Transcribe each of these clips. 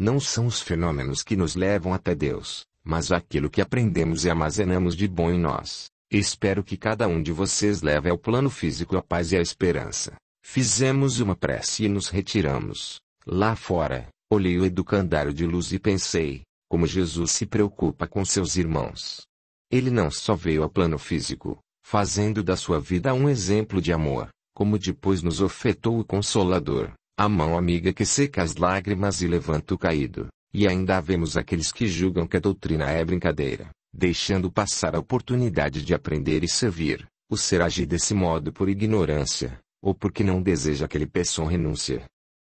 Não são os fenômenos que nos levam até Deus, mas aquilo que aprendemos e armazenamos de bom em nós. Espero que cada um de vocês leve ao plano físico a paz e a esperança. Fizemos uma prece e nos retiramos. Lá fora, olhei o educandário de luz e pensei, como Jesus se preocupa com seus irmãos. Ele não só veio ao plano físico, fazendo da sua vida um exemplo de amor, como depois nos ofertou o Consolador, a mão amiga que seca as lágrimas e levanta o caído. E ainda vemos aqueles que julgam que a doutrina é brincadeira, deixando passar a oportunidade de aprender e servir. O ser agir desse modo por ignorância, ou porque não deseja aquele peçam renúncia.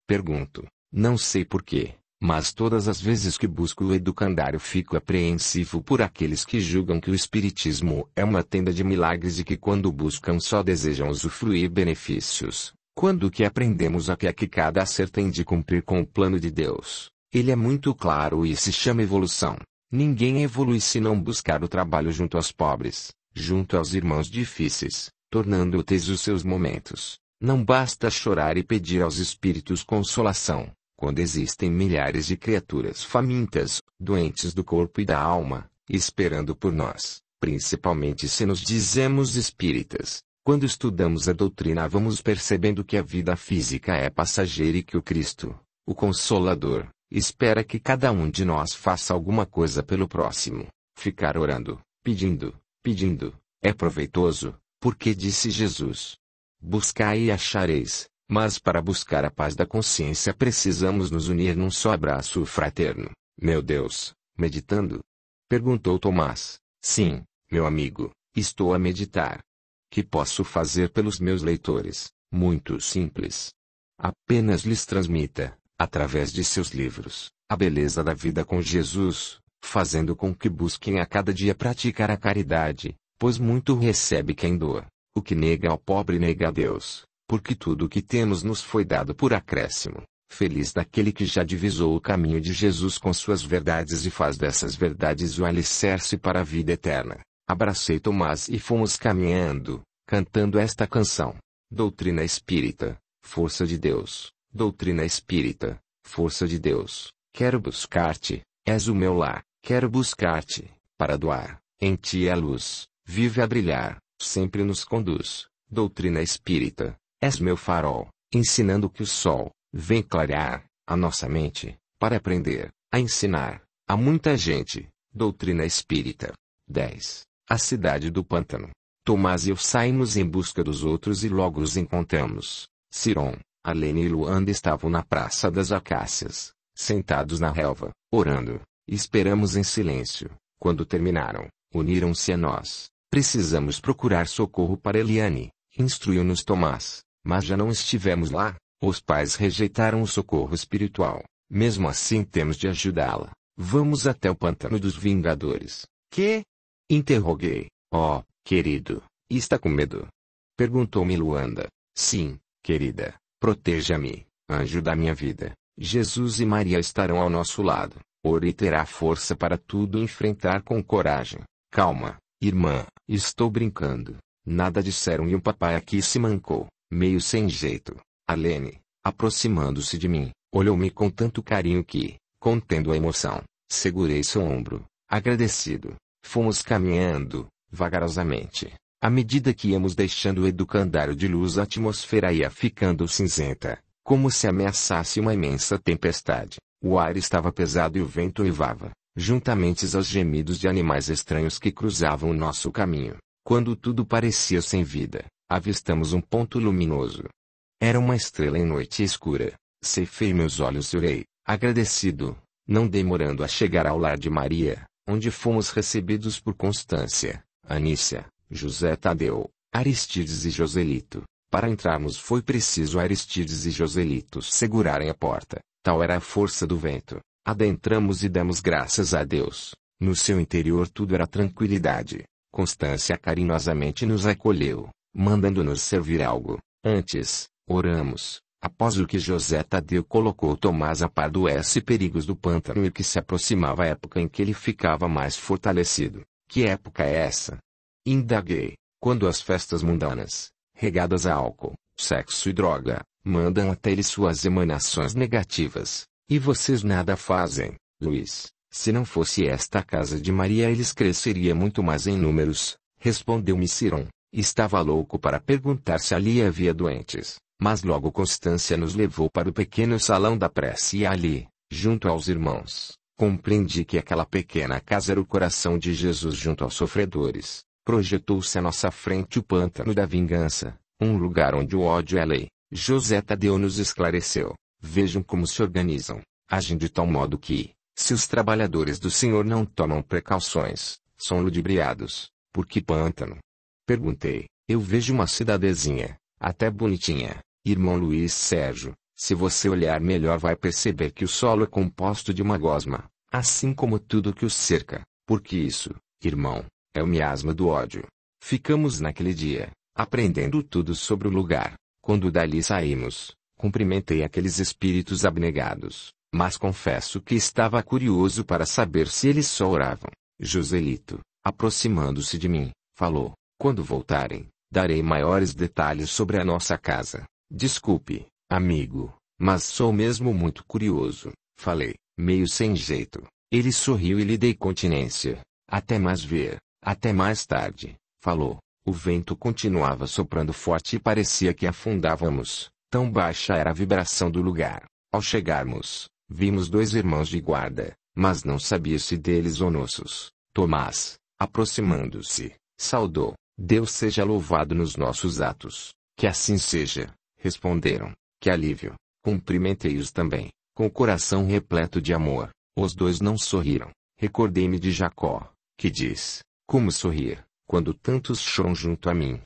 Pergunto, não sei porquê, mas todas as vezes que busco o educandário fico apreensivo por aqueles que julgam que o Espiritismo é uma tenda de milagres e que quando buscam só desejam usufruir benefícios. Quando que aprendemos a que é que cada ser tem de cumprir com o plano de Deus? Ele é muito claro e se chama evolução. Ninguém evolui se não buscar o trabalho junto aos pobres, junto aos irmãos difíceis, tornando úteis os seus momentos. Não basta chorar e pedir aos espíritos consolação, quando existem milhares de criaturas famintas, doentes do corpo e da alma, esperando por nós, principalmente se nos dizemos espíritas. Quando estudamos a doutrina, vamos percebendo que a vida física é passageira e que o Cristo, o Consolador, espera que cada um de nós faça alguma coisa pelo próximo. Ficar orando, pedindo, pedindo, é proveitoso, porque disse Jesus: Buscai e achareis, mas para buscar a paz da consciência precisamos nos unir num só abraço fraterno. Meu Deus, meditando? Perguntou Tomás. Sim, meu amigo, estou a meditar que posso fazer pelos meus leitores, muito simples. Apenas lhes transmita, através de seus livros, a beleza da vida com Jesus, fazendo com que busquem a cada dia praticar a caridade, pois muito recebe quem doa. O que nega ao pobre nega a Deus, porque tudo o que temos nos foi dado por acréscimo. Feliz daquele que já divisou o caminho de Jesus com suas verdades e faz dessas verdades o alicerce para a vida eterna. Abracei Tomás e fomos caminhando, cantando esta canção. Doutrina espírita, força de Deus, doutrina espírita, força de Deus, quero buscar-te, és o meu lar, quero buscar-te, para doar, em ti é a luz, vive a brilhar, sempre nos conduz, doutrina espírita, és meu farol, ensinando que o sol, vem clarear, a nossa mente, para aprender, a ensinar, a muita gente, doutrina espírita. 10 a cidade do pântano. Tomás e eu saímos em busca dos outros e logo os encontramos. Ciron, Alene e Luanda estavam na Praça das Acácias, sentados na relva, orando. Esperamos em silêncio. Quando terminaram, uniram-se a nós. Precisamos procurar socorro para Eliane, instruiu-nos Tomás, mas já não estivemos lá. Os pais rejeitaram o socorro espiritual. Mesmo assim temos de ajudá-la. Vamos até o pântano dos Vingadores. Que? Interroguei. Oh, querido, está com medo? Perguntou-me Luanda. Sim, querida, proteja-me, anjo da minha vida. Jesus e Maria estarão ao nosso lado. Ori terá força para tudo enfrentar com coragem. Calma, irmã, estou brincando. Nada disseram e o papai aqui se mancou, meio sem jeito. Alene, aproximando-se de mim, olhou-me com tanto carinho que, contendo a emoção, segurei seu ombro, agradecido. Fomos caminhando, vagarosamente. À medida que íamos deixando o educandário de luz, a atmosfera ia ficando cinzenta, como se ameaçasse uma imensa tempestade. O ar estava pesado e o vento uivava, juntamente aos gemidos de animais estranhos que cruzavam o nosso caminho. Quando tudo parecia sem vida, avistamos um ponto luminoso. Era uma estrela em noite escura. Cefei meus olhos e orei, agradecido, não demorando a chegar ao lar de Maria, onde fomos recebidos por Constância, Anícia, José Tadeu, Aristides e Joselito. Para entrarmos foi preciso Aristides e Joselito segurarem a porta, tal era a força do vento. Adentramos e demos graças a Deus. No seu interior tudo era tranquilidade. Constância carinhosamente nos acolheu, mandando-nos servir algo. Antes, oramos, Após o que José Tadeu colocou Tomás a par do S perigos do pântano e que se aproximava a época em que ele ficava mais fortalecido. Que época é essa? Indaguei, quando as festas mundanas, regadas a álcool, sexo e droga, mandam até ele suas emanações negativas, e vocês nada fazem, Luiz. Se não fosse esta casa de Maria eles cresceria muito mais em números, respondeu-me Ciron. Estava louco para perguntar se ali havia doentes, mas logo Constância nos levou para o pequeno salão da prece e ali, junto aos irmãos, compreendi que aquela pequena casa era o coração de Jesus junto aos sofredores. Projetou-se à nossa frente o pântano da vingança, um lugar onde o ódio é lei. José Tadeu nos esclareceu. Vejam como se organizam. Agem de tal modo que, se os trabalhadores do Senhor não tomam precauções, são ludibriados. Por que pântano? Perguntei. Eu vejo uma cidadezinha, até bonitinha, Irmão Luiz Sérgio, se você olhar melhor vai perceber que o solo é composto de uma gosma, assim como tudo que o cerca, porque isso, irmão, é o miasma do ódio. Ficamos naquele dia, aprendendo tudo sobre o lugar. Quando dali saímos, cumprimentei aqueles espíritos abnegados, mas confesso que estava curioso para saber se eles só oravam. Joselito, aproximando-se de mim, falou: Quando voltarem, darei maiores detalhes sobre a nossa casa. Desculpe, amigo, mas sou mesmo muito curioso, falei, meio sem jeito. Ele sorriu e lhe dei continência. Até mais ver, até mais tarde, falou. O vento continuava soprando forte e parecia que afundávamos, tão baixa era a vibração do lugar. Ao chegarmos, vimos dois irmãos de guarda, mas não sabia se deles ou nossos. Tomás, aproximando-se, saudou: Deus seja louvado nos nossos atos, que assim seja. Responderam: Que alívio! Cumprimentei-os também, com o coração repleto de amor. Os dois não sorriram. Recordei-me de Jacó, que diz: Como sorrir, quando tantos choram junto a mim?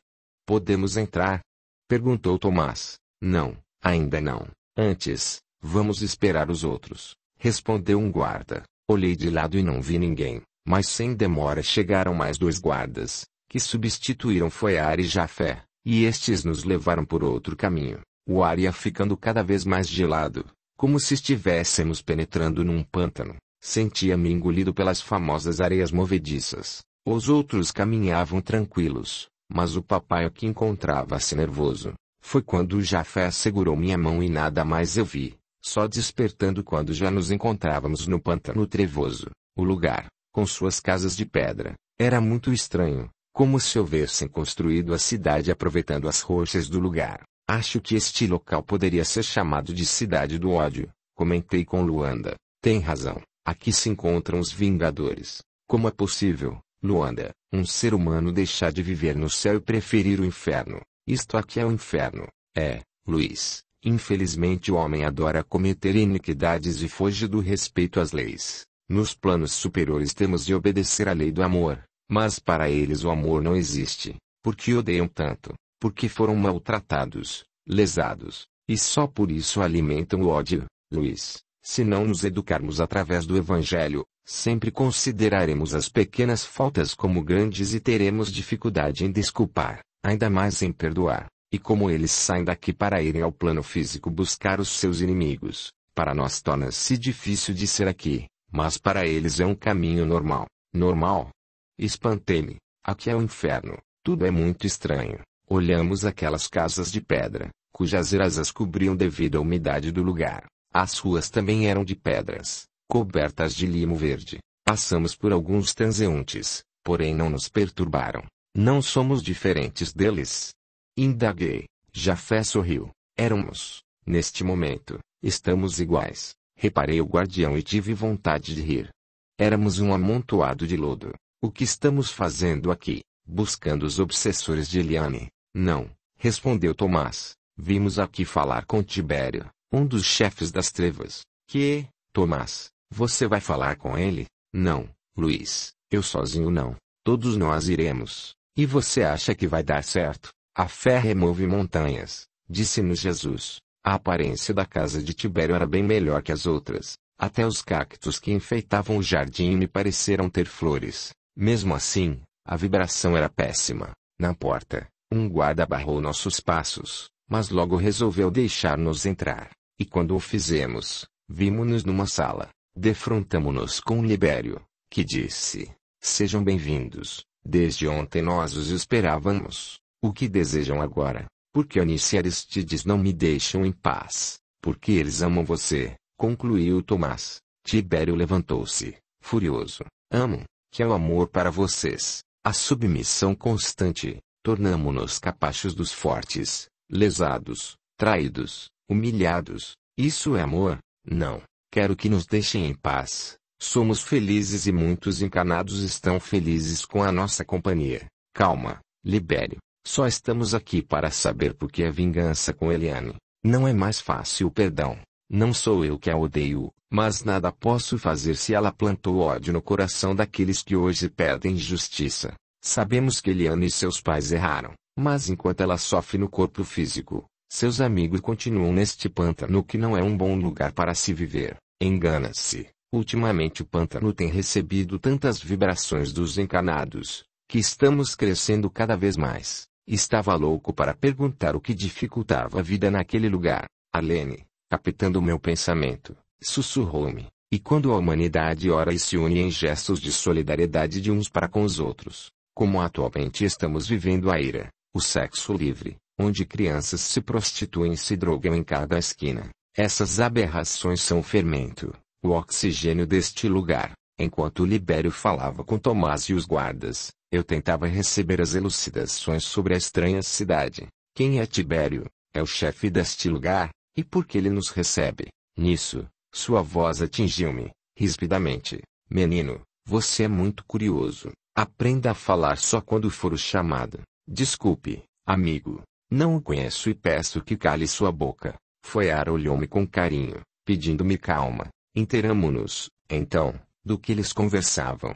Podemos entrar? Perguntou Tomás. Não, ainda não. Antes, vamos esperar os outros. Respondeu um guarda. Olhei de lado e não vi ninguém, mas sem demora chegaram mais dois guardas, que substituíram Foiar e Jafé. E estes nos levaram por outro caminho. O ar ia ficando cada vez mais gelado, como se estivéssemos penetrando num pântano. Sentia-me engolido pelas famosas areias movediças. Os outros caminhavam tranquilos, mas o papai que encontrava-se assim nervoso. Foi quando o Jafé segurou minha mão e nada mais eu vi, só despertando quando já nos encontrávamos no pântano trevoso. O lugar, com suas casas de pedra, era muito estranho, como se houvessem construído a cidade aproveitando as rochas do lugar. Acho que este local poderia ser chamado de Cidade do Ódio, comentei com Luanda. Tem razão, aqui se encontram os Vingadores. Como é possível, Luanda, um ser humano deixar de viver no céu e preferir o inferno? Isto aqui é o inferno. É, Luiz. Infelizmente o homem adora cometer iniquidades e foge do respeito às leis. Nos planos superiores temos de obedecer à lei do amor, mas para eles o amor não existe, porque odeiam tanto, porque foram maltratados, lesados, e só por isso alimentam o ódio. Luiz, se não nos educarmos através do Evangelho, sempre consideraremos as pequenas faltas como grandes e teremos dificuldade em desculpar, ainda mais em perdoar. E como eles saem daqui para irem ao plano físico buscar os seus inimigos, para nós torna-se difícil de ser aqui, mas para eles é um caminho normal. Normal, Espantei-me. Aqui é o um inferno. Tudo é muito estranho. Olhamos aquelas casas de pedra, cujas as cobriam devido à umidade do lugar. As ruas também eram de pedras, cobertas de limo verde. Passamos por alguns transeuntes, porém não nos perturbaram. Não somos diferentes deles. Indaguei. Jafé sorriu. Éramos, neste momento, estamos iguais. Reparei o guardião e tive vontade de rir. Éramos um amontoado de lodo. O que estamos fazendo aqui? Buscando os obsessores de Eliane. Não, respondeu Tomás. Vimos aqui falar com Tibério, um dos chefes das trevas. Que, Tomás, você vai falar com ele? Não, Luiz, eu sozinho não. Todos nós iremos. E você acha que vai dar certo? A fé remove montanhas, disse-nos Jesus. A aparência da casa de Tibério era bem melhor que as outras. Até os cactos que enfeitavam o jardim me pareceram ter flores. Mesmo assim, a vibração era péssima. Na porta, um guarda barrou nossos passos, mas logo resolveu deixar-nos entrar. E quando o fizemos, vimos-nos numa sala. Defrontamos-nos com Libério, que disse: Sejam bem-vindos. Desde ontem nós os esperávamos. O que desejam agora? Porque Anice e Aristides não me deixam em paz. Porque eles amam você, concluiu Tomás. Tibério levantou-se, furioso. Amo, que é o amor para vocês, a submissão constante, tornamo-nos capazes dos fortes, lesados, traídos, humilhados. Isso é amor? Não. Quero que nos deixem em paz. Somos felizes e muitos encanados estão felizes com a nossa companhia. Calma, Libério. Só estamos aqui para saber por que a vingança com Eliane. Não é mais fácil o perdão. Não sou eu que a odeio, mas nada posso fazer se ela plantou ódio no coração daqueles que hoje pedem justiça. Sabemos que Eliane e seus pais erraram, mas enquanto ela sofre no corpo físico, seus amigos continuam neste pântano que não é um bom lugar para se viver. Engana-se. Ultimamente o pântano tem recebido tantas vibrações dos encanados, que estamos crescendo cada vez mais. Estava louco para perguntar o que dificultava a vida naquele lugar. Alene captando meu pensamento, sussurrou-me. E quando a humanidade ora e se une em gestos de solidariedade de uns para com os outros, como atualmente estamos vivendo a ira, o sexo livre, onde crianças se prostituem e se drogam em cada esquina, essas aberrações são o fermento, o oxigênio deste lugar. Enquanto Libério falava com Tomás e os guardas, eu tentava receber as elucidações sobre a estranha cidade. Quem é Tibério? É o chefe deste lugar? E porque ele nos recebe. Nisso, sua voz atingiu-me, rispidamente. Menino, você é muito curioso. Aprenda a falar só quando for o chamado. Desculpe, amigo. Não o conheço e peço que cale sua boca. Foiara olhou-me com carinho, pedindo-me calma. Interamo-nos, então, do que eles conversavam.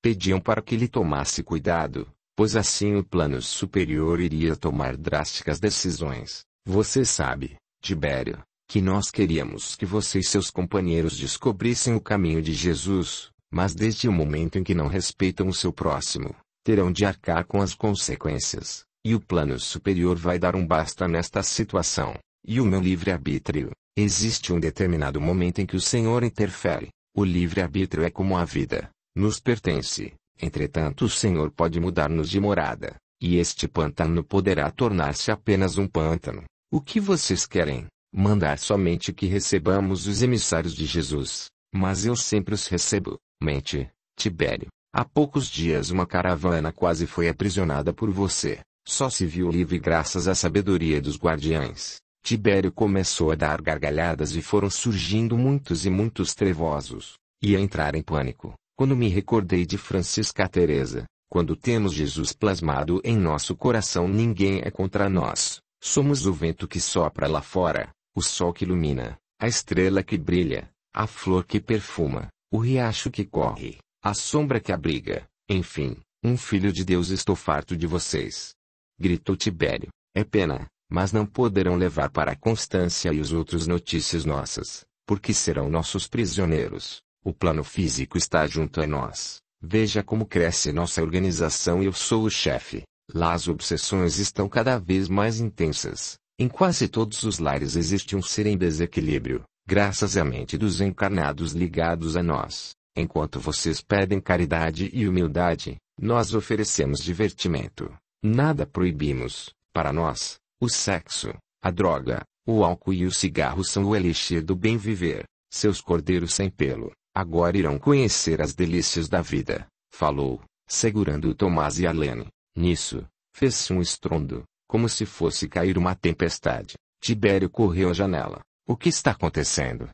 Pediam para que ele tomasse cuidado, pois assim o plano superior iria tomar drásticas decisões. Você sabe, Tibério, que nós queríamos que você e seus companheiros descobrissem o caminho de Jesus, mas desde o momento em que não respeitam o seu próximo, terão de arcar com as consequências, e o plano superior vai dar um basta nesta situação, e o meu livre-arbítrio. Existe um determinado momento em que o Senhor interfere. O livre-arbítrio é como a vida, nos pertence. Entretanto, o Senhor pode mudar-nos de morada, e este pântano poderá tornar-se apenas um pântano, o que vocês querem? Mandar somente que recebamos os emissários de Jesus. Mas eu sempre os recebo. Mente, Tibério. Há poucos dias uma caravana quase foi aprisionada por você. Só se viu livre graças à sabedoria dos guardiães. Tibério começou a dar gargalhadas e foram surgindo muitos e muitos trevosos. E a entrar em pânico, quando me recordei de Francisca Teresa. Quando temos Jesus plasmado em nosso coração ninguém é contra nós. Somos o vento que sopra lá fora, o sol que ilumina, a estrela que brilha, a flor que perfuma, o riacho que corre, a sombra que abriga, enfim, um filho de Deus estou farto de vocês. Gritou Tibério, é pena, mas não poderão levar para a Constância e os outros notícias nossas, porque serão nossos prisioneiros. O plano físico está junto a nós. Veja como cresce nossa organização e eu sou o chefe. Lá as obsessões estão cada vez mais intensas. Em quase todos os lares existe um ser em desequilíbrio, graças à mente dos encarnados ligados a nós. Enquanto vocês pedem caridade e humildade, nós oferecemos divertimento. Nada proibimos. Para nós, o sexo, a droga, o álcool e o cigarro são o elixir do bem viver. Seus cordeiros sem pelo, agora irão conhecer as delícias da vida, falou, segurando Tomás e Lene. Nisso, fez-se um estrondo, como se fosse cair uma tempestade. Tibério correu à janela. O que está acontecendo?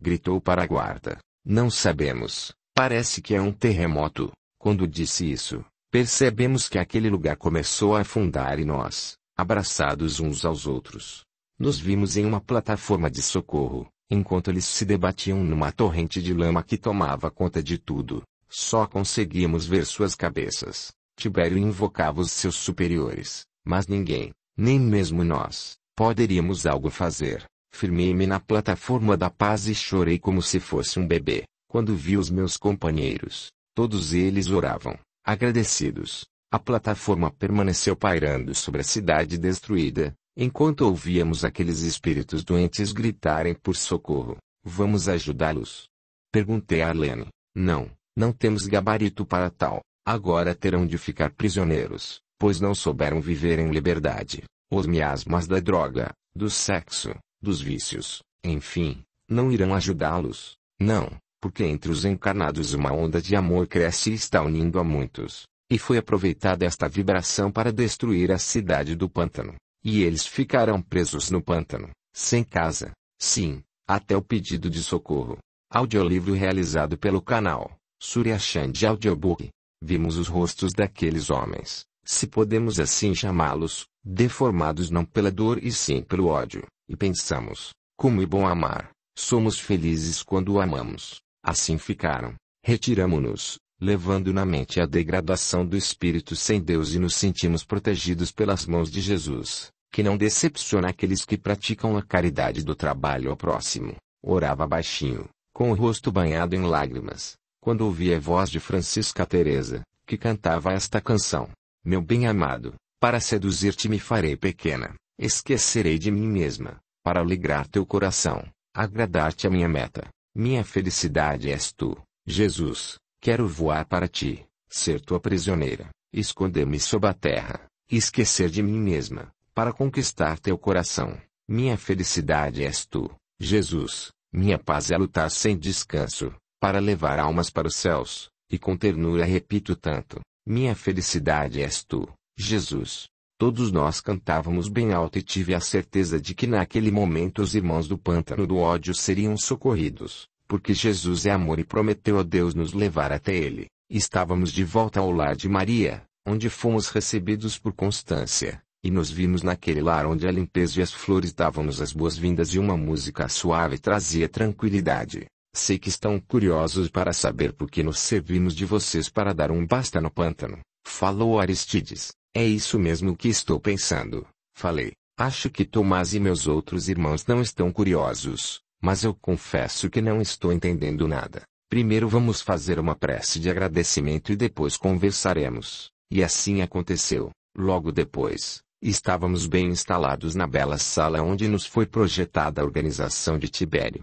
Gritou para a guarda. Não sabemos. Parece que é um terremoto. Quando disse isso, percebemos que aquele lugar começou a afundar e nós, abraçados uns aos outros, nos vimos em uma plataforma de socorro, enquanto eles se debatiam numa torrente de lama que tomava conta de tudo. Só conseguimos ver suas cabeças. Tibério invocava os seus superiores, mas ninguém, nem mesmo nós, poderíamos algo fazer. Firmei-me na plataforma da paz e chorei como se fosse um bebê, quando vi os meus companheiros. Todos eles oravam, agradecidos. A plataforma permaneceu pairando sobre a cidade destruída, enquanto ouvíamos aqueles espíritos doentes gritarem por socorro. Vamos ajudá-los? Perguntei a Arlene. Não, não temos gabarito para tal. Agora terão de ficar prisioneiros, pois não souberam viver em liberdade. Os miasmas da droga, do sexo, dos vícios, enfim, não irão ajudá-los. Não, porque entre os encarnados uma onda de amor cresce e está unindo a muitos. E foi aproveitada esta vibração para destruir a cidade do pântano. E eles ficarão presos no pântano, sem casa, sim, até o pedido de socorro. Audiolivro realizado pelo canal Surya Chand Audiobook vimos os rostos daqueles homens, se podemos assim chamá-los, deformados não pela dor e sim pelo ódio, e pensamos, como é bom amar, somos felizes quando amamos, assim ficaram, retiramo-nos, levando na mente a degradação do espírito sem Deus e nos sentimos protegidos pelas mãos de Jesus, que não decepciona aqueles que praticam a caridade do trabalho ao próximo, orava baixinho, com o rosto banhado em lágrimas quando ouvi a voz de Francisca Teresa, que cantava esta canção: Meu bem amado, para seduzir-te me farei pequena, esquecerei de mim mesma, para alegrar teu coração, agradar-te a minha meta. Minha felicidade és tu, Jesus. Quero voar para ti, ser tua prisioneira, esconder-me sob a terra, esquecer de mim mesma, para conquistar teu coração. Minha felicidade és tu, Jesus. Minha paz é lutar sem descanso, para levar almas para os céus, e com ternura repito tanto: Minha felicidade és tu, Jesus. Todos nós cantávamos bem alto e tive a certeza de que naquele momento os irmãos do pântano do ódio seriam socorridos, porque Jesus é amor e prometeu a Deus nos levar até ele. Estávamos de volta ao lar de Maria, onde fomos recebidos por Constância, e nos vimos naquele lar onde a limpeza e as flores davam-nos as boas-vindas e uma música suave trazia tranquilidade. Sei que estão curiosos para saber por que nos servimos de vocês para dar um basta no pântano, falou Aristides. É isso mesmo que estou pensando, falei. Acho que Tomás e meus outros irmãos não estão curiosos, mas eu confesso que não estou entendendo nada. Primeiro vamos fazer uma prece de agradecimento e depois conversaremos. E assim aconteceu. Logo depois, estávamos bem instalados na bela sala onde nos foi projetada a organização de Tibério.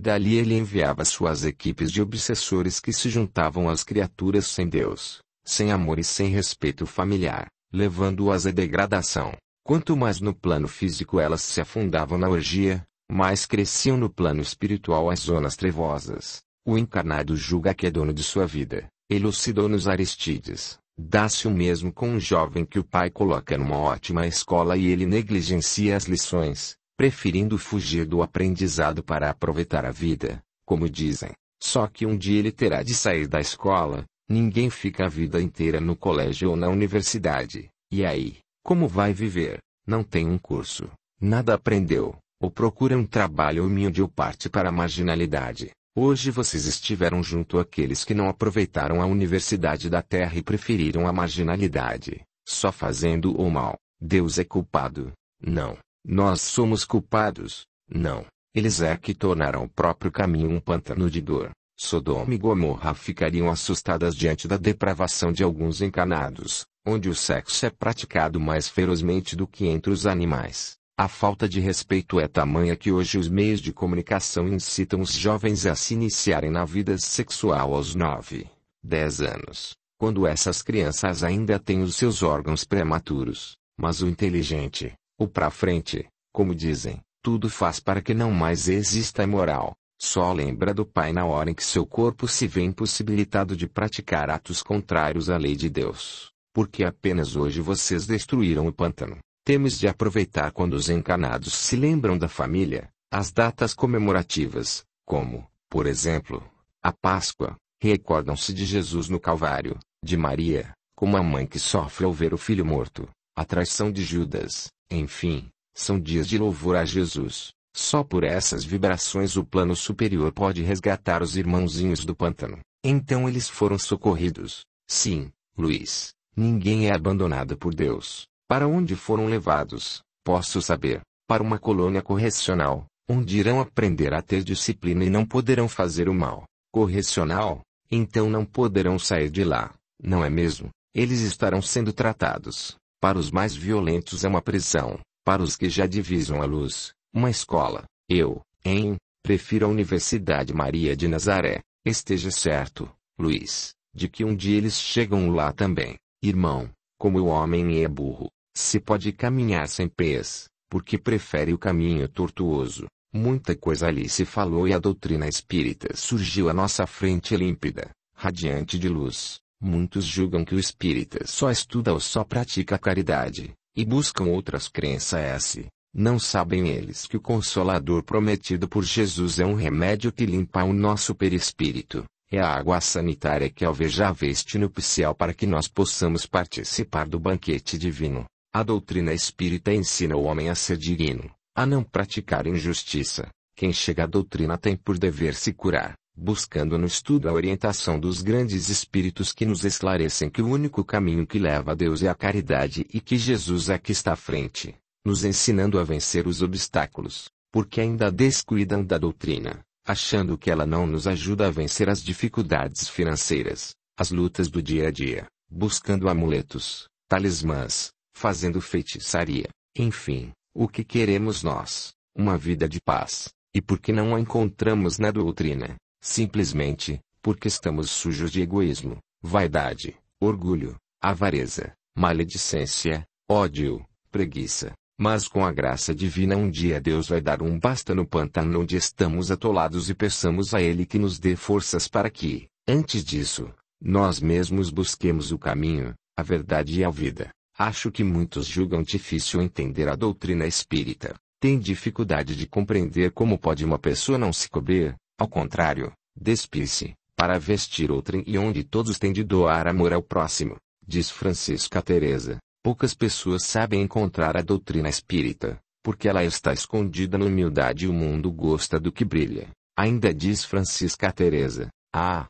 Dali ele enviava suas equipes de obsessores que se juntavam às criaturas sem Deus, sem amor e sem respeito familiar, levando-as à degradação. Quanto mais no plano físico elas se afundavam na orgia, mais cresciam no plano espiritual as zonas trevosas. O encarnado julga que é dono de sua vida, elucidou-nos Aristides. Dá-se o mesmo com um jovem que o pai coloca numa ótima escola e ele negligencia as lições, preferindo fugir do aprendizado para aproveitar a vida, como dizem. Só que um dia ele terá de sair da escola, ninguém fica a vida inteira no colégio ou na universidade, e aí, como vai viver? Não tem um curso, nada aprendeu, ou procura um trabalho humilde ou parte para a marginalidade. Hoje vocês estiveram junto àqueles que não aproveitaram a universidade da terra e preferiram a marginalidade, só fazendo o mal. Deus é culpado? Não. Nós somos culpados, não, eles é que tornaram o próprio caminho um pântano de dor. Sodoma e Gomorra ficariam assustadas diante da depravação de alguns encanados, onde o sexo é praticado mais ferozmente do que entre os animais. A falta de respeito é tamanha que hoje os meios de comunicação incitam os jovens a se iniciarem na vida sexual aos 9, 10 anos, quando essas crianças ainda têm os seus órgãos prematuros. Mas o inteligente, o para frente, como dizem, tudo faz para que não mais exista moral. Só lembra do Pai na hora em que seu corpo se vê impossibilitado de praticar atos contrários à lei de Deus, porque apenas hoje vocês destruíram o pântano. Temos de aproveitar quando os encarnados se lembram da família, as datas comemorativas, como, por exemplo, a Páscoa, recordam-se de Jesus no Calvário, de Maria, como a mãe que sofre ao ver o filho morto, a traição de Judas, enfim, são dias de louvor a Jesus. Só por essas vibrações o plano superior pode resgatar os irmãozinhos do pântano. Então eles foram socorridos. Sim, Luiz, ninguém é abandonado por Deus. Para onde foram levados, posso saber, para uma colônia correcional, onde irão aprender a ter disciplina e não poderão fazer o mal. Correcional? Então não poderão sair de lá, não é mesmo? Eles estarão sendo tratados para os mais violentos é uma prisão, para os que já divisam a luz, uma escola. Eu, em, prefiro a Universidade Maria de Nazaré. Esteja certo, Luiz, de que um dia eles chegam lá também. Irmão, como o homem é burro, se pode caminhar sem pés, porque prefere o caminho tortuoso. Muita coisa ali se falou e a doutrina espírita surgiu à nossa frente límpida, radiante de luz. Muitos julgam que o espírita só estuda ou só pratica a caridade, e buscam outras crenças. Não sabem eles que o consolador prometido por Jesus é um remédio que limpa o nosso perispírito, é a água sanitária que alveja a veste nupcial para que nós possamos participar do banquete divino. A doutrina espírita ensina o homem a ser digno, a não praticar injustiça. Quem chega à doutrina tem por dever se curar, buscando no estudo a orientação dos grandes espíritos que nos esclarecem que o único caminho que leva a Deus é a caridade e que Jesus aqui é está à frente, nos ensinando a vencer os obstáculos, porque ainda descuidam da doutrina, achando que ela não nos ajuda a vencer as dificuldades financeiras, as lutas do dia a dia, buscando amuletos, talismãs, fazendo feitiçaria, enfim, o que queremos nós, uma vida de paz, e por que não a encontramos na doutrina simplesmente porque estamos sujos de egoísmo, vaidade, orgulho, avareza, maledicência, ódio, preguiça. Mas com a graça divina um dia Deus vai dar um basta no pantano onde estamos atolados e peçamos a Ele que nos dê forças para que, antes disso, nós mesmos busquemos o caminho, a verdade e a vida. Acho que muitos julgam difícil entender a doutrina espírita. Tem dificuldade de compreender como pode uma pessoa não se cobrir, ao contrário, Despir-se, para vestir outrem e onde todos têm de doar amor ao próximo, diz Francisca Teresa. Poucas pessoas sabem encontrar a doutrina espírita, porque ela está escondida na humildade e o mundo gosta do que brilha. Ainda diz Francisca Teresa, ah,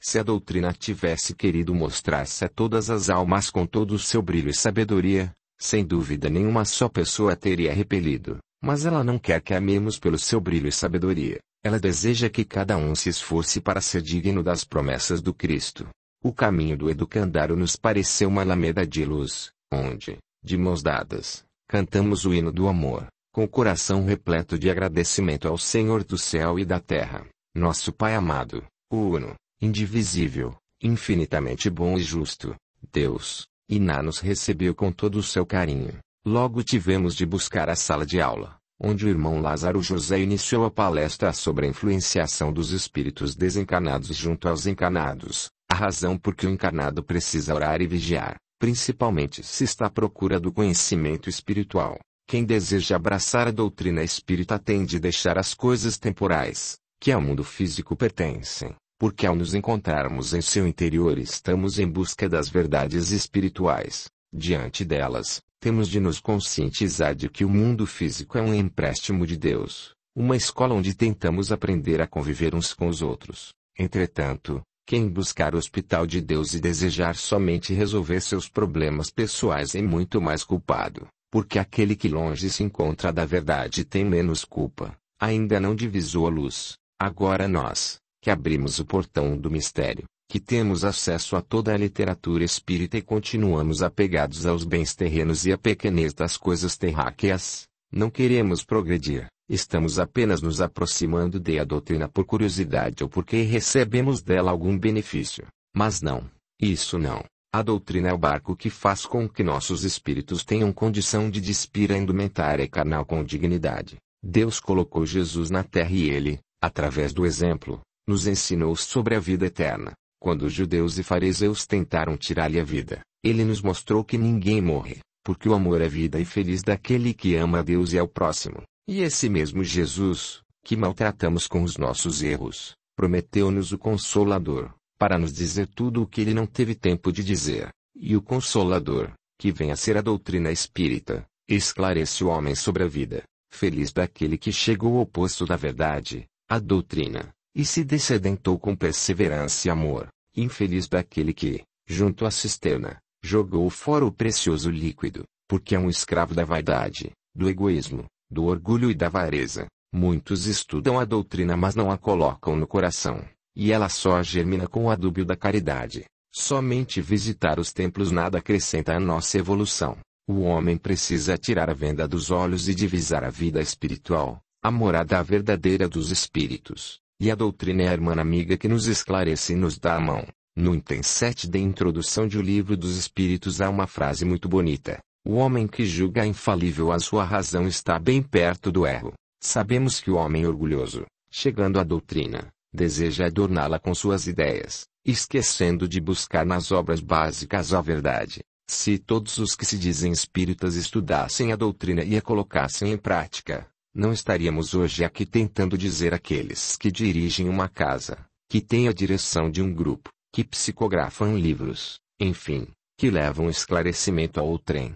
se a doutrina tivesse querido mostrar-se a todas as almas com todo o seu brilho e sabedoria, sem dúvida nenhuma só pessoa teria repelido, mas ela não quer que amemos pelo seu brilho e sabedoria, ela deseja que cada um se esforce para ser digno das promessas do Cristo. O caminho do educandário nos pareceu uma alameda de luz, onde, de mãos dadas, cantamos o hino do amor, com o coração repleto de agradecimento ao Senhor do céu e da terra, nosso Pai amado, uno, indivisível, infinitamente bom e justo, Deus. Iná nos recebeu com todo o seu carinho. Logo tivemos de buscar a sala de aula onde o irmão Lázaro José iniciou a palestra sobre a influenciação dos espíritos desencarnados junto aos encarnados, a razão por que o encarnado precisa orar e vigiar, principalmente se está à procura do conhecimento espiritual. Quem deseja abraçar a doutrina espírita tem de deixar as coisas temporais, que ao mundo físico pertencem, porque ao nos encontrarmos em seu interior estamos em busca das verdades espirituais. Diante delas, temos de nos conscientizar de que o mundo físico é um empréstimo de Deus, uma escola onde tentamos aprender a conviver uns com os outros. Entretanto, quem buscar o hospital de Deus e desejar somente resolver seus problemas pessoais é muito mais culpado, porque aquele que longe se encontra da verdade tem menos culpa, ainda não divisou a luz. Agora nós, que abrimos o portão do mistério, que temos acesso a toda a literatura espírita e continuamos apegados aos bens terrenos e à pequenez das coisas terráqueas, não queremos progredir, estamos apenas nos aproximando de a doutrina por curiosidade ou porque recebemos dela algum benefício. Mas não, isso não. A doutrina é o barco que faz com que nossos espíritos tenham condição de despir a indumentária carnal com dignidade. Deus colocou Jesus na terra e ele, através do exemplo, nos ensinou sobre a vida eterna. Quando os judeus e fariseus tentaram tirar-lhe a vida, ele nos mostrou que ninguém morre, porque o amor é vida e feliz daquele que ama a Deus e ao próximo. E esse mesmo Jesus, que maltratamos com os nossos erros, prometeu-nos o Consolador, para nos dizer tudo o que ele não teve tempo de dizer. E o Consolador, que vem a ser a doutrina espírita, esclarece o homem sobre a vida. Feliz daquele que chegou ao posto da verdade, a doutrina, e se descedentou com perseverança e amor, Infeliz daquele que, junto à cisterna, jogou fora o precioso líquido, porque é um escravo da vaidade, do egoísmo, do orgulho e da avareza. Muitos estudam a doutrina mas não a colocam no coração, e ela só germina com o adúbio da caridade. Somente visitar os templos nada acrescenta à nossa evolução. O homem precisa tirar a venda dos olhos e divisar a vida espiritual, a morada verdadeira dos espíritos. E a doutrina é a irmã amiga que nos esclarece e nos dá a mão. No item 7 da introdução de O Livro dos Espíritos há uma frase muito bonita. O homem que julga infalível a sua razão está bem perto do erro. Sabemos que o homem orgulhoso, chegando à doutrina, deseja adorná-la com suas ideias, esquecendo de buscar nas obras básicas a verdade. Se todos os que se dizem espíritas estudassem a doutrina e a colocassem em prática, não estaríamos hoje aqui tentando dizer àqueles que dirigem uma casa, que têm a direção de um grupo, que psicografam livros, enfim, que levam esclarecimento ao trem.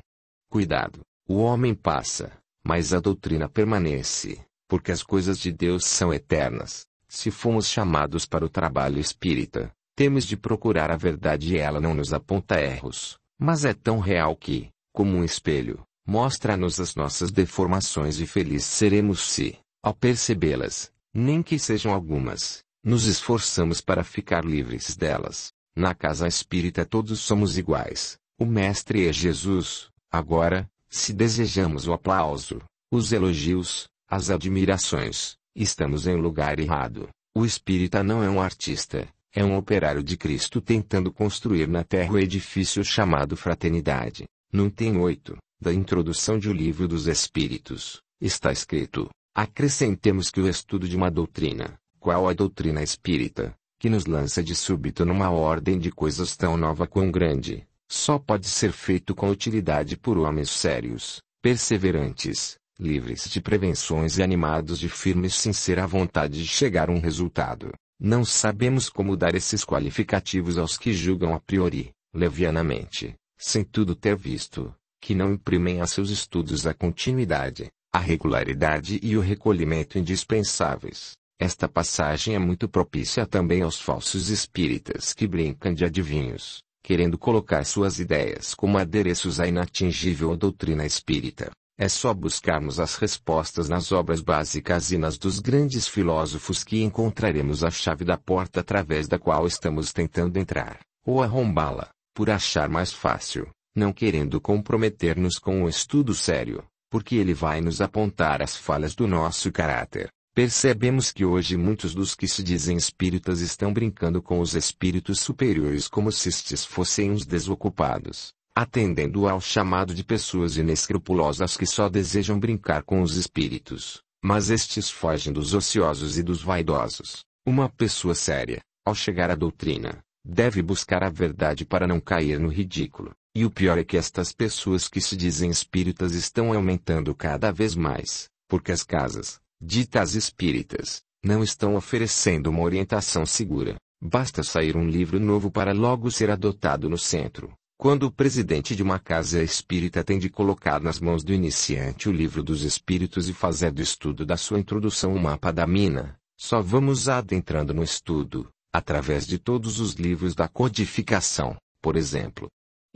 Cuidado, o homem passa, mas a doutrina permanece, porque as coisas de Deus são eternas. Se fomos chamados para o trabalho espírita, temos de procurar a verdade e ela não nos aponta erros, mas é tão real que, como um espelho, Mostra-nos as nossas deformações e felizes seremos se, ao percebê-las, nem que sejam algumas, nos esforçamos para ficar livres delas. Na casa espírita todos somos iguais. O Mestre é Jesus. Agora, se desejamos o aplauso, os elogios, as admirações, estamos em lugar errado. O espírita não é um artista, é um operário de Cristo tentando construir na terra o edifício chamado fraternidade. Não tem oito da introdução de O Livro dos Espíritos, está escrito: acrescentemos que o estudo de uma doutrina, qual a doutrina espírita, que nos lança de súbito numa ordem de coisas tão nova quão grande, só pode ser feito com utilidade por homens sérios, perseverantes, livres de prevenções e animados de firme e sincera vontade de chegar a um resultado. Não sabemos como dar esses qualificativos aos que julgam a priori, levianamente, sem tudo ter visto, que não imprimem a seus estudos a continuidade, a regularidade e o recolhimento indispensáveis. Esta passagem é muito propícia também aos falsos espíritas que brincam de adivinhos, querendo colocar suas ideias como adereços à inatingível doutrina espírita. É só buscarmos as respostas nas obras básicas e nas dos grandes filósofos que encontraremos a chave da porta através da qual estamos tentando entrar, ou arrombá-la, por achar mais fácil não querendo comprometer-nos com um estudo sério, porque ele vai nos apontar as falhas do nosso caráter. Percebemos que hoje muitos dos que se dizem espíritas estão brincando com os espíritos superiores como se estes fossem uns desocupados, atendendo ao chamado de pessoas inescrupulosas que só desejam brincar com os espíritos, mas estes fogem dos ociosos e dos vaidosos. Uma pessoa séria, ao chegar à doutrina, deve buscar a verdade para não cair no ridículo. E o pior é que estas pessoas que se dizem espíritas estão aumentando cada vez mais, porque as casas, ditas espíritas, não estão oferecendo uma orientação segura. Basta sair um livro novo para logo ser adotado no centro. Quando o presidente de uma casa espírita tem de colocar nas mãos do iniciante o livro dos espíritos e fazer do estudo da sua introdução o um mapa da mina, só vamos adentrando no estudo, através de todos os livros da codificação, por exemplo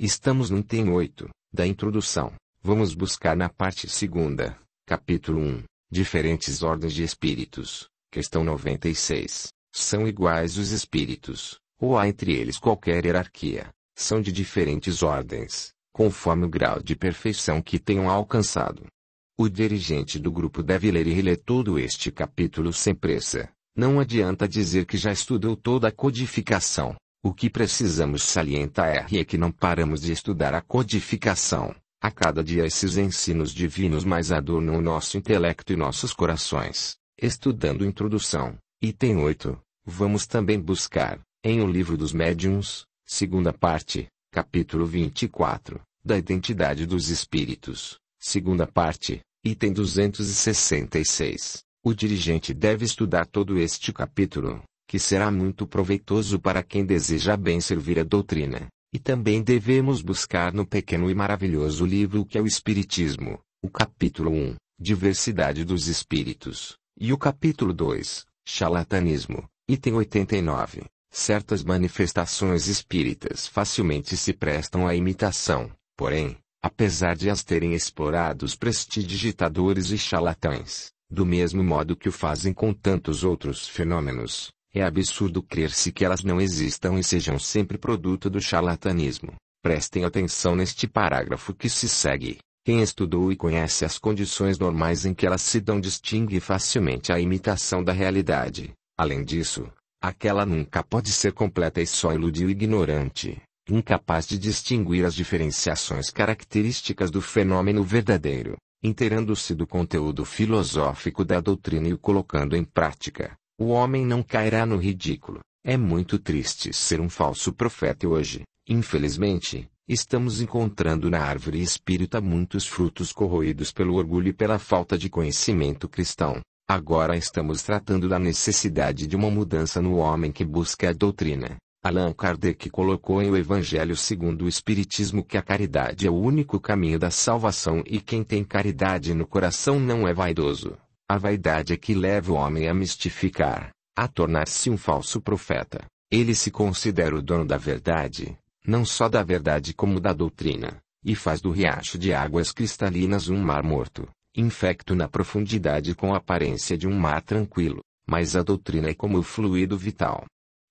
Estamos no item 8, da introdução. Vamos buscar na parte segunda, capítulo 1, diferentes ordens de espíritos. Questão 96. São iguais os espíritos, ou há entre eles qualquer hierarquia? São de diferentes ordens, conforme o grau de perfeição que tenham alcançado. O dirigente do grupo deve ler e reler todo este capítulo sem pressa. Não adianta dizer que já estudou toda a codificação, o que precisamos salientar é que não paramos de estudar a codificação. A cada dia esses ensinos divinos mais adornam o nosso intelecto e nossos corações. Estudando Introdução, item 8, vamos também buscar, em O Livro dos Médiuns, segunda parte, capítulo 24, da Identidade dos Espíritos, segunda parte, item 266. O dirigente deve estudar todo este capítulo, que será muito proveitoso para quem deseja bem servir a doutrina. E também devemos buscar no pequeno e maravilhoso livro que é o Espiritismo, o capítulo 1, Diversidade dos Espíritos, e o capítulo 2, Charlatanismo, item 89. Certas manifestações espíritas facilmente se prestam à imitação, porém, apesar de as terem explorado os prestidigitadores e charlatães, do mesmo modo que o fazem com tantos outros fenômenos, é absurdo crer-se que elas não existam e sejam sempre produto do charlatanismo. Prestem atenção neste parágrafo que se segue. Quem estudou e conhece as condições normais em que elas se dão distingue facilmente a imitação da realidade. Além disso, aquela nunca pode ser completa e só ilude o ignorante, incapaz de distinguir as diferenciações características do fenômeno verdadeiro, inteirando-se do conteúdo filosófico da doutrina e o colocando em prática. O homem não cairá no ridículo. É muito triste ser um falso profeta hoje. Infelizmente, estamos encontrando na árvore espírita muitos frutos corroídos pelo orgulho e pela falta de conhecimento cristão. Agora estamos tratando da necessidade de uma mudança no homem que busca a doutrina. Allan Kardec colocou em O Evangelho segundo o Espiritismo que a caridade é o único caminho da salvação e quem tem caridade no coração não é vaidoso. A vaidade é que leva o homem a mistificar, a tornar-se um falso profeta. Ele se considera o dono da verdade, não só da verdade como da doutrina, e faz do riacho de águas cristalinas um mar morto, infecto na profundidade com a aparência de um mar tranquilo, mas a doutrina é como o fluido vital.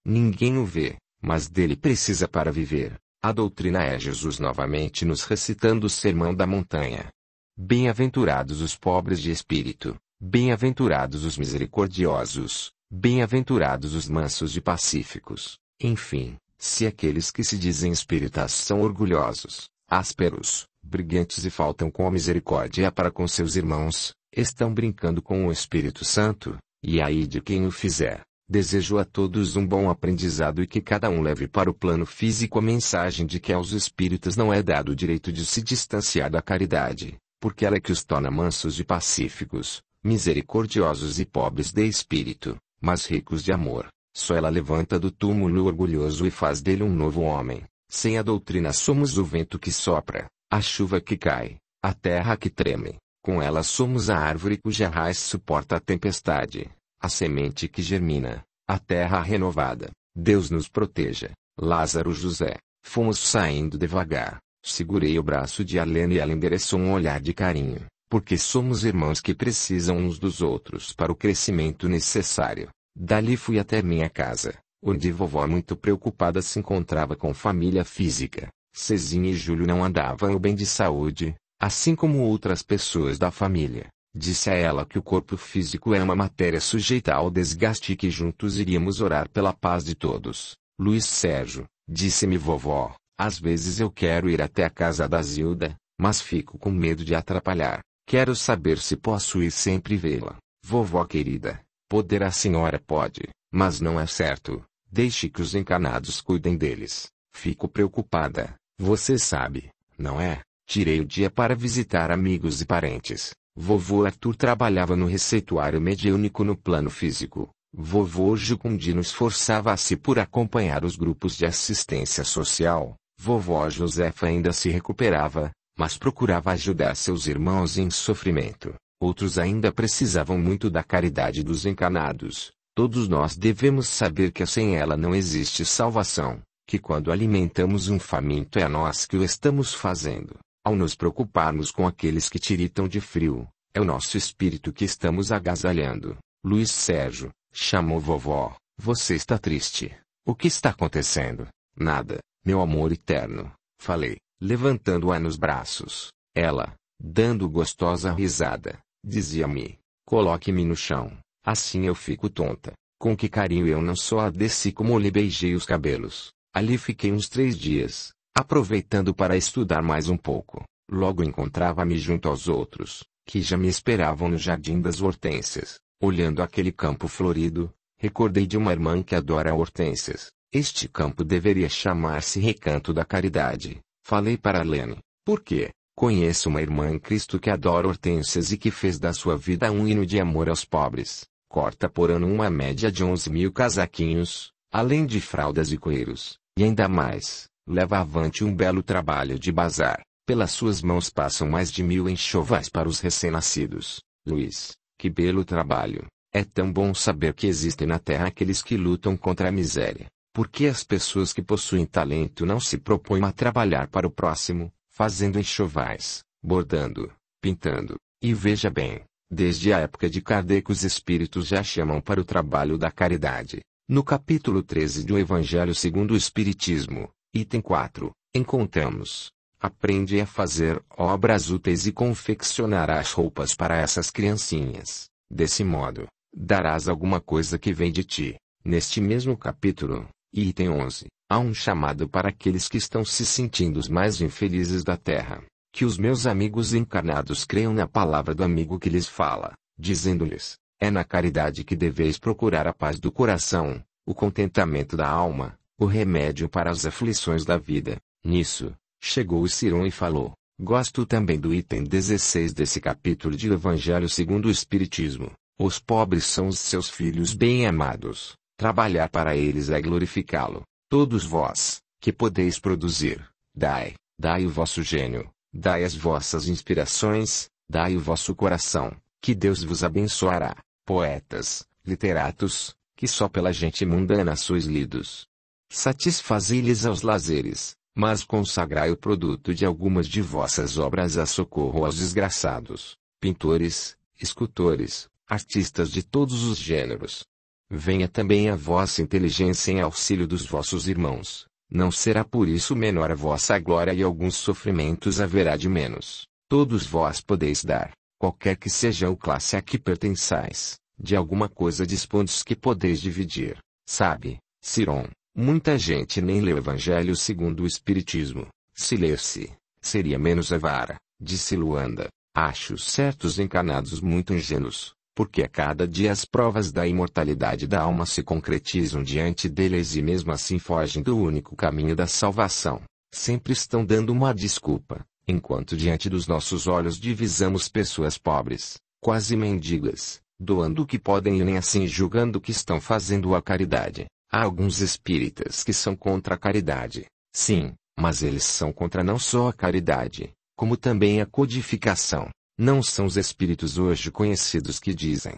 Ninguém o vê, mas dele precisa para viver. A doutrina é Jesus novamente nos recitando o Sermão da Montanha. Bem-aventurados os pobres de espírito, Bem-aventurados os misericordiosos, bem-aventurados os mansos e pacíficos. Enfim, se aqueles que se dizem espíritas são orgulhosos, ásperos, brigantes e faltam com a misericórdia para com seus irmãos, estão brincando com o Espírito Santo, e aí de quem o fizer. Desejo a todos um bom aprendizado e que cada um leve para o plano físico a mensagem de que aos espíritas não é dado o direito de se distanciar da caridade, porque ela é que os torna mansos e pacíficos, misericordiosos e pobres de espírito, mas ricos de amor, só ela levanta do túmulo orgulhoso e faz dele um novo homem. Sem a doutrina somos o vento que sopra, a chuva que cai, a terra que treme. Com ela somos a árvore cuja raiz suporta a tempestade, a semente que germina, a terra renovada. Deus nos proteja. Lázaro José, fomos saindo devagar. Segurei o braço de Helena e ela endereçou um olhar de carinho porque somos irmãos que precisam uns dos outros para o crescimento necessário. Dali fui até minha casa, onde vovó muito preocupada se encontrava com família física. Cezinha e Júlio não andavam bem de saúde, assim como outras pessoas da família. Disse a ela que o corpo físico é uma matéria sujeita ao desgaste e que juntos iríamos orar pela paz de todos. Luiz Sérgio, disse-me vovó, às vezes eu quero ir até a casa da Zilda, mas fico com medo de atrapalhar. Quero saber se posso ir sempre vê-la. Vovó querida, poder a senhora pode, mas não é certo. Deixe que os encanados cuidem deles. Fico preocupada, você sabe, não é? Tirei o dia para visitar amigos e parentes. Vovô Arthur trabalhava no receituário mediúnico no plano físico. Vovô Jucundino esforçava-se por acompanhar os grupos de assistência social. Vovó Josefa ainda se recuperava, mas procurava ajudar seus irmãos em sofrimento. Outros ainda precisavam muito da caridade dos encanados. Todos nós devemos saber que sem ela não existe salvação, que quando alimentamos um faminto é nós que o estamos fazendo. Ao nos preocuparmos com aqueles que tiritam de frio, é o nosso espírito que estamos agasalhando. Luiz Sérgio, chamou vovó, você está triste. O que está acontecendo? Nada, meu amor eterno, falei levantando-a nos braços. Ela, dando gostosa risada, dizia-me: Coloque-me no chão, assim eu fico tonta. Com que carinho eu não só a desci como lhe beijei os cabelos. Ali fiquei uns três dias, aproveitando para estudar mais um pouco. Logo encontrava-me junto aos outros, que já me esperavam no jardim das hortênsias. Olhando aquele campo florido, recordei de uma irmã que adora hortênsias. Este campo deveria chamar-se Recanto da Caridade. Falei para Lene, porque conheço uma irmã em Cristo que adora hortênsias e que fez da sua vida um hino de amor aos pobres. Corta por ano uma média de 11 mil casaquinhos, além de fraldas e coeiros, e ainda mais, leva avante um belo trabalho de bazar. Pelas suas mãos passam mais de mil enxovais para os recém-nascidos. Luiz, que belo trabalho! É tão bom saber que existem na terra aqueles que lutam contra a miséria, por que as pessoas que possuem talento não se propõem a trabalhar para o próximo, fazendo enxovais, bordando, pintando? E veja bem, desde a época de Kardec os espíritos já chamam para o trabalho da caridade. No capítulo 13 do Evangelho segundo o Espiritismo, item 4, encontramos: Aprende a fazer obras úteis e confeccionarás roupas para essas criancinhas. Desse modo, darás alguma coisa que vem de ti. Neste mesmo capítulo, Item 11. Há um chamado para aqueles que estão se sentindo os mais infelizes da terra. Que os meus amigos encarnados creiam na palavra do amigo que lhes fala, dizendo-lhes: É na caridade que deveis procurar a paz do coração, o contentamento da alma, o remédio para as aflições da vida. Nisso, chegou o Ciron e falou: Gosto também do item 16 desse capítulo de Evangelho segundo o Espiritismo. Os pobres são os seus filhos bem amados. Trabalhar para eles é glorificá-lo. Todos vós, que podeis produzir, dai, dai o vosso gênio, dai as vossas inspirações, dai o vosso coração, que Deus vos abençoará. Poetas, literatos, que só pela gente mundana sois lidos. Satisfazei-lhes aos lazeres, mas consagrai o produto de algumas de vossas obras a socorro aos desgraçados, pintores, escultores, artistas de todos os gêneros, Venha também a vossa inteligência em auxílio dos vossos irmãos, não será por isso menor a vossa glória e alguns sofrimentos haverá de menos. Todos vós podeis dar, qualquer que seja o classe a que pertençais, de alguma coisa dispondes que podeis dividir. Sabe, Siron, muita gente nem lê o Evangelho segundo o Espiritismo. Se lesse, seria menos avara, disse Luanda. Acho certos encarnados muito ingênuos, porque a cada dia as provas da imortalidade da alma se concretizam diante deles e mesmo assim fogem do único caminho da salvação, sempre estão dando uma desculpa, enquanto diante dos nossos olhos divisamos pessoas pobres, quase mendigas, doando o que podem e nem assim julgando que estão fazendo a caridade. Há alguns espíritas que são contra a caridade, sim, mas eles são contra não só a caridade, como também a codificação, não são os espíritos hoje conhecidos que dizem: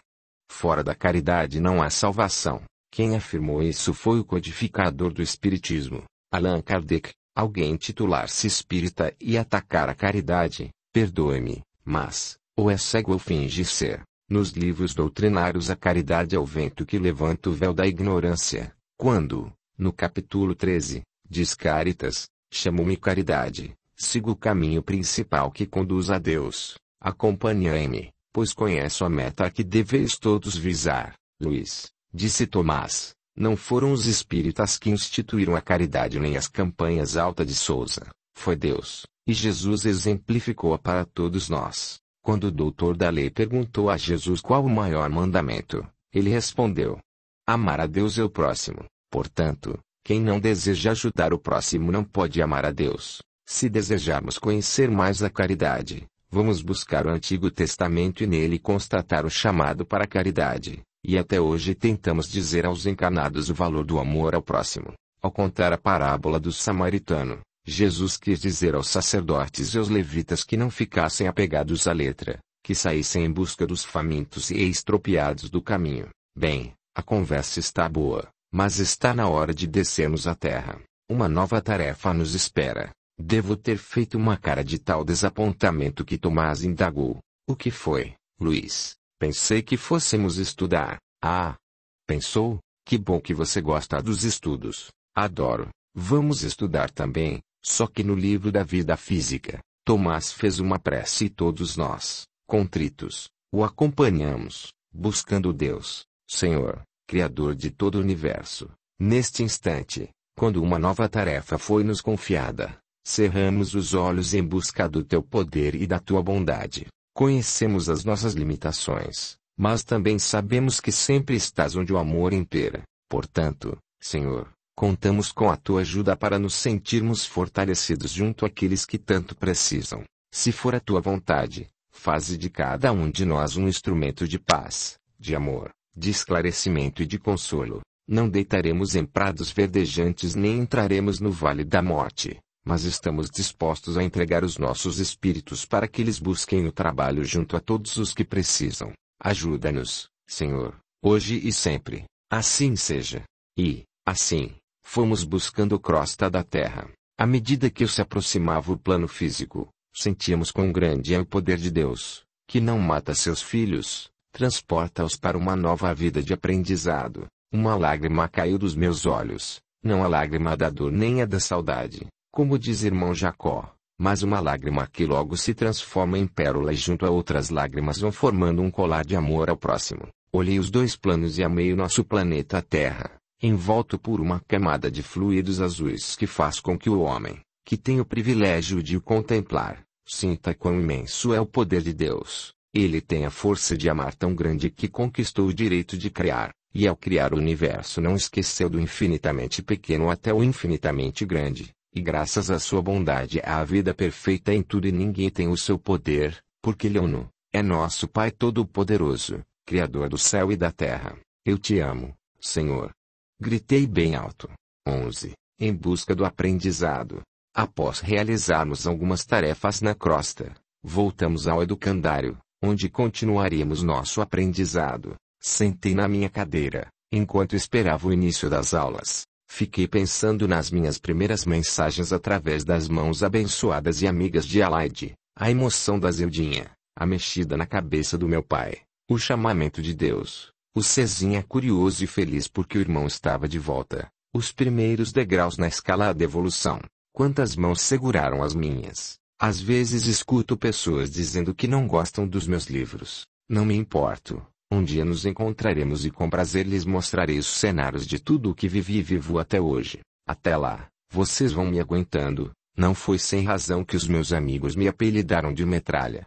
fora da caridade não há salvação. Quem afirmou isso foi o codificador do espiritismo, Allan Kardec. Alguém titular-se espírita e atacar a caridade, perdoe-me, mas, ou é cego ou finge ser. Nos livros doutrinários a caridade é o vento que levanta o véu da ignorância, quando, no capítulo 13, diz Caritas, chamo-me caridade, sigo o caminho principal que conduz a Deus, acompanhe me pois conheço a meta a que deveis todos visar. Luiz disse Tomás, não foram os espíritas que instituíram a caridade nem as campanhas alta de Souza, foi Deus, e Jesus exemplificou-a para todos nós. Quando o doutor da lei perguntou a Jesus qual o maior mandamento, ele respondeu: Amar a Deus e o próximo. Portanto, quem não deseja ajudar o próximo não pode amar a Deus. Se desejarmos conhecer mais a caridade, Vamos buscar o Antigo Testamento e nele constatar o chamado para a caridade, e até hoje tentamos dizer aos encarnados o valor do amor ao próximo. Ao contar a parábola do samaritano, Jesus quis dizer aos sacerdotes e aos levitas que não ficassem apegados à letra, que saíssem em busca dos famintos e estropiados do caminho. Bem, a conversa está boa, mas está na hora de descermos à terra. Uma nova tarefa nos espera. Devo ter feito uma cara de tal desapontamento que Tomás indagou. O que foi, Luiz? Pensei que fôssemos estudar. Ah! Pensou? Que bom que você gosta dos estudos. Adoro. Vamos estudar também, só que no livro da vida física. Tomás fez uma prece e todos nós, contritos, o acompanhamos, buscando Deus, Senhor, Criador de todo o universo. Neste instante, quando uma nova tarefa foi nos confiada, Cerramos os olhos em busca do teu poder e da tua bondade. Conhecemos as nossas limitações, mas também sabemos que sempre estás onde o amor impera. Portanto, Senhor, contamos com a tua ajuda para nos sentirmos fortalecidos junto àqueles que tanto precisam. Se for a tua vontade, faze de cada um de nós um instrumento de paz, de amor, de esclarecimento e de consolo. Não deitaremos em prados verdejantes nem entraremos no vale da morte, mas estamos dispostos a entregar os nossos espíritos para que eles busquem o trabalho junto a todos os que precisam. Ajuda-nos, Senhor, hoje e sempre. Assim seja. E, assim, fomos buscando a crosta da terra. À medida que eu se aproximava o plano físico, sentíamos quão grande é o poder de Deus, que não mata seus filhos, transporta-os para uma nova vida de aprendizado. Uma lágrima caiu dos meus olhos, não a lágrima da dor nem a da saudade, como diz irmão Jacó, mas uma lágrima que logo se transforma em pérola junto a outras lágrimas vão formando um colar de amor ao próximo. Olhei os dois planos e amei o nosso planeta Terra, envolto por uma camada de fluidos azuis que faz com que o homem, que tem o privilégio de o contemplar, sinta quão imenso é o poder de Deus. Ele tem a força de amar tão grande que conquistou o direito de criar, e ao criar o universo não esqueceu do infinitamente pequeno até o infinitamente grande. E graças à sua bondade há a vida perfeita em tudo e ninguém tem o seu poder, porque Ele é uno, é nosso Pai Todo-Poderoso, Criador do céu e da terra. Eu te amo, Senhor. Gritei bem alto. 11. Em busca do aprendizado. Após realizarmos algumas tarefas na crosta, voltamos ao educandário, onde continuaremos nosso aprendizado. Sentei na minha cadeira, enquanto esperava o início das aulas. Fiquei pensando nas minhas primeiras mensagens através das mãos abençoadas e amigas de Alaide, a emoção da Zildinha, a mexida na cabeça do meu pai, o chamamento de Deus, o Cezinha é curioso e feliz porque o irmão estava de volta, os primeiros degraus na escala da evolução, quantas mãos seguraram as minhas. Às vezes escuto pessoas dizendo que não gostam dos meus livros, não me importo, um dia nos encontraremos e com prazer lhes mostrarei os cenários de tudo o que vivi e vivo até hoje. Até lá, vocês vão me aguentando. Não foi sem razão que os meus amigos me apelidaram de metralha.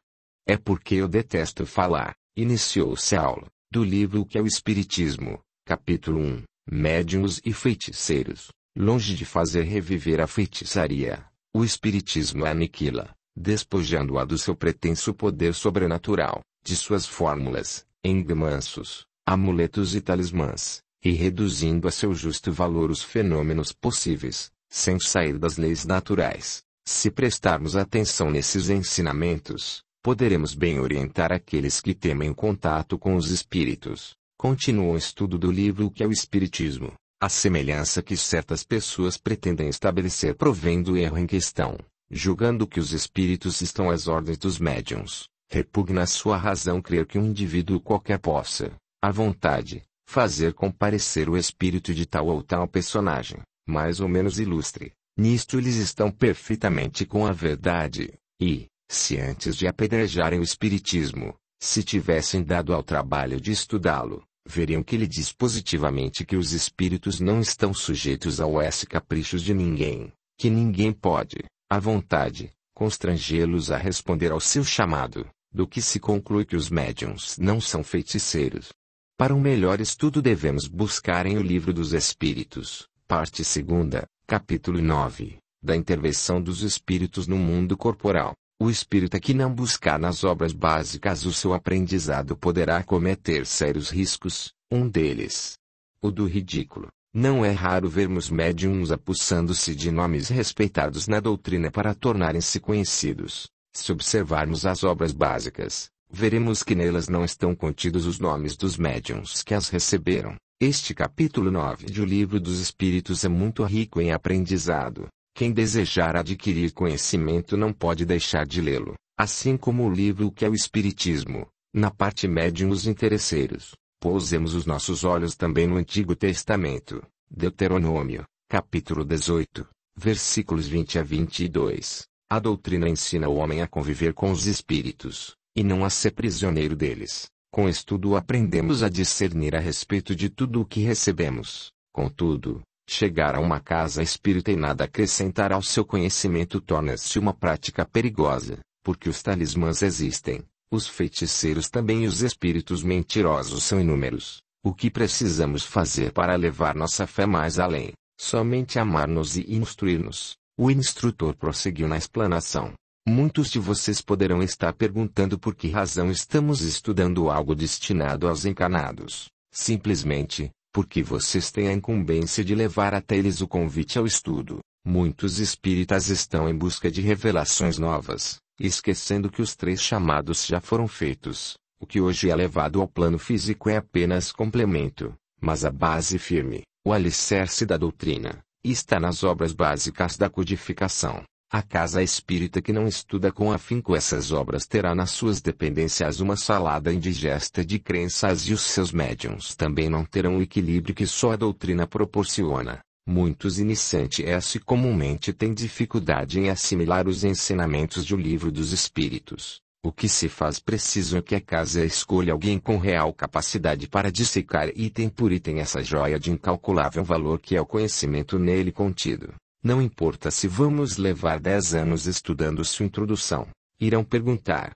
É porque eu detesto falar. Iniciou-se a aula do livro que é o Espiritismo, capítulo 1, Médiuns e Feiticeiros. Longe de fazer reviver a feitiçaria, o Espiritismo a aniquila, despojando-a do seu pretenso poder sobrenatural, de suas fórmulas, engamanços, amuletos e talismãs, e reduzindo a seu justo valor os fenômenos possíveis, sem sair das leis naturais. Se prestarmos atenção nesses ensinamentos, poderemos bem orientar aqueles que temem o contato com os espíritos. Continua o estudo do livro que é o Espiritismo. A semelhança que certas pessoas pretendem estabelecer provém do erro em questão, julgando que os espíritos estão às ordens dos médiums. Repugna a sua razão crer que um indivíduo qualquer possa, à vontade, fazer comparecer o espírito de tal ou tal personagem, mais ou menos ilustre. Nisto eles estão perfeitamente com a verdade, e, se antes de apedrejarem o espiritismo, se tivessem dado ao trabalho de estudá-lo, veriam que ele diz positivamente que os espíritos não estão sujeitos ao S caprichos de ninguém, que ninguém pode, à vontade, constrangê-los a responder ao seu chamado, do que se conclui que os médiums não são feiticeiros. Para um melhor estudo devemos buscar em O Livro dos Espíritos, parte 2, capítulo 9, da intervenção dos espíritos no mundo corporal. O espírita que não buscar nas obras básicas o seu aprendizado poderá cometer sérios riscos, um deles, o do ridículo. Não é raro vermos médiums apossando-se de nomes respeitados na doutrina para tornarem-se conhecidos. Se observarmos as obras básicas, veremos que nelas não estão contidos os nomes dos médiums que as receberam. Este capítulo 9 do Livro dos Espíritos é muito rico em aprendizado. Quem desejar adquirir conhecimento não pode deixar de lê-lo, assim como o livro que é o Espiritismo. Na parte médium os interesseiros, pousemos os nossos olhos também no Antigo Testamento, Deuteronômio, capítulo 18, versículos 20 a 22. A doutrina ensina o homem a conviver com os espíritos, e não a ser prisioneiro deles. Com estudo aprendemos a discernir a respeito de tudo o que recebemos. Contudo, chegar a uma casa espírita e nada acrescentar ao seu conhecimento torna-se uma prática perigosa, porque os talismãs existem, os feiticeiros também e os espíritos mentirosos são inúmeros. O que precisamos fazer para levar nossa fé mais além? Somente amar-nos e instruir-nos. O instrutor prosseguiu na explanação. Muitos de vocês poderão estar perguntando por que razão estamos estudando algo destinado aos encarnados. Simplesmente, porque vocês têm a incumbência de levar até eles o convite ao estudo. Muitos espíritas estão em busca de revelações novas, esquecendo que os três chamados já foram feitos. O que hoje é levado ao plano físico é apenas complemento, mas a base firme, o alicerce da doutrina está nas obras básicas da codificação. A casa espírita que não estuda com afinco essas obras terá nas suas dependências uma salada indigesta de crenças e os seus médiums também não terão o equilíbrio que só a doutrina proporciona. Muitos iniciantes S assim comumente têm dificuldade em assimilar os ensinamentos do livro dos espíritos. O que se faz preciso é que a casa escolha alguém com real capacidade para dissecar item por item essa joia de incalculável valor que é o conhecimento nele contido. Não importa se vamos levar dez anos estudando sua introdução, irão perguntar.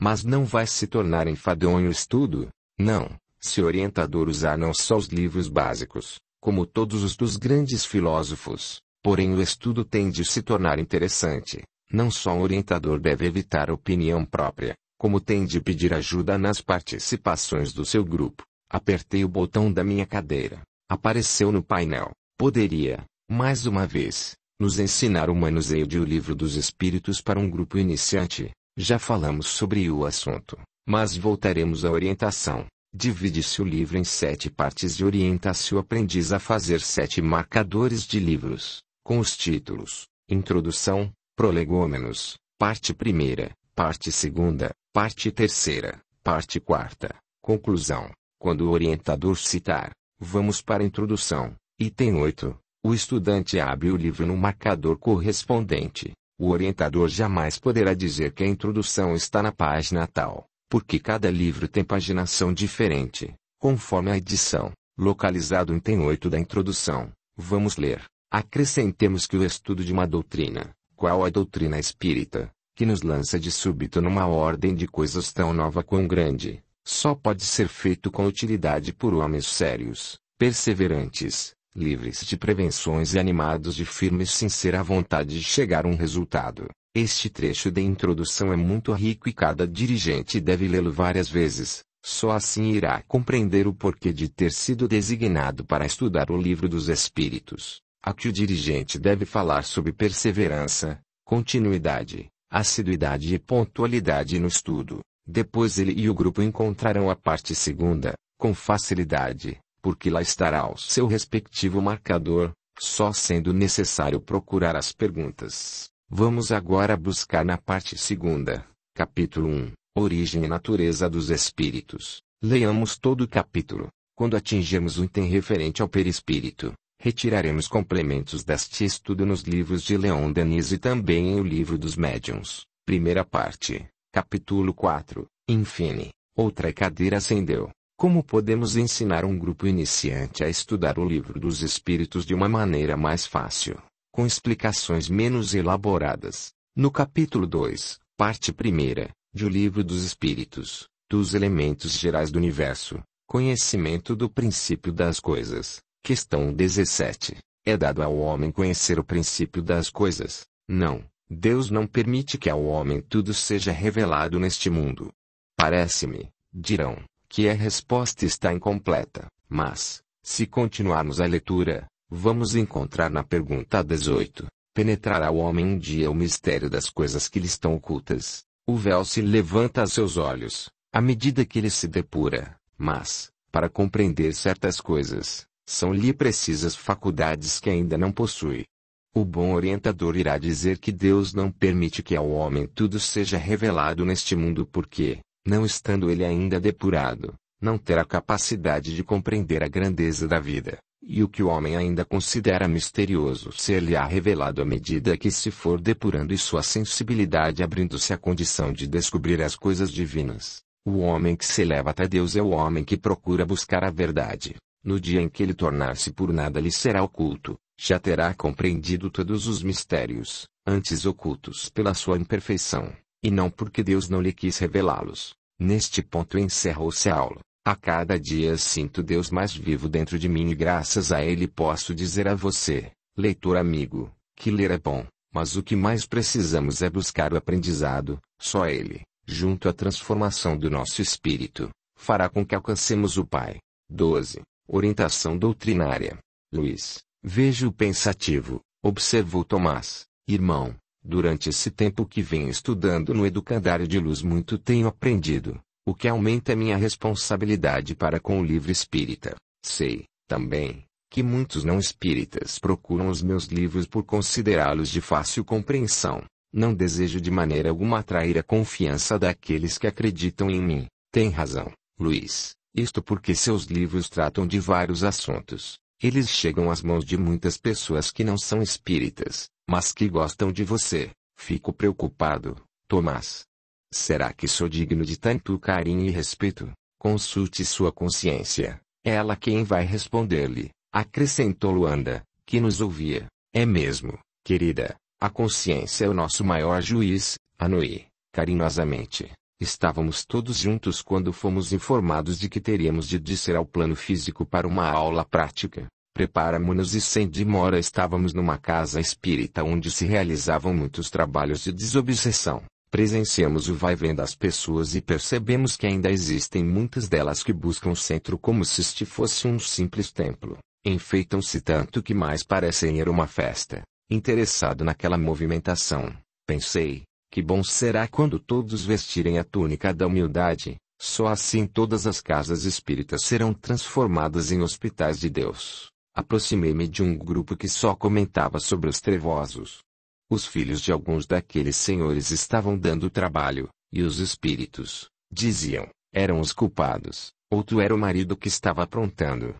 Mas não vai se tornar enfadonho o estudo? Não, se o orientador usar não só os livros básicos, como todos os dos grandes filósofos, porém o estudo tende a se tornar interessante. Não só o orientador deve evitar opinião própria, como tem de pedir ajuda nas participações do seu grupo. Apertei o botão da minha cadeira. Apareceu no painel. Poderia, mais uma vez, nos ensinar o manuseio de O Livro dos Espíritos para um grupo iniciante. Já falamos sobre o assunto, mas voltaremos à orientação. Divide-se o livro em sete partes e orienta-se o aprendiz a fazer sete marcadores de livros, com os títulos: Introdução, Prolegômenos, parte primeira, parte segunda, parte terceira, parte quarta. Conclusão. Quando o orientador citar, vamos para a introdução. Item 8. O estudante abre o livro no marcador correspondente. O orientador jamais poderá dizer que a introdução está na página tal, porque cada livro tem paginação diferente, conforme a edição. Localizado em item 8 da introdução. Vamos ler. Acrescentemos que o estudo de uma doutrina, qual a doutrina espírita, que nos lança de súbito numa ordem de coisas tão nova quão grande, só pode ser feito com utilidade por homens sérios, perseverantes, livres de prevenções e animados de firme e sincera vontade de chegar a um resultado. Este trecho de introdução é muito rico e cada dirigente deve lê-lo várias vezes. Só assim irá compreender o porquê de ter sido designado para estudar o livro dos Espíritos a que o dirigente deve falar sobre perseverança, continuidade, assiduidade e pontualidade no estudo. Depois ele e o grupo encontrarão a parte segunda, com facilidade, porque lá estará o seu respectivo marcador, só sendo necessário procurar as perguntas. Vamos agora buscar na parte segunda, capítulo 1, Origem e Natureza dos Espíritos. Leiamos todo o capítulo, quando atingirmos o item referente ao perispírito. Retiraremos complementos deste estudo nos livros de Leon Denis e também em O Livro dos Médiuns, primeira parte, capítulo 4, Infine, outra cadeira acendeu. Como podemos ensinar um grupo iniciante a estudar o livro dos espíritos de uma maneira mais fácil, com explicações menos elaboradas? No capítulo 2, parte 1, de O Livro dos Espíritos, dos elementos gerais do universo, conhecimento do princípio das coisas, Questão 17. É dado ao homem conhecer o princípio das coisas? Não, Deus não permite que ao homem tudo seja revelado neste mundo. Parece-me, dirão, que a resposta está incompleta, mas, se continuarmos a leitura, vamos encontrar na pergunta 18: penetrará o homem um dia o mistério das coisas que lhe estão ocultas? O véu se levanta a seus olhos, à medida que ele se depura, mas, para compreender certas coisas, são-lhe precisas faculdades que ainda não possui. O bom orientador irá dizer que Deus não permite que ao homem tudo seja revelado neste mundo porque, não estando ele ainda depurado, não terá capacidade de compreender a grandeza da vida, e o que o homem ainda considera misterioso ser-lhe-á revelado à medida que se for depurando e sua sensibilidade abrindo-se à condição de descobrir as coisas divinas. O homem que se eleva até Deus é o homem que procura buscar a verdade, no dia em que ele tornar-se por nada lhe será oculto, já terá compreendido todos os mistérios, antes ocultos pela sua imperfeição, e não porque Deus não lhe quis revelá-los. Neste ponto encerrou-se a aula. A cada dia sinto Deus mais vivo dentro de mim e graças a Ele posso dizer a você, leitor amigo, que ler é bom, mas o que mais precisamos é buscar o aprendizado, só Ele, junto à transformação do nosso espírito, fará com que alcancemos o Pai. 12. Orientação doutrinária. Luiz, vejo pensativo, observou Tomás, irmão, durante esse tempo que venho estudando no educandário de luz muito tenho aprendido, o que aumenta minha responsabilidade para com o livro espírita. Sei, também, que muitos não espíritas procuram os meus livros por considerá-los de fácil compreensão. Não desejo de maneira alguma atrair a confiança daqueles que acreditam em mim. Tem razão, Luiz. Isto porque seus livros tratam de vários assuntos. Eles chegam às mãos de muitas pessoas que não são espíritas, mas que gostam de você. Fico preocupado, Tomás. Será que sou digno de tanto carinho e respeito? Consulte sua consciência. ela quem vai responder-lhe, acrescentou Luanda, que nos ouvia. É mesmo, querida. A consciência é o nosso maior juiz, anui, carinhosamente. Estávamos todos juntos quando fomos informados de que teríamos de descer ao plano físico para uma aula prática. Preparamos-nos e sem demora estávamos numa casa espírita onde se realizavam muitos trabalhos de desobsessão. Presenciamos o vai-vem das pessoas e percebemos que ainda existem muitas delas que buscam o centro como se este fosse um simples templo. Enfeitam-se tanto que mais parecem ir uma festa. Interessado naquela movimentação, pensei, que bom será quando todos vestirem a túnica da humildade, só assim todas as casas espíritas serão transformadas em hospitais de Deus. Aproximei-me de um grupo que só comentava sobre os trevosos. Os filhos de alguns daqueles senhores estavam dando trabalho, e os espíritos, diziam, eram os culpados, outro era o marido que estava aprontando.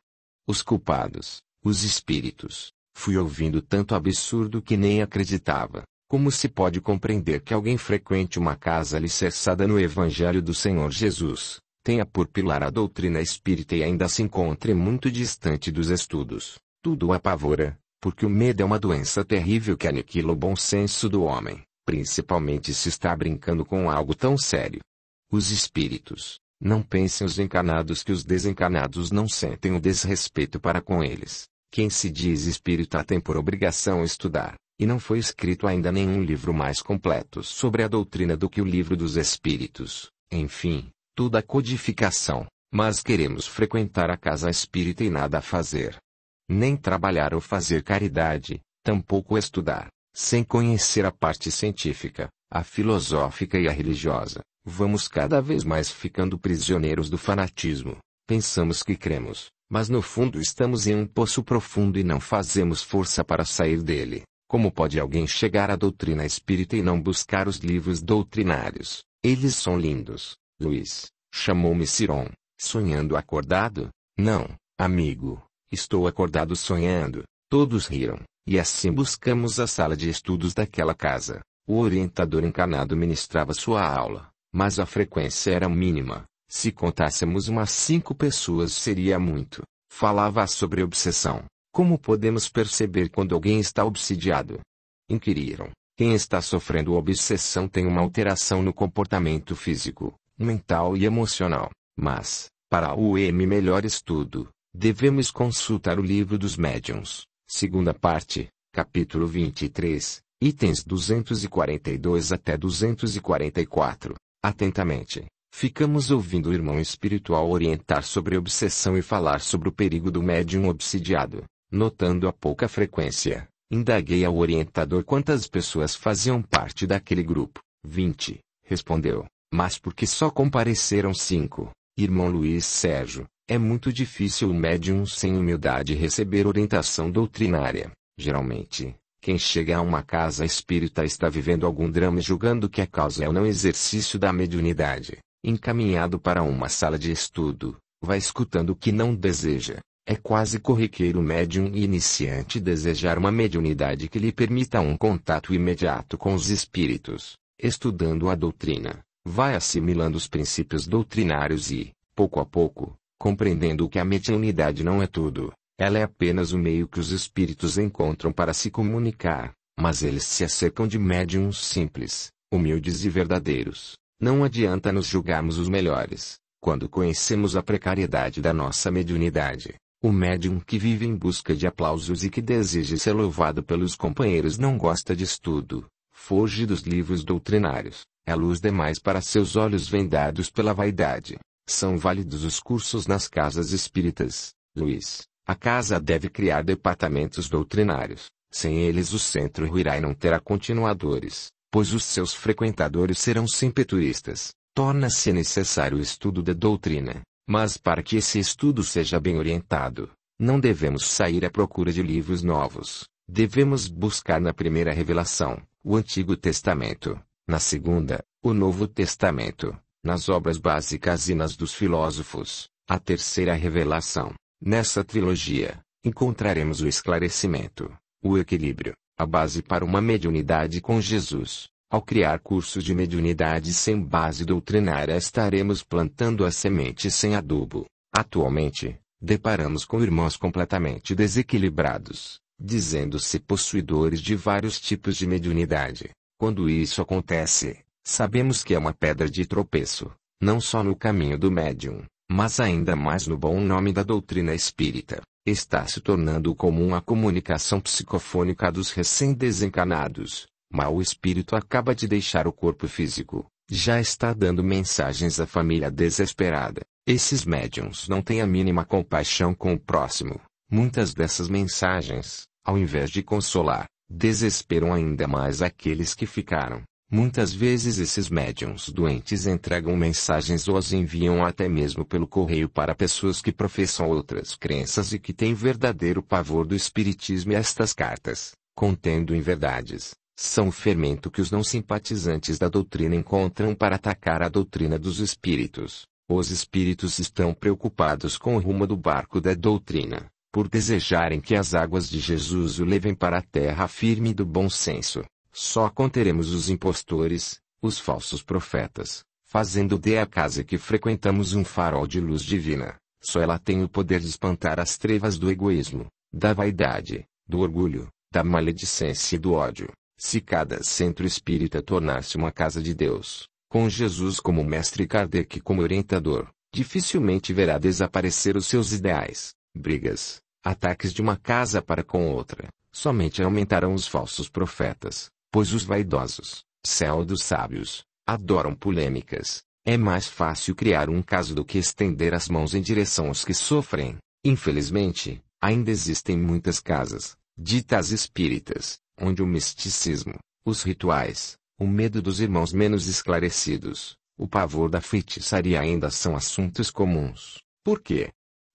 Os culpados, os espíritos, fui ouvindo tanto absurdo que nem acreditava. Como se pode compreender que alguém frequente uma casa alicerçada no Evangelho do Senhor Jesus, tenha por pilar a doutrina espírita e ainda se encontre muito distante dos estudos? Tudo o apavora, porque o medo é uma doença terrível que aniquila o bom senso do homem, principalmente se está brincando com algo tão sério. Os espíritos, não pensem os encarnados que os desencarnados não sentem o desrespeito para com eles. Quem se diz espírita tem por obrigação estudar, e não foi escrito ainda nenhum livro mais completo sobre a doutrina do que o Livro dos Espíritos, enfim, toda a codificação, mas queremos frequentar a casa espírita e nada a fazer. Nem trabalhar ou fazer caridade, tampouco estudar, sem conhecer a parte científica, a filosófica e a religiosa, vamos cada vez mais ficando prisioneiros do fanatismo. Pensamos que cremos, mas no fundo estamos em um poço profundo e não fazemos força para sair dele. Como pode alguém chegar à doutrina espírita e não buscar os livros doutrinários? Eles são lindos. Luiz, chamou-me Ciron, sonhando acordado? Não, amigo, estou acordado sonhando. Todos riram, e assim buscamos a sala de estudos daquela casa. O orientador encarnado ministrava sua aula, mas a frequência era mínima. Se contássemos umas cinco pessoas seria muito. Falava sobre obsessão, como podemos perceber quando alguém está obsidiado? Inquiriram. Quem está sofrendo obsessão tem uma alteração no comportamento físico, mental e emocional. Mas, para o M melhor estudo, devemos consultar o livro dos médiuns, segunda parte, capítulo 23, itens 242 até 244. Atentamente, ficamos ouvindo o irmão espiritual orientar sobre obsessão e falar sobre o perigo do médium obsidiado. Notando a pouca frequência, indaguei ao orientador quantas pessoas faziam parte daquele grupo. 20, respondeu. Mas porque só compareceram cinco? Irmão Luiz Sérgio, é muito difícil o médium sem humildade receber orientação doutrinária. Geralmente, quem chega a uma casa espírita está vivendo algum drama e julgando que a causa é o não exercício da mediunidade. Encaminhado para uma sala de estudo, vai escutando o que não deseja, é quase corriqueiro médium e iniciante desejar uma mediunidade que lhe permita um contato imediato com os espíritos. Estudando a doutrina, vai assimilando os princípios doutrinários e, pouco a pouco, compreendendo que a mediunidade não é tudo, ela é apenas o meio que os espíritos encontram para se comunicar, mas eles se acercam de médiums simples, humildes e verdadeiros. Não adianta nos julgarmos os melhores, quando conhecemos a precariedade da nossa mediunidade. O médium que vive em busca de aplausos e que deseja ser louvado pelos companheiros não gosta de estudo, foge dos livros doutrinários, é luz demais para seus olhos vendados pela vaidade. São válidos os cursos nas casas espíritas, Luiz. A casa deve criar departamentos doutrinários, sem eles o centro ruirá e não terá continuadores, pois os seus frequentadores serão simpeturistas. Torna-se necessário o estudo da doutrina, mas para que esse estudo seja bem orientado, não devemos sair à procura de livros novos. Devemos buscar na primeira revelação, o Antigo Testamento, na segunda, o Novo Testamento, nas obras básicas e nas dos filósofos, a terceira revelação. Nessa trilogia, encontraremos o esclarecimento, o equilíbrio, a base para uma mediunidade com Jesus. Ao criar cursos de mediunidade sem base doutrinária estaremos plantando a semente sem adubo. Atualmente, deparamos com irmãos completamente desequilibrados, dizendo-se possuidores de vários tipos de mediunidade. Quando isso acontece, sabemos que é uma pedra de tropeço, não só no caminho do médium, mas ainda mais no bom nome da doutrina espírita. Está se tornando comum a comunicação psicofônica dos recém-desencarnados, Mal o espírito acaba de deixar o corpo físico, já está dando mensagens à família desesperada. Esses médiums não têm a mínima compaixão com o próximo. Muitas dessas mensagens, ao invés de consolar, desesperam ainda mais aqueles que ficaram. Muitas vezes esses médiums doentes entregam mensagens ou as enviam até mesmo pelo correio para pessoas que professam outras crenças e que têm verdadeiro pavor do espiritismo e estas cartas, contendo inverdades, são o fermento que os não simpatizantes da doutrina encontram para atacar a doutrina dos espíritos. Os espíritos estão preocupados com o rumo do barco da doutrina, por desejarem que as águas de Jesus o levem para a terra firme do bom senso. Só conteremos os impostores, os falsos profetas, fazendo de a casa que frequentamos um farol de luz divina. Só ela tem o poder de espantar as trevas do egoísmo, da vaidade, do orgulho, da maledicência e do ódio. Se cada centro espírita tornar-se uma casa de Deus, com Jesus como mestre e Kardec como orientador, dificilmente verá desaparecer os seus ideais, brigas, ataques de uma casa para com outra. Somente aumentarão os falsos profetas, pois os vaidosos, dos sábios, adoram polêmicas. É mais fácil criar um caso do que estender as mãos em direção aos que sofrem. Infelizmente, ainda existem muitas casas, ditas espíritas, onde o misticismo, os rituais, o medo dos irmãos menos esclarecidos, o pavor da feitiçaria ainda são assuntos comuns. Por quê?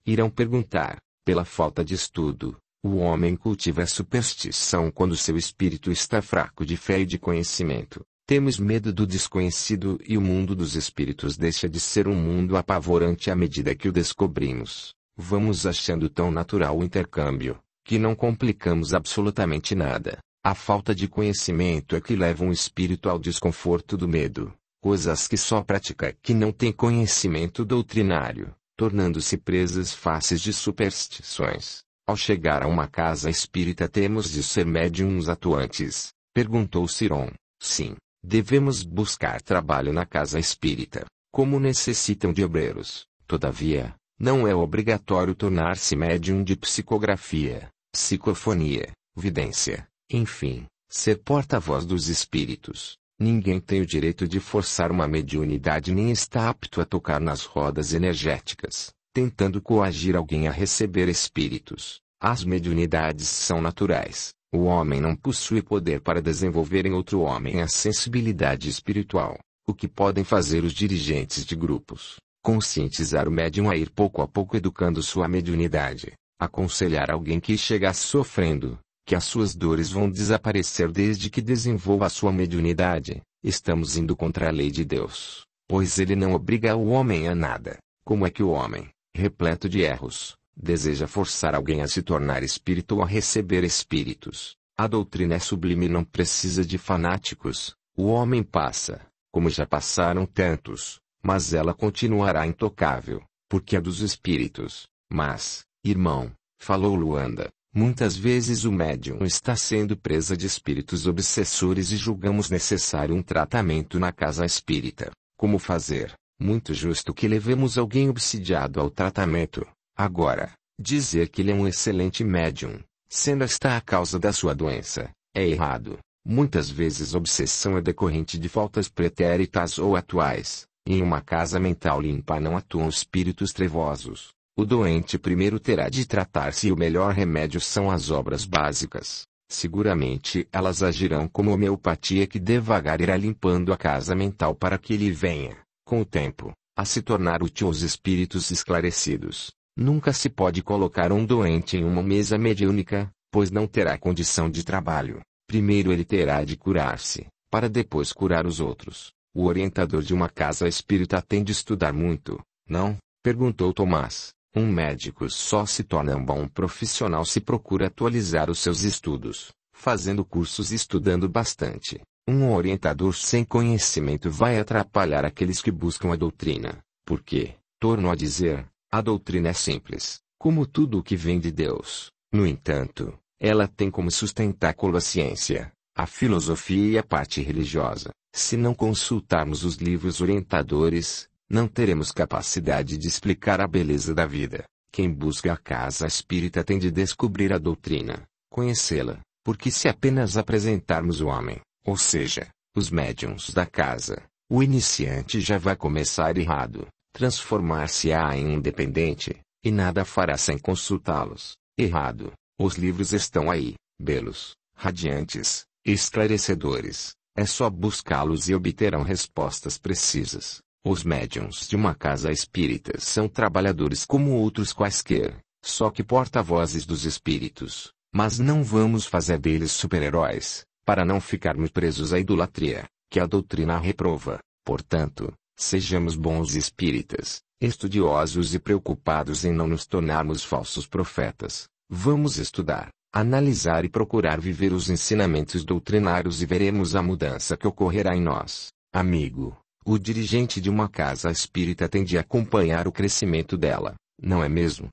Irão perguntar, pela falta de estudo, o homem cultiva a superstição quando seu espírito está fraco de fé e de conhecimento. Temos medo do desconhecido e o mundo dos espíritos deixa de ser um mundo apavorante à medida que o descobrimos. Vamos achando tão natural o intercâmbio, que não complicamos absolutamente nada. A falta de conhecimento é que leva um espírito ao desconforto do medo, coisas que só pratica que não tem conhecimento doutrinário, tornando-se presas fáceis de superstições. Ao chegar a uma casa espírita temos de ser médiums atuantes, perguntou Ciron. Sim, devemos buscar trabalho na casa espírita, como necessitam de obreiros. Todavia, não é obrigatório tornar-se médium de psicografia, psicofonia, vidência, enfim, ser porta-voz dos espíritos. Ninguém tem o direito de forçar uma mediunidade nem está apto a tocar nas rodas energéticas, tentando coagir alguém a receber espíritos. As mediunidades são naturais. O homem não possui poder para desenvolver em outro homem a sensibilidade espiritual. O que podem fazer os dirigentes de grupos? Conscientizar o médium a ir pouco a pouco educando sua mediunidade. Aconselhar alguém que chega sofrendo, que as suas dores vão desaparecer desde que desenvolva a sua mediunidade, estamos indo contra a lei de Deus, pois ele não obriga o homem a nada. Como é que o homem, repleto de erros, deseja forçar alguém a se tornar espírito ou a receber espíritos? A doutrina é sublime e não precisa de fanáticos. O homem passa, como já passaram tantos, mas ela continuará intocável, porque é dos espíritos. Mas, irmão, falou Luanda, Muitas vezes o médium está sendo presa de espíritos obsessores e julgamos necessário um tratamento na casa espírita. Como fazer? Muito justo que levemos alguém obsidiado ao tratamento. Agora, dizer que ele é um excelente médium, sendo esta a causa da sua doença, é errado. Muitas vezes obsessão é decorrente de faltas pretéritas ou atuais. Em uma casa mental limpa não atuam espíritos trevosos, o doente primeiro terá de tratar-se e o melhor remédio são as obras básicas. Seguramente elas agirão como homeopatia que devagar irá limpando a casa mental para que ele venha, com o tempo, a se tornar útil aos espíritos esclarecidos. Nunca se pode colocar um doente em uma mesa mediúnica, pois não terá condição de trabalho. Primeiro ele terá de curar-se, para depois curar os outros. O orientador de uma casa espírita tem de estudar muito, não? perguntou Tomás. Um médico só se torna um bom profissional se procura atualizar os seus estudos, fazendo cursos e estudando bastante. Um orientador sem conhecimento vai atrapalhar aqueles que buscam a doutrina, porque, torno a dizer, a doutrina é simples, como tudo o que vem de Deus. No entanto, ela tem como sustentáculo a ciência, a filosofia e a parte religiosa. Se não consultarmos os livros orientadores, não teremos capacidade de explicar a beleza da vida. Quem busca a casa espírita tem de descobrir a doutrina, conhecê-la, porque se apenas apresentarmos o homem, ou seja, os médiums da casa, o iniciante já vai começar errado, transformar-se-á em um dependente, e nada fará sem consultá-los. Errado. Os livros estão aí, belos, radiantes, esclarecedores. É só buscá-los e obterão respostas precisas. Os médiums de uma casa espírita são trabalhadores como outros quaisquer, só que porta-vozes dos espíritos, mas não vamos fazer deles super-heróis, para não ficarmos presos à idolatria, que a doutrina reprova. Portanto, sejamos bons espíritas, estudiosos e preocupados em não nos tornarmos falsos profetas. Vamos estudar, analisar e procurar viver os ensinamentos doutrinários e veremos a mudança que ocorrerá em nós. Amigo, o dirigente de uma casa espírita tende a acompanhar o crescimento dela, não é mesmo?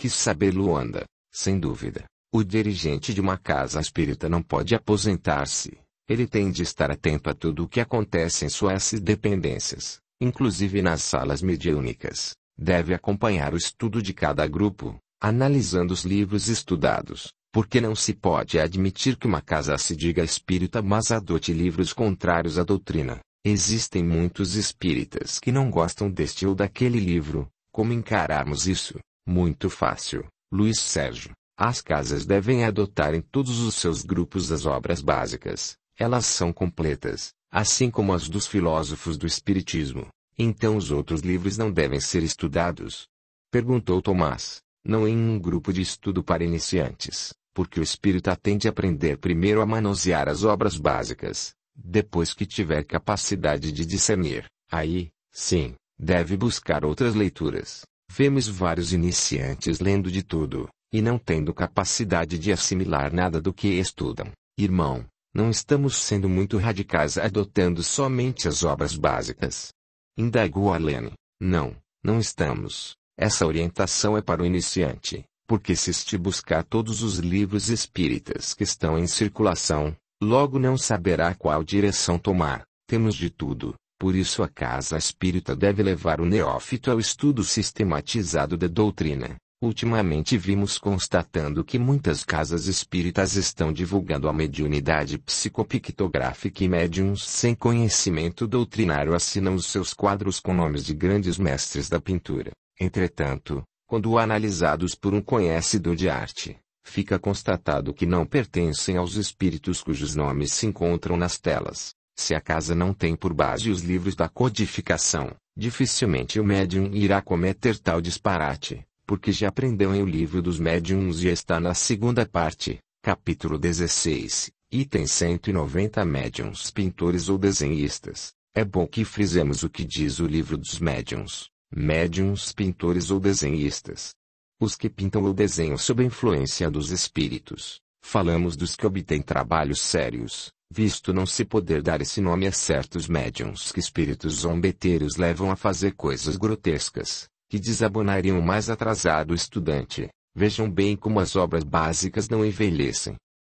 Que saber Luanda, sem dúvida. O dirigente de uma casa espírita não pode aposentar-se. Ele tem de estar atento a tudo o que acontece em suas dependências, inclusive nas salas mediúnicas. Deve acompanhar o estudo de cada grupo, analisando os livros estudados, porque não se pode admitir que uma casa se diga espírita mas adote livros contrários à doutrina. Existem muitos espíritas que não gostam deste ou daquele livro. Como encararmos isso? Muito fácil, Luiz Sérgio. As casas devem adotar em todos os seus grupos as obras básicas. Elas são completas, assim como as dos filósofos do Espiritismo. Então os outros livros não devem ser estudados? Perguntou Tomás. Não em um grupo de estudo para iniciantes, porque o espírita tende a aprender primeiro a manusear as obras básicas, depois que tiver capacidade de discernir, aí, sim, deve buscar outras leituras. Vemos vários iniciantes lendo de tudo, e não tendo capacidade de assimilar nada do que estudam. Irmão, não estamos sendo muito radicais adotando somente as obras básicas. Indagou Alene. Não, não estamos. Essa orientação é para o iniciante, porque se este buscar todos os livros espíritas que estão em circulação, Logo não saberá qual direção tomar. Temos de tudo, por isso a casa espírita deve levar o neófito ao estudo sistematizado da doutrina. Ultimamente vimos constatando que muitas casas espíritas estão divulgando a mediunidade psicopictográfica e médiums sem conhecimento doutrinário assinam os seus quadros com nomes de grandes mestres da pintura. Entretanto, quando analisados por um conhecedor de arte, fica constatado que não pertencem aos espíritos cujos nomes se encontram nas telas. Se a casa não tem por base os livros da codificação, dificilmente o médium irá cometer tal disparate, porque já aprendeu em o livro dos médiums e está na segunda parte, capítulo 16, item 190 médiums pintores ou desenhistas. É bom que frisemos o que diz o livro dos médiums, médiums pintores ou desenhistas. Os que pintam ou desenham sob a influência dos espíritos, falamos dos que obtêm trabalhos sérios, visto não se poder dar esse nome a certos médiums que espíritos zombeteiros levam a fazer coisas grotescas, que desabonariam o mais atrasado estudante. Vejam bem como as obras básicas não envelhecem.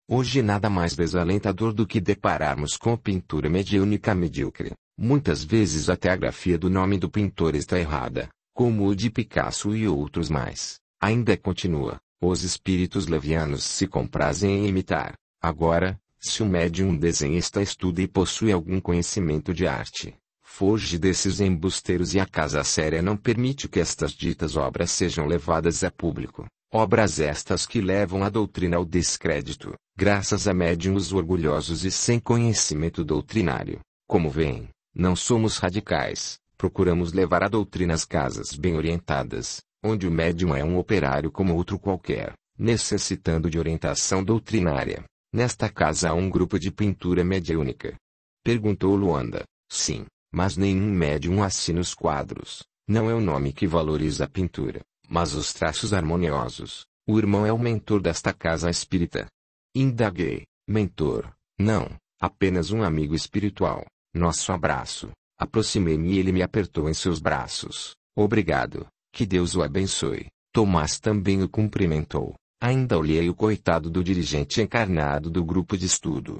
Hoje nada mais desalentador do que depararmos com pintura mediúnica medíocre. Muitas vezes até a grafia do nome do pintor está errada, como o de Picasso e outros mais. Ainda continua, os espíritos levianos se comprazem em imitar. Agora, se o médium desenhista estuda e possui algum conhecimento de arte, foge desses embusteiros e a casa séria não permite que estas ditas obras sejam levadas a público. Obras estas que levam a doutrina ao descrédito, graças a médiums orgulhosos e sem conhecimento doutrinário. Como veem, não somos radicais, procuramos levar a doutrina às casas bem orientadas, onde o médium é um operário como outro qualquer, necessitando de orientação doutrinária. Nesta casa há um grupo de pintura mediúnica. Perguntou Luanda. Sim, mas nenhum médium assina os quadros. Não é o nome que valoriza a pintura, mas os traços harmoniosos. O irmão é o mentor desta casa espírita. Indaguei. Mentor. Não, apenas um amigo espiritual. Nosso abraço. Aproximei-me e ele me apertou em seus braços. Obrigado. Que Deus o abençoe. Tomás também o cumprimentou. Ainda olhei o coitado do dirigente encarnado do grupo de estudo.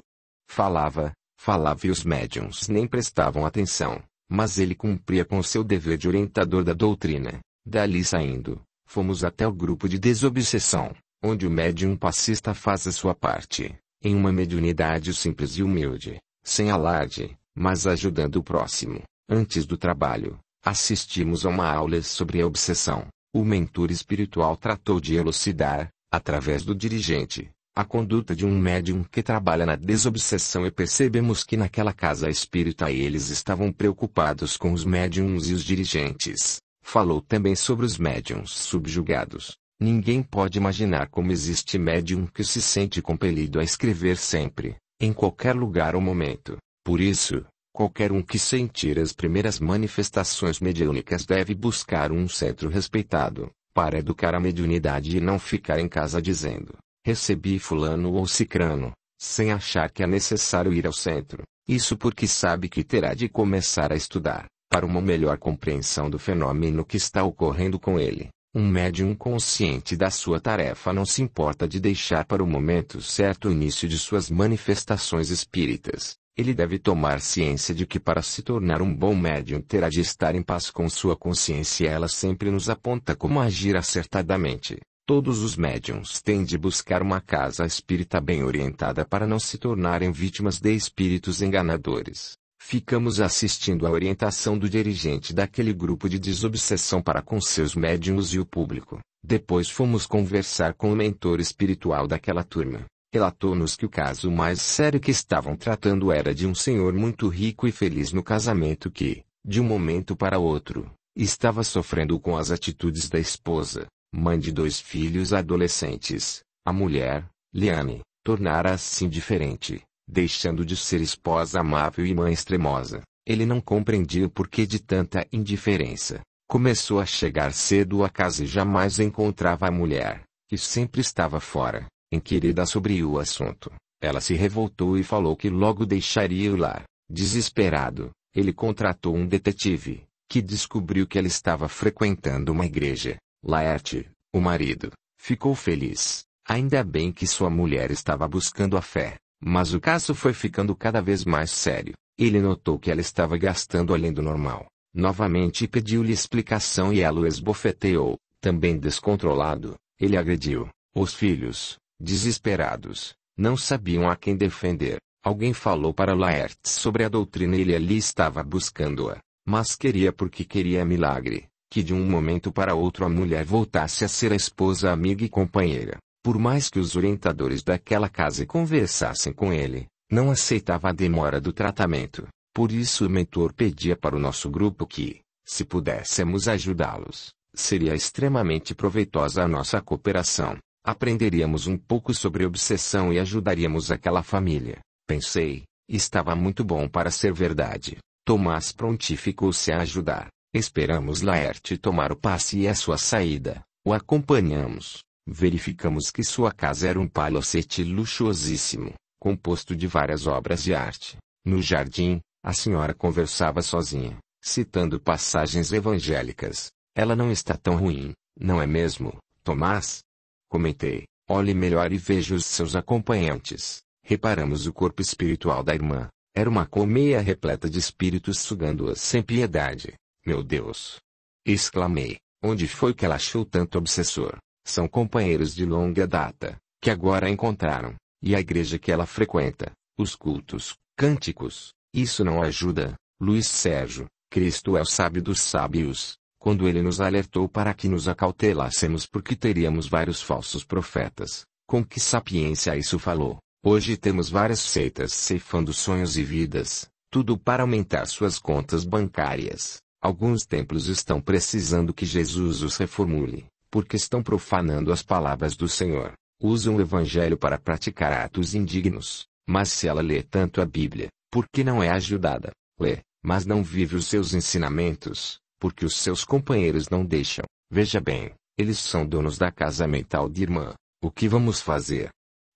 Falava, falava e os médiums nem prestavam atenção, mas ele cumpria com seu dever de orientador da doutrina. Dali saindo, fomos até o grupo de desobsessão, onde o médium passista faz a sua parte, em uma mediunidade simples e humilde, sem alarde, mas ajudando o próximo. Antes do trabalho, Assistimos a uma aula sobre a obsessão. O mentor espiritual tratou de elucidar, através do dirigente, a conduta de um médium que trabalha na desobsessão e percebemos que naquela casa espírita eles estavam preocupados com os médiums e os dirigentes. Falou também sobre os médiums subjugados. Ninguém pode imaginar como existe médium que se sente compelido a escrever sempre, em qualquer lugar ou momento. Por isso, Qualquer um que sentir as primeiras manifestações mediúnicas deve buscar um centro respeitado, para educar a mediunidade e não ficar em casa dizendo, recebi fulano ou cicrano, sem achar que é necessário ir ao centro. Isso porque sabe que terá de começar a estudar, para uma melhor compreensão do fenômeno que está ocorrendo com ele. Um médium consciente da sua tarefa não se importa de deixar para o momento certo o início de suas manifestações espíritas, ele deve tomar ciência de que para se tornar um bom médium terá de estar em paz com sua consciência e ela sempre nos aponta como agir acertadamente. Todos os médiums têm de buscar uma casa espírita bem orientada para não se tornarem vítimas de espíritos enganadores. Ficamos assistindo à orientação do dirigente daquele grupo de desobsessão para com seus médiums e o público. Depois fomos conversar com o mentor espiritual daquela turma relatou-nos que o caso mais sério que estavam tratando era de um senhor muito rico e feliz no casamento que, de um momento para outro, estava sofrendo com as atitudes da esposa, mãe de dois filhos adolescentes. A mulher, Liane, tornara-se indiferente, deixando de ser esposa amável e mãe extremosa. Ele não compreendia o porquê de tanta indiferença. Começou a chegar cedo à casa e jamais encontrava a mulher, que sempre estava fora inquirida sobre o assunto, ela se revoltou e falou que logo deixaria o lar. Desesperado, ele contratou um detetive, que descobriu que ela estava frequentando uma igreja. Laerte, o marido, ficou feliz. Ainda bem que sua mulher estava buscando a fé. Mas o caso foi ficando cada vez mais sério. Ele notou que ela estava gastando além do normal. Novamente pediu-lhe explicação e ela o esbofeteou. Também descontrolado, ele agrediu os filhos, Desesperados, não sabiam a quem defender. Alguém falou para Laertes sobre a doutrina e ele ali estava buscando-a, mas queria porque queria milagre, que de um momento para outro a mulher voltasse a ser a esposa amiga e companheira. Por mais que os orientadores daquela casa conversassem com ele, não aceitava a demora do tratamento. Por isso o mentor pedia para o nosso grupo que, se pudéssemos ajudá-los, seria extremamente proveitosa a nossa cooperação. Aprenderíamos um pouco sobre obsessão e ajudaríamos aquela família. Pensei, estava muito bom para ser verdade. Tomás prontificou-se a ajudar. Esperamos Laerte tomar o passe e a sua saída. O acompanhamos. Verificamos que sua casa era um palacete luxuosíssimo, composto de várias obras de arte. No jardim, a senhora conversava sozinha, citando passagens evangélicas. Ela não está tão ruim, não é mesmo, Tomás? Comentei. Olhe melhor e veja os seus acompanhantes. Reparamos o corpo espiritual da irmã. Era uma colmeia repleta de espíritos sugando-a sem piedade. Meu Deus! Exclamei. Onde foi que ela achou tanto obsessor? São companheiros de longa data, que agora a encontraram. E a igreja que ela frequenta, os cultos, cânticos. Isso não ajuda, Luiz Sérgio. Cristo é o sábio dos sábios quando ele nos alertou para que nos acautelássemos porque teríamos vários falsos profetas. Com que sapiência isso falou? Hoje temos várias seitas ceifando sonhos e vidas, tudo para aumentar suas contas bancárias. Alguns templos estão precisando que Jesus os reformule, porque estão profanando as palavras do Senhor. Usam o Evangelho para praticar atos indignos. Mas se ela lê tanto a Bíblia, por que não é ajudada? Lê, mas não vive os seus ensinamentos porque os seus companheiros não deixam. Veja bem, eles são donos da casa mental de irmã. O que vamos fazer?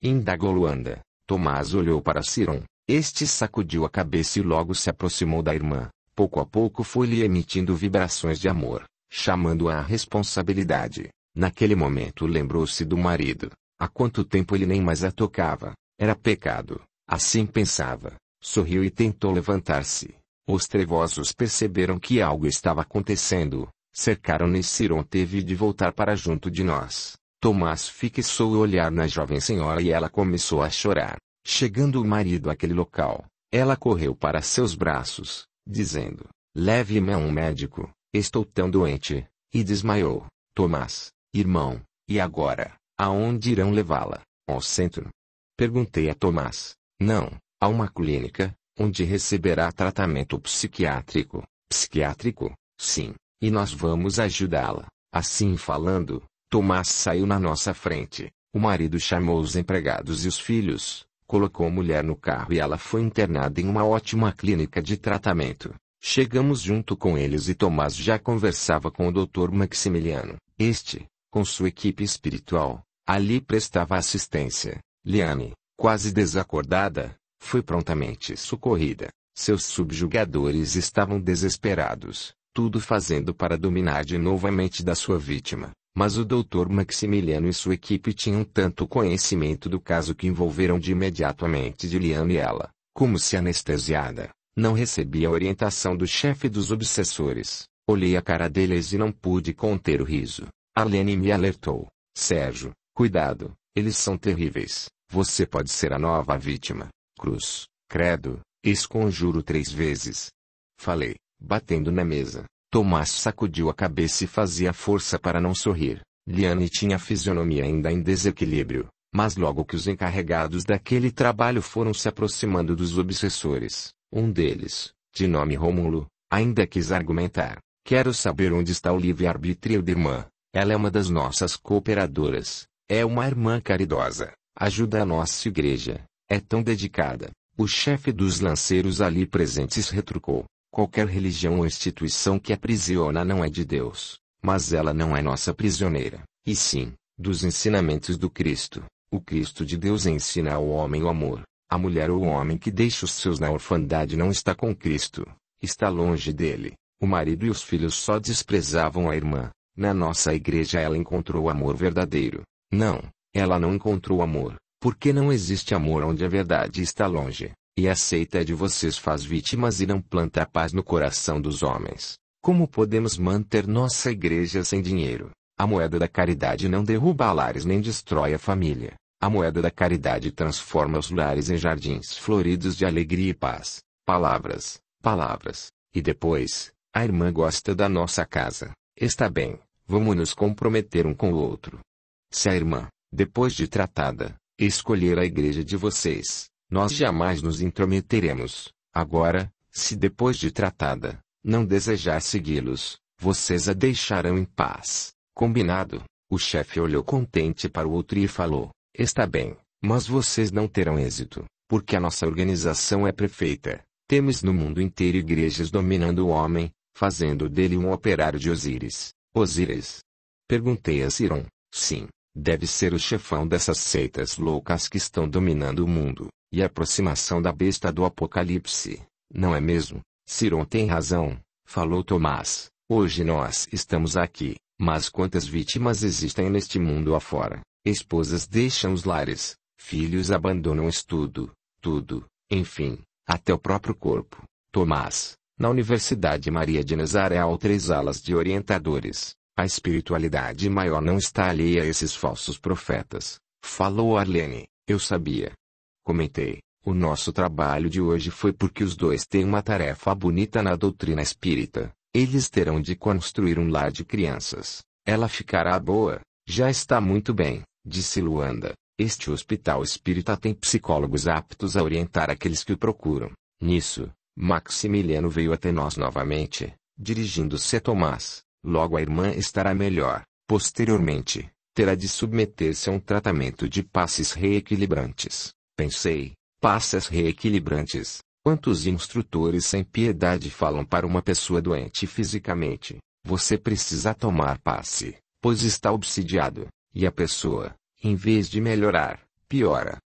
Indagou Luanda. Tomás olhou para Ciron. Este sacudiu a cabeça e logo se aproximou da irmã. Pouco a pouco foi-lhe emitindo vibrações de amor, chamando-a à responsabilidade. Naquele momento lembrou-se do marido. Há quanto tempo ele nem mais a tocava. Era pecado. Assim pensava. Sorriu e tentou levantar-se. Os trevosos perceberam que algo estava acontecendo, cercaram e Ciron teve de voltar para junto de nós. Tomás fixou o olhar na jovem senhora e ela começou a chorar. Chegando o marido àquele local, ela correu para seus braços, dizendo, Leve-me a um médico, estou tão doente, e desmaiou. Tomás, irmão, e agora, aonde irão levá-la? Ao centro? Perguntei a Tomás. Não, a uma clínica, onde receberá tratamento psiquiátrico, psiquiátrico, sim, e nós vamos ajudá-la. Assim falando, Tomás saiu na nossa frente. O marido chamou os empregados e os filhos, colocou a mulher no carro e ela foi internada em uma ótima clínica de tratamento. Chegamos junto com eles e Tomás já conversava com o Dr. Maximiliano. Este, com sua equipe espiritual, ali prestava assistência. Liane, quase desacordada, foi prontamente socorrida. Seus subjugadores estavam desesperados, tudo fazendo para dominar de novo a mente da sua vítima. Mas o Dr. Maximiliano e sua equipe tinham tanto conhecimento do caso que envolveram de imediato a mente de Liane e ela, como se anestesiada, não recebia a orientação do chefe dos obsessores. Olhei a cara deles e não pude conter o riso. Alene me alertou. Sérgio, cuidado, eles são terríveis. Você pode ser a nova vítima cruz, credo, esconjuro três vezes. Falei, batendo na mesa. Tomás sacudiu a cabeça e fazia força para não sorrir. Liane tinha a fisionomia ainda em desequilíbrio, mas logo que os encarregados daquele trabalho foram se aproximando dos obsessores, um deles, de nome Rômulo, ainda quis argumentar. Quero saber onde está o livre-arbítrio da irmã. Ela é uma das nossas cooperadoras. É uma irmã caridosa. Ajuda a nossa igreja. É tão dedicada. O chefe dos lanceiros ali presentes retrucou: Qualquer religião ou instituição que aprisiona não é de Deus, mas ela não é nossa prisioneira, e sim, dos ensinamentos do Cristo. O Cristo de Deus ensina ao homem o amor. A mulher ou o homem que deixa os seus na orfandade não está com Cristo, está longe dele. O marido e os filhos só desprezavam a irmã. Na nossa igreja ela encontrou o amor verdadeiro. Não, ela não encontrou amor. Porque não existe amor onde a verdade está longe, e a seita de vocês faz vítimas e não planta a paz no coração dos homens. Como podemos manter nossa igreja sem dinheiro? A moeda da caridade não derruba lares nem destrói a família. A moeda da caridade transforma os lares em jardins floridos de alegria e paz. Palavras, palavras. E depois, a irmã gosta da nossa casa. Está bem, vamos nos comprometer um com o outro. Se a irmã, depois de tratada, escolher a igreja de vocês, nós jamais nos intrometeremos. Agora, se depois de tratada, não desejar segui-los, vocês a deixarão em paz. Combinado. O chefe olhou contente para o outro e falou: Está bem, mas vocês não terão êxito, porque a nossa organização é perfeita. Temos no mundo inteiro igrejas dominando o homem, fazendo dele um operário de Osíris. Osíris? Perguntei a Siron. Sim, deve ser o chefão dessas seitas loucas que estão dominando o mundo, e a aproximação da besta do Apocalipse, não é mesmo? Ciron tem razão, falou Tomás. Hoje nós estamos aqui, mas quantas vítimas existem neste mundo afora? Esposas deixam os lares, filhos abandonam o estudo, tudo, enfim, até o próprio corpo. Tomás, na Universidade Maria de Nazaré há três alas de orientadores, a espiritualidade maior não está alheia a esses falsos profetas, falou Arlene. Eu sabia. Comentei. O nosso trabalho de hoje foi porque os dois têm uma tarefa bonita na doutrina espírita. Eles terão de construir um lar de crianças. Ela ficará boa. Já está muito bem, disse Luanda. Este hospital espírita tem psicólogos aptos a orientar aqueles que o procuram. Nisso, Maximiliano veio até nós novamente, dirigindo-se a Tomás. Logo a irmã estará melhor. Posteriormente, terá de submeter-se a um tratamento de passes reequilibrantes. Pensei, passes reequilibrantes. Quantos instrutores sem piedade falam para uma pessoa doente fisicamente? Você precisa tomar passe, pois está obsidiado. E a pessoa, em vez de melhorar, piora.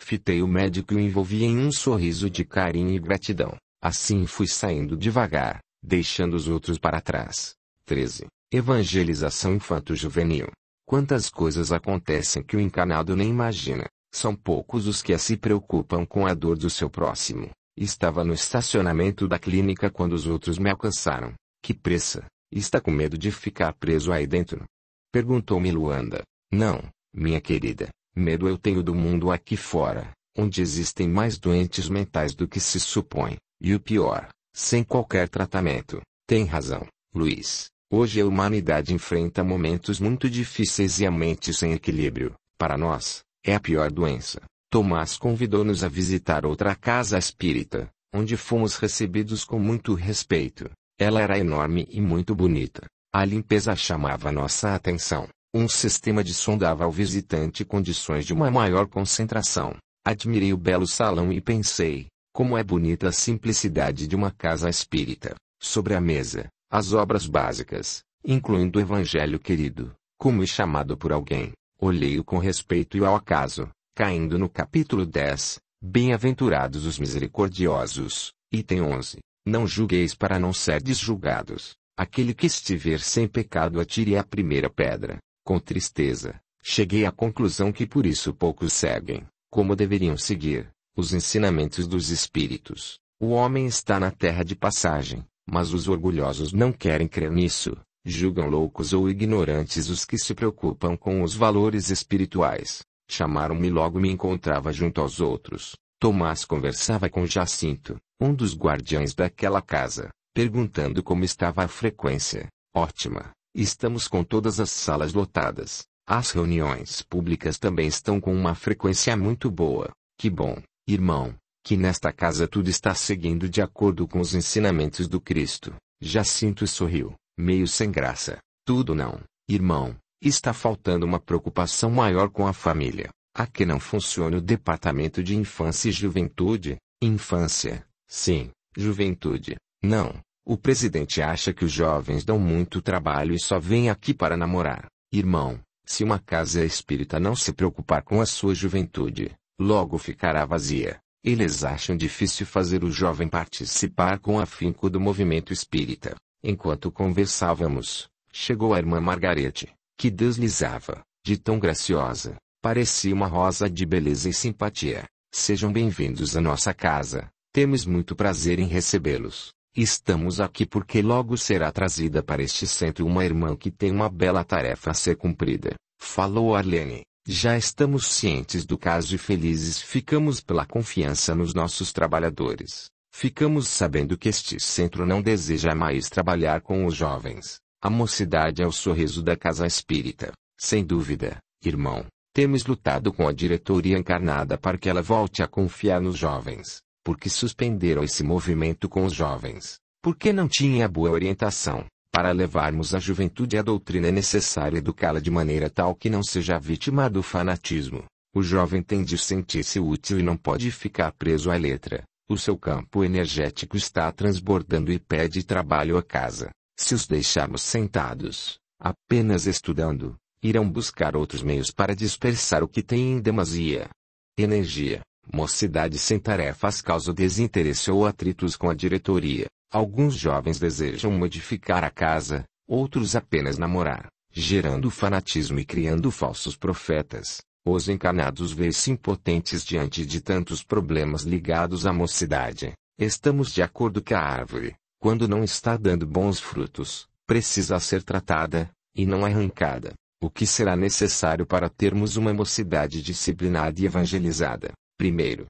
Fitei o médico e o envolvi em um sorriso de carinho e gratidão. Assim fui saindo devagar, deixando os outros para trás. 13. Evangelização infanto-juvenil. Quantas coisas acontecem que o encanado nem imagina, são poucos os que se preocupam com a dor do seu próximo. Estava no estacionamento da clínica quando os outros me alcançaram. Que pressa, está com medo de ficar preso aí dentro? Perguntou-me Luanda. Não, minha querida, medo eu tenho do mundo aqui fora, onde existem mais doentes mentais do que se supõe, e o pior, sem qualquer tratamento. Tem razão, Luiz. Hoje a humanidade enfrenta momentos muito difíceis e a mente sem equilíbrio, para nós, é a pior doença. Tomás convidou-nos a visitar outra casa espírita, onde fomos recebidos com muito respeito. Ela era enorme e muito bonita. A limpeza chamava nossa atenção. Um sistema de som dava ao visitante condições de uma maior concentração. Admirei o belo salão e pensei, como é bonita a simplicidade de uma casa espírita. Sobre a mesa, as obras básicas, incluindo o Evangelho querido, como e chamado por alguém, olhei-o com respeito e ao acaso, caindo no capítulo 10, Bem-aventurados os misericordiosos, item 11, não julgueis para não serdes julgados, aquele que estiver sem pecado atire a primeira pedra, com tristeza, cheguei à conclusão que por isso poucos seguem, como deveriam seguir, os ensinamentos dos Espíritos. O homem está na terra de passagem, mas os orgulhosos não querem crer nisso, julgam loucos ou ignorantes os que se preocupam com os valores espirituais. Chamaram-me logo me encontrava junto aos outros. Tomás conversava com Jacinto, um dos guardiães daquela casa, perguntando como estava a frequência. Ótima, estamos com todas as salas lotadas. As reuniões públicas também estão com uma frequência muito boa. Que bom, irmão, que nesta casa tudo está seguindo de acordo com os ensinamentos do Cristo. Jacinto sorriu, meio sem graça. Tudo não, irmão, está faltando uma preocupação maior com a família. A que não funciona o departamento de infância e juventude. Infância, sim, juventude, não. O presidente acha que os jovens dão muito trabalho e só vêm aqui para namorar. Irmão, se uma casa é espírita não se preocupar com a sua juventude, logo ficará vazia. Eles acham difícil fazer o jovem participar com afinco do movimento espírita. Enquanto conversávamos, chegou a irmã Margarete, que deslizava, de tão graciosa, parecia uma rosa de beleza e simpatia. Sejam bem-vindos à nossa casa. Temos muito prazer em recebê-los. Estamos aqui porque logo será trazida para este centro uma irmã que tem uma bela tarefa a ser cumprida, falou Arlene. Já estamos cientes do caso e felizes ficamos pela confiança nos nossos trabalhadores. Ficamos sabendo que este centro não deseja mais trabalhar com os jovens. A mocidade é o sorriso da casa espírita. Sem dúvida, irmão, temos lutado com a diretoria encarnada para que ela volte a confiar nos jovens. Porque suspenderam esse movimento com os jovens? Porque não tinha boa orientação. Para levarmos a juventude à doutrina é necessário educá-la de maneira tal que não seja vítima do fanatismo. O jovem tem de sentir-se útil e não pode ficar preso à letra. O seu campo energético está transbordando e pede trabalho à casa. Se os deixarmos sentados, apenas estudando, irão buscar outros meios para dispersar o que têm em demasia. Energia, mocidade sem tarefas causa desinteresse ou atritos com a diretoria. Alguns jovens desejam modificar a casa, outros apenas namorar, gerando fanatismo e criando falsos profetas. Os encarnados veem se impotentes diante de tantos problemas ligados à mocidade. Estamos de acordo que a árvore, quando não está dando bons frutos, precisa ser tratada, e não arrancada, o que será necessário para termos uma mocidade disciplinada e evangelizada. Primeiro,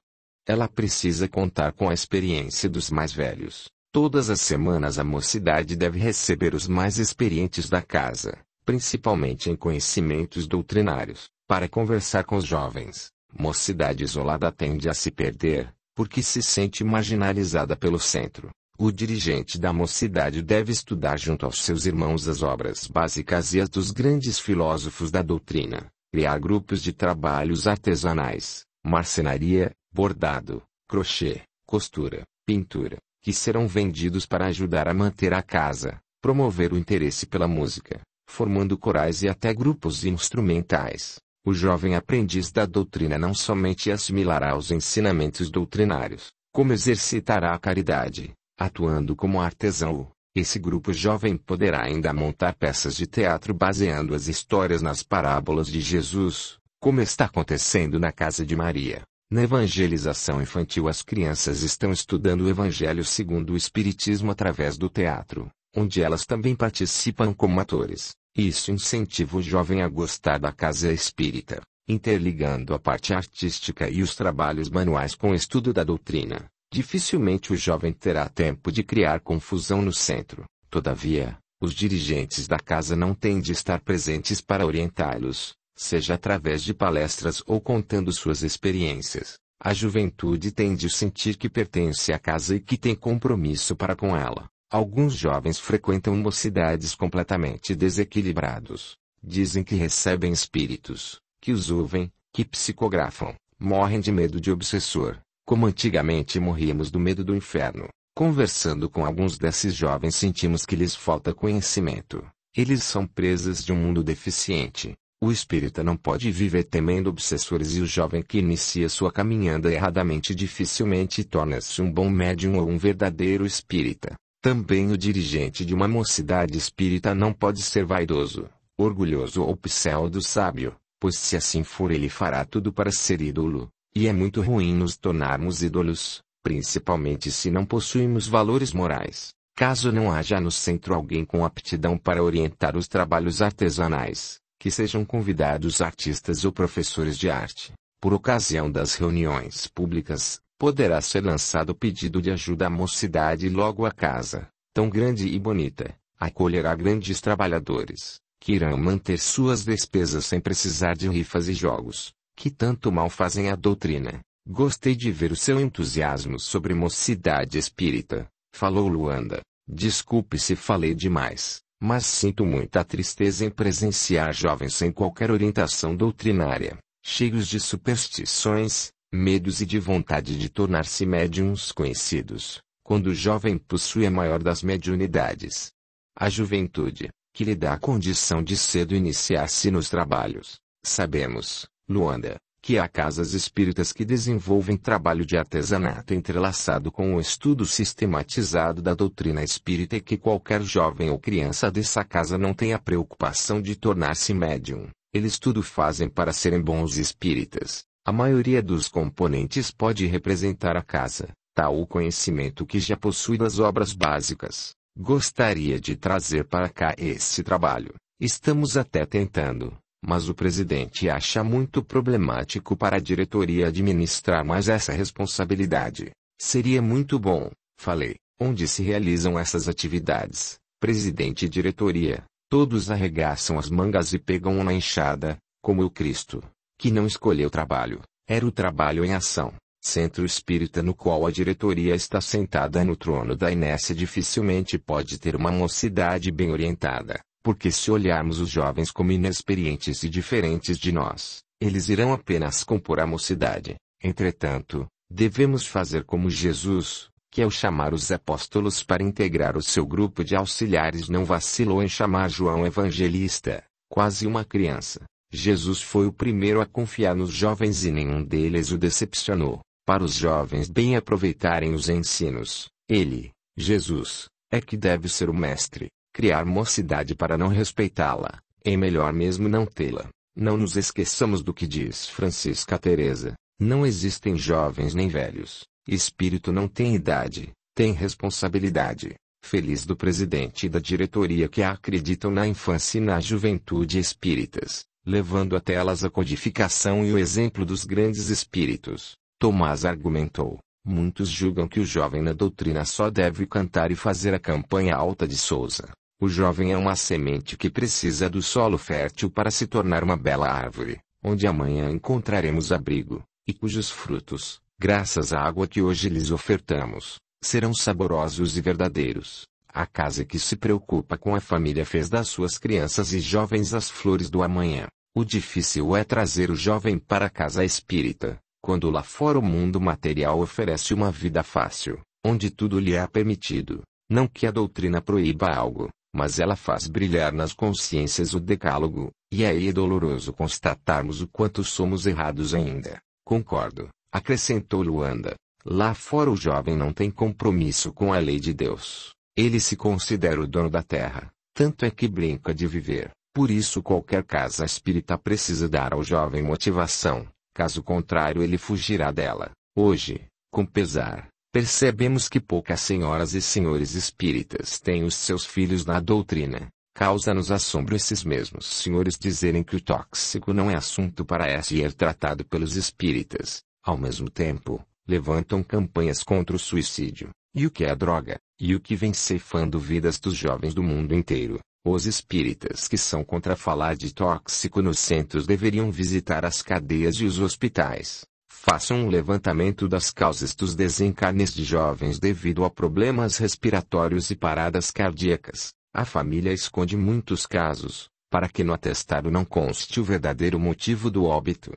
ela precisa contar com a experiência dos mais velhos, Todas as semanas a mocidade deve receber os mais experientes da casa, principalmente em conhecimentos doutrinários, para conversar com os jovens. Mocidade isolada tende a se perder, porque se sente marginalizada pelo centro. O dirigente da mocidade deve estudar junto aos seus irmãos as obras básicas e as dos grandes filósofos da doutrina, criar grupos de trabalhos artesanais, marcenaria, bordado, crochê, costura, pintura, que serão vendidos para ajudar a manter a casa, promover o interesse pela música, formando corais e até grupos instrumentais. O jovem aprendiz da doutrina não somente assimilará os ensinamentos doutrinários, como exercitará a caridade, atuando como artesão. Esse grupo jovem poderá ainda montar peças de teatro baseando as histórias nas parábolas de Jesus, como está acontecendo na casa de Maria. Na evangelização infantil, as crianças estão estudando o Evangelho segundo o Espiritismo através do teatro, onde elas também participam como atores. Isso incentiva o jovem a gostar da casa espírita, interligando a parte artística e os trabalhos manuais com o estudo da doutrina. Dificilmente o jovem terá tempo de criar confusão no centro. Todavia, os dirigentes da casa não têm de estar presentes para orientá-los, seja através de palestras ou contando suas experiências, a juventude tem de sentir que pertence à casa e que tem compromisso para com ela. Alguns jovens frequentam mocidades completamente desequilibrados. Dizem que recebem espíritos, que os ouvem, que psicografam, morrem de medo de obsessor, como antigamente morríamos do medo do inferno. Conversando com alguns desses jovens sentimos que lhes falta conhecimento. Eles são presas de um mundo deficiente, o espírita não pode viver temendo obsessores e o jovem que inicia sua caminhada erradamente dificilmente torna-se um bom médium ou um verdadeiro espírita. Também o dirigente de uma mocidade espírita não pode ser vaidoso, orgulhoso ou pseudo-sábio, pois se assim for ele fará tudo para ser ídolo, e é muito ruim nos tornarmos ídolos, principalmente se não possuímos valores morais, caso não haja no centro alguém com aptidão para orientar os trabalhos artesanais que sejam convidados artistas ou professores de arte. Por ocasião das reuniões públicas, poderá ser lançado pedido de ajuda à mocidade logo a casa, tão grande e bonita, acolherá grandes trabalhadores, que irão manter suas despesas sem precisar de rifas e jogos, que tanto mal fazem à doutrina. Gostei de ver o seu entusiasmo sobre mocidade espírita, falou Luanda. Desculpe se falei demais mas sinto muita tristeza em presenciar jovens sem qualquer orientação doutrinária, cheios de superstições, medos e de vontade de tornar-se médiums conhecidos, quando o jovem possui a maior das mediunidades. A juventude, que lhe dá a condição de cedo iniciar-se nos trabalhos, sabemos, Luanda, que há casas espíritas que desenvolvem trabalho de artesanato entrelaçado com o estudo sistematizado da doutrina espírita e que qualquer jovem ou criança dessa casa não tem a preocupação de tornar-se médium. Eles tudo fazem para serem bons espíritas. A maioria dos componentes pode representar a casa, tal o conhecimento que já possui das obras básicas. Gostaria de trazer para cá esse trabalho. Estamos até tentando, mas o presidente acha muito problemático para a diretoria administrar mais essa responsabilidade. Seria muito bom, falei, onde se realizam essas atividades, presidente e diretoria, todos arregaçam as mangas e pegam uma enxada, como o Cristo, que não escolheu trabalho, era o trabalho em ação. Centro espírita no qual a diretoria está sentada no trono da inércia dificilmente pode ter uma mocidade bem orientada. Porque se olharmos os jovens como inexperientes e diferentes de nós, eles irão apenas compor a mocidade. Entretanto, devemos fazer como Jesus, que ao chamar os apóstolos para integrar o seu grupo de auxiliares não vacilou em chamar João Evangelista, quase uma criança. Jesus foi o primeiro a confiar nos jovens e nenhum deles o decepcionou. Para os jovens bem aproveitarem os ensinos, ele, Jesus, é que deve ser o mestre criar mocidade para não respeitá-la, é melhor mesmo não tê-la. Não nos esqueçamos do que diz Francisca Teresa, não existem jovens nem velhos, espírito não tem idade, tem responsabilidade. Feliz do presidente e da diretoria que acreditam na infância e na juventude espíritas, levando até elas a codificação e o exemplo dos grandes espíritos. Tomás argumentou. Muitos julgam que o jovem na doutrina só deve cantar e fazer a campanha alta de Souza. O jovem é uma semente que precisa do solo fértil para se tornar uma bela árvore, onde amanhã encontraremos abrigo, e cujos frutos, graças à água que hoje lhes ofertamos, serão saborosos e verdadeiros. A casa que se preocupa com a família fez das suas crianças e jovens as flores do amanhã. O difícil é trazer o jovem para a casa espírita, quando lá fora o mundo material oferece uma vida fácil, onde tudo lhe é permitido. Não que a doutrina proíba algo, mas ela faz brilhar nas consciências o decálogo, e aí é doloroso constatarmos o quanto somos errados ainda. Concordo, acrescentou Luanda. Lá fora o jovem não tem compromisso com a lei de Deus. Ele se considera o dono da terra, tanto é que brinca de viver. Por isso qualquer casa espírita precisa dar ao jovem motivação, caso contrário ele fugirá dela. Hoje, com pesar, percebemos que poucas senhoras e senhores espíritas têm os seus filhos na doutrina. Causa-nos assombro esses mesmos senhores dizerem que o tóxico não é assunto para é ser tratado pelos espíritas. Ao mesmo tempo, levantam campanhas contra o suicídio, e o que é a droga, e o que vem ceifando vidas dos jovens do mundo inteiro. Os espíritas que são contra falar de tóxico nos centros deveriam visitar as cadeias e os hospitais, Façam um levantamento das causas dos desencarnes de jovens devido a problemas respiratórios e paradas cardíacas. A família esconde muitos casos, para que no atestado não conste o verdadeiro motivo do óbito.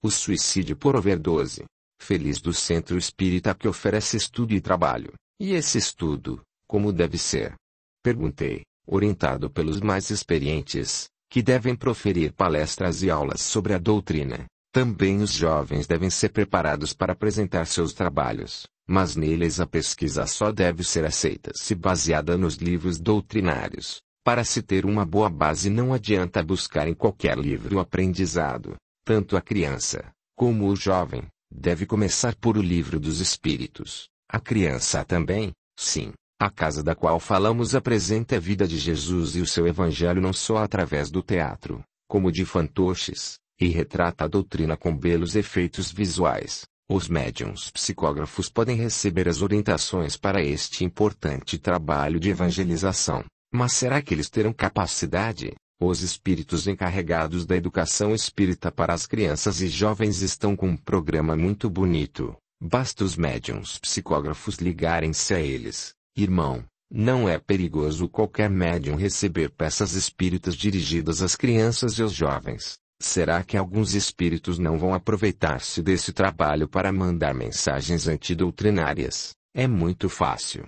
O suicídio por overdose. Feliz do Centro Espírita que oferece estudo e trabalho. E esse estudo, como deve ser? Perguntei, orientado pelos mais experientes, que devem proferir palestras e aulas sobre a doutrina. Também os jovens devem ser preparados para apresentar seus trabalhos, mas neles a pesquisa só deve ser aceita se baseada nos livros doutrinários. Para se ter uma boa base não adianta buscar em qualquer livro o aprendizado. Tanto a criança, como o jovem, deve começar por o livro dos espíritos. A criança também, sim, a casa da qual falamos apresenta a vida de Jesus e o seu evangelho não só através do teatro, como de fantoches, e retrata a doutrina com belos efeitos visuais. Os médiums psicógrafos podem receber as orientações para este importante trabalho de evangelização, mas será que eles terão capacidade? Os espíritos encarregados da educação espírita para as crianças e jovens estão com um programa muito bonito. Basta os médiums psicógrafos ligarem-se a eles. Irmão, não é perigoso qualquer médium receber peças espíritas dirigidas às crianças e aos jovens. Será que alguns espíritos não vão aproveitar-se desse trabalho para mandar mensagens antidoutrinárias? É muito fácil.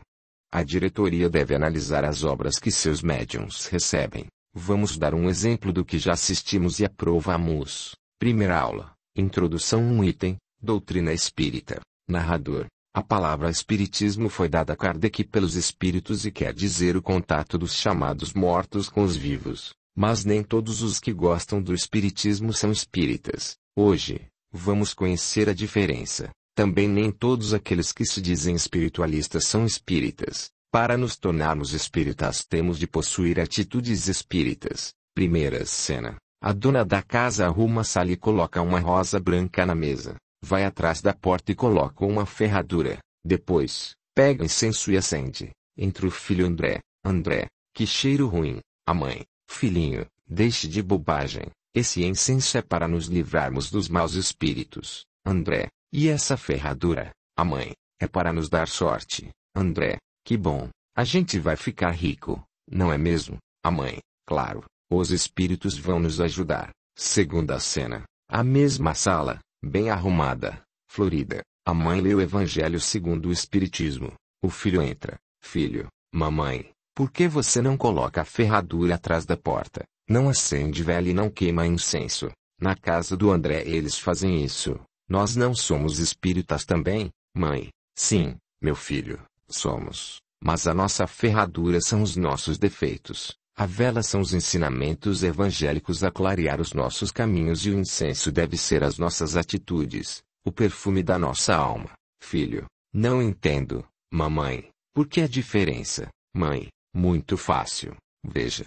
A diretoria deve analisar as obras que seus médiums recebem. Vamos dar um exemplo do que já assistimos e aprovamos. Primeira aula. Introdução 1 um item. Doutrina espírita. Narrador. A palavra espiritismo foi dada a Kardec pelos espíritos e quer dizer o contato dos chamados mortos com os vivos. Mas nem todos os que gostam do espiritismo são espíritas. Hoje, vamos conhecer a diferença. Também nem todos aqueles que se dizem espiritualistas são espíritas. Para nos tornarmos espíritas temos de possuir atitudes espíritas. Primeira cena. A dona da casa arruma a sala e coloca uma rosa branca na mesa. Vai atrás da porta e coloca uma ferradura. Depois, pega incenso e acende. Entra o filho André. André, que cheiro ruim. A mãe, Filhinho, deixe de bobagem. Esse incenso é para nos livrarmos dos maus espíritos, André. E essa ferradura, a mãe, é para nos dar sorte, André. Que bom, a gente vai ficar rico, não é mesmo, a mãe? Claro, os espíritos vão nos ajudar. Segunda cena. A mesma sala, bem arrumada, florida. A mãe lê o Evangelho segundo o Espiritismo. O filho entra. Filho, mamãe, por que você não coloca a ferradura atrás da porta, não acende vela e não queima incenso? Na casa do André eles fazem isso. Nós não somos espíritas também, mãe. Sim, meu filho, somos. Mas a nossa ferradura são os nossos defeitos. A vela são os ensinamentos evangélicos a clarear os nossos caminhos e o incenso deve ser as nossas atitudes, o perfume da nossa alma. Filho, não entendo, mamãe. Por que a diferença, mãe? Muito fácil, veja.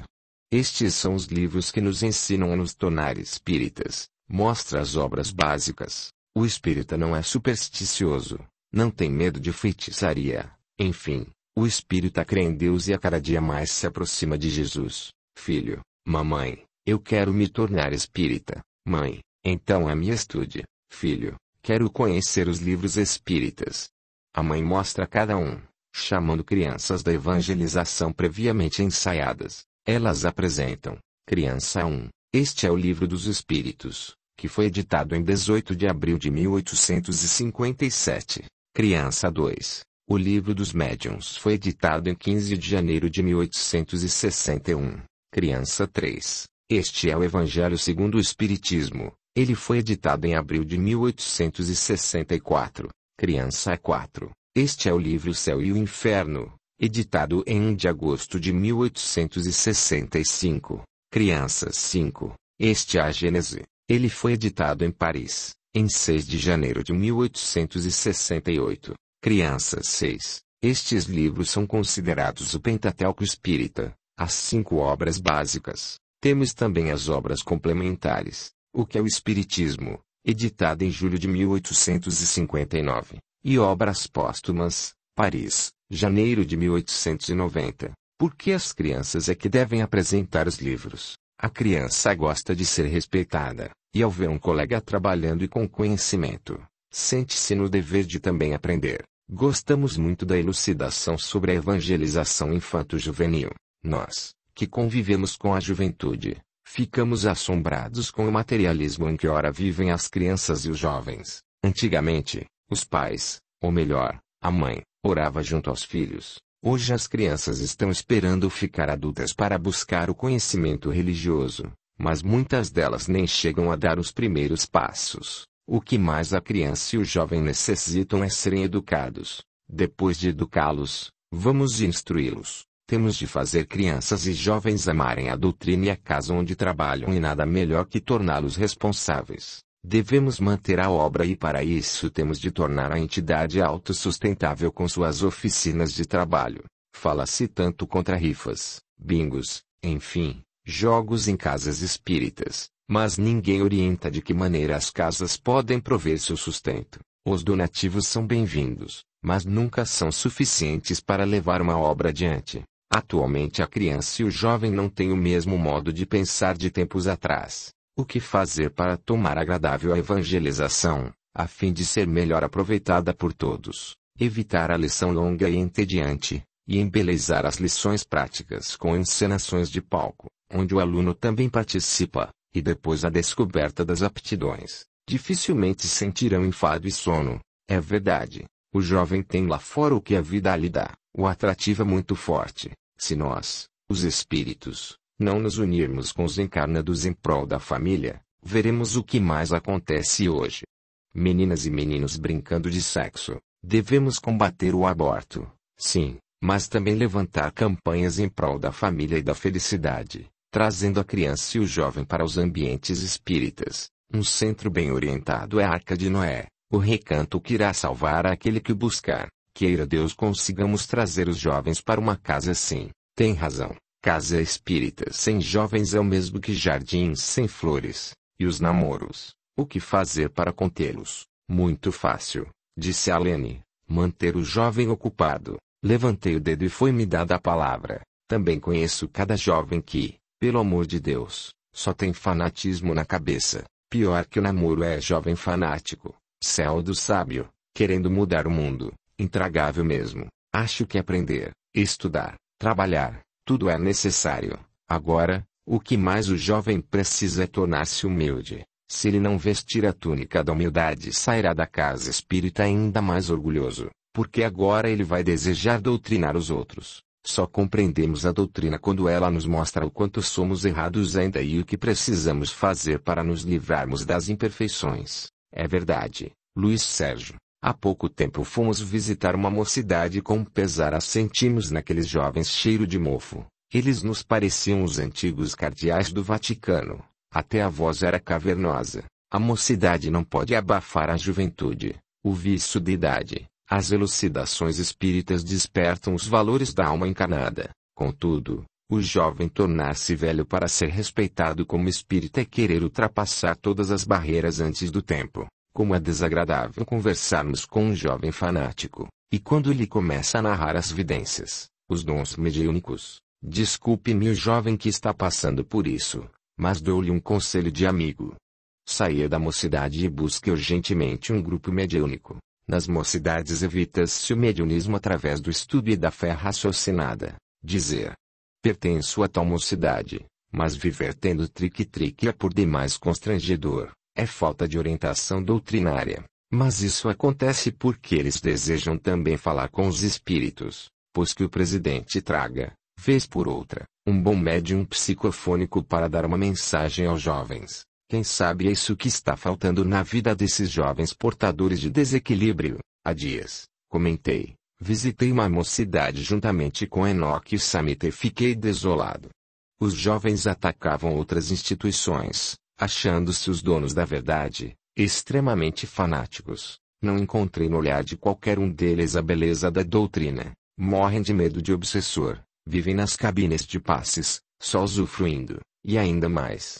Estes são os livros que nos ensinam a nos tornar espíritas, mostra as obras básicas. O espírita não é supersticioso, não tem medo de feitiçaria, enfim, o espírita crê em Deus e a cada dia mais se aproxima de Jesus. Filho, mamãe, eu quero me tornar espírita. Mãe, então a é minha estude. Filho, quero conhecer os livros espíritas. A mãe mostra a cada um, chamando crianças da evangelização previamente ensaiadas. Elas apresentam, Criança 1, este é o Livro dos Espíritos, que foi editado em 18 de abril de 1857. Criança 2, o Livro dos Médiuns foi editado em 15 de janeiro de 1861. Criança 3, este é o Evangelho segundo o Espiritismo, ele foi editado em abril de 1864. Criança 4. Este é o livro Céu e o Inferno, editado em 1 de agosto de 1865. Crianças 5. Este é a Gênese. Ele foi editado em Paris, em 6 de janeiro de 1868. Crianças 6. Estes livros são considerados o Pentateuco Espírita, as cinco obras básicas. Temos também as obras complementares, o que é o Espiritismo, editado em julho de 1859, e Obras Póstumas, Paris, janeiro de 1890. Porque as crianças é que devem apresentar os livros. A criança gosta de ser respeitada, e ao ver um colega trabalhando e com conhecimento, sente-se no dever de também aprender. Gostamos muito da elucidação sobre a evangelização infanto-juvenil. Nós, que convivemos com a juventude, ficamos assombrados com o materialismo em que ora vivem as crianças e os jovens. Antigamente, os pais, ou melhor, a mãe, orava junto aos filhos. Hoje as crianças estão esperando ficar adultas para buscar o conhecimento religioso, mas muitas delas nem chegam a dar os primeiros passos. O que mais a criança e o jovem necessitam é serem educados. Depois de educá-los, vamos instruí-los. Temos de fazer crianças e jovens amarem a doutrina e a casa onde trabalham e nada melhor que torná-los responsáveis. Devemos manter a obra e para isso temos de tornar a entidade autossustentável com suas oficinas de trabalho. Fala-se tanto contra rifas, bingos, enfim, jogos em casas espíritas, mas ninguém orienta de que maneira as casas podem prover seu sustento. Os donativos são bem-vindos, mas nunca são suficientes para levar uma obra adiante. Atualmente a criança e o jovem não têm o mesmo modo de pensar de tempos atrás. O que fazer para tomar agradável a evangelização, a fim de ser melhor aproveitada por todos, evitar a lição longa e entediante, e embelezar as lições práticas com encenações de palco, onde o aluno também participa, e depois a descoberta das aptidões, dificilmente sentirão enfado e sono. É verdade, o jovem tem lá fora o que a vida lhe dá, o atrativo é muito forte, se nós, os espíritos, não nos unirmos com os encarnados em prol da família, veremos o que mais acontece hoje. Meninas e meninos brincando de sexo, devemos combater o aborto, sim, mas também levantar campanhas em prol da família e da felicidade, trazendo a criança e o jovem para os ambientes espíritas. Um centro bem orientado é a Arca de Noé, o recanto que irá salvar aquele que o buscar. Queira Deus consigamos trazer os jovens para uma casa assim. Tem razão. Casa espírita sem jovens é o mesmo que jardins sem flores, e os namoros, o que fazer para contê-los? Muito fácil, disse Alene, manter o jovem ocupado. Levantei o dedo e foi-me dada a palavra. Também conheço cada jovem que, pelo amor de Deus, só tem fanatismo na cabeça. Pior que o namoro é jovem fanático, céu do sábio, querendo mudar o mundo, intragável mesmo. Acho que aprender, estudar, trabalhar, tudo é necessário. Agora, o que mais o jovem precisa é tornar-se humilde. Se ele não vestir a túnica da humildade, sairá da casa espírita ainda mais orgulhoso, porque agora ele vai desejar doutrinar os outros. Só compreendemos a doutrina quando ela nos mostra o quanto somos errados ainda e o que precisamos fazer para nos livrarmos das imperfeições. É verdade, Luiz Sérgio. Há pouco tempo fomos visitar uma mocidade com pesar assentimos naqueles jovens cheiro de mofo. Eles nos pareciam os antigos cardeais do Vaticano. Até a voz era cavernosa. A mocidade não pode abafar a juventude, o vício de idade. As elucidações espíritas despertam os valores da alma encarnada. Contudo, o jovem tornar-se velho para ser respeitado como espírita é querer ultrapassar todas as barreiras antes do tempo. Como é desagradável conversarmos com um jovem fanático, e quando ele começa a narrar as vidências, os dons mediúnicos. Desculpe-me o jovem que está passando por isso, mas dou-lhe um conselho de amigo. Saia da mocidade e busque urgentemente um grupo mediúnico. Nas mocidades evita-se o mediunismo através do estudo e da fé raciocinada. Dizer, pertenço a tal mocidade, mas viver tendo trique-trique é por demais constrangedor é falta de orientação doutrinária. Mas isso acontece porque eles desejam também falar com os espíritos, pois que o presidente traga, vez por outra, um bom médium psicofônico para dar uma mensagem aos jovens. Quem sabe é isso que está faltando na vida desses jovens portadores de desequilíbrio. Há dias, comentei, visitei uma mocidade juntamente com Enoch e Samita e fiquei desolado. Os jovens atacavam outras instituições, achando-se os donos da verdade, extremamente fanáticos. Não encontrei no olhar de qualquer um deles a beleza da doutrina. Morrem de medo de obsessor, vivem nas cabines de passes, só usufruindo, e ainda mais.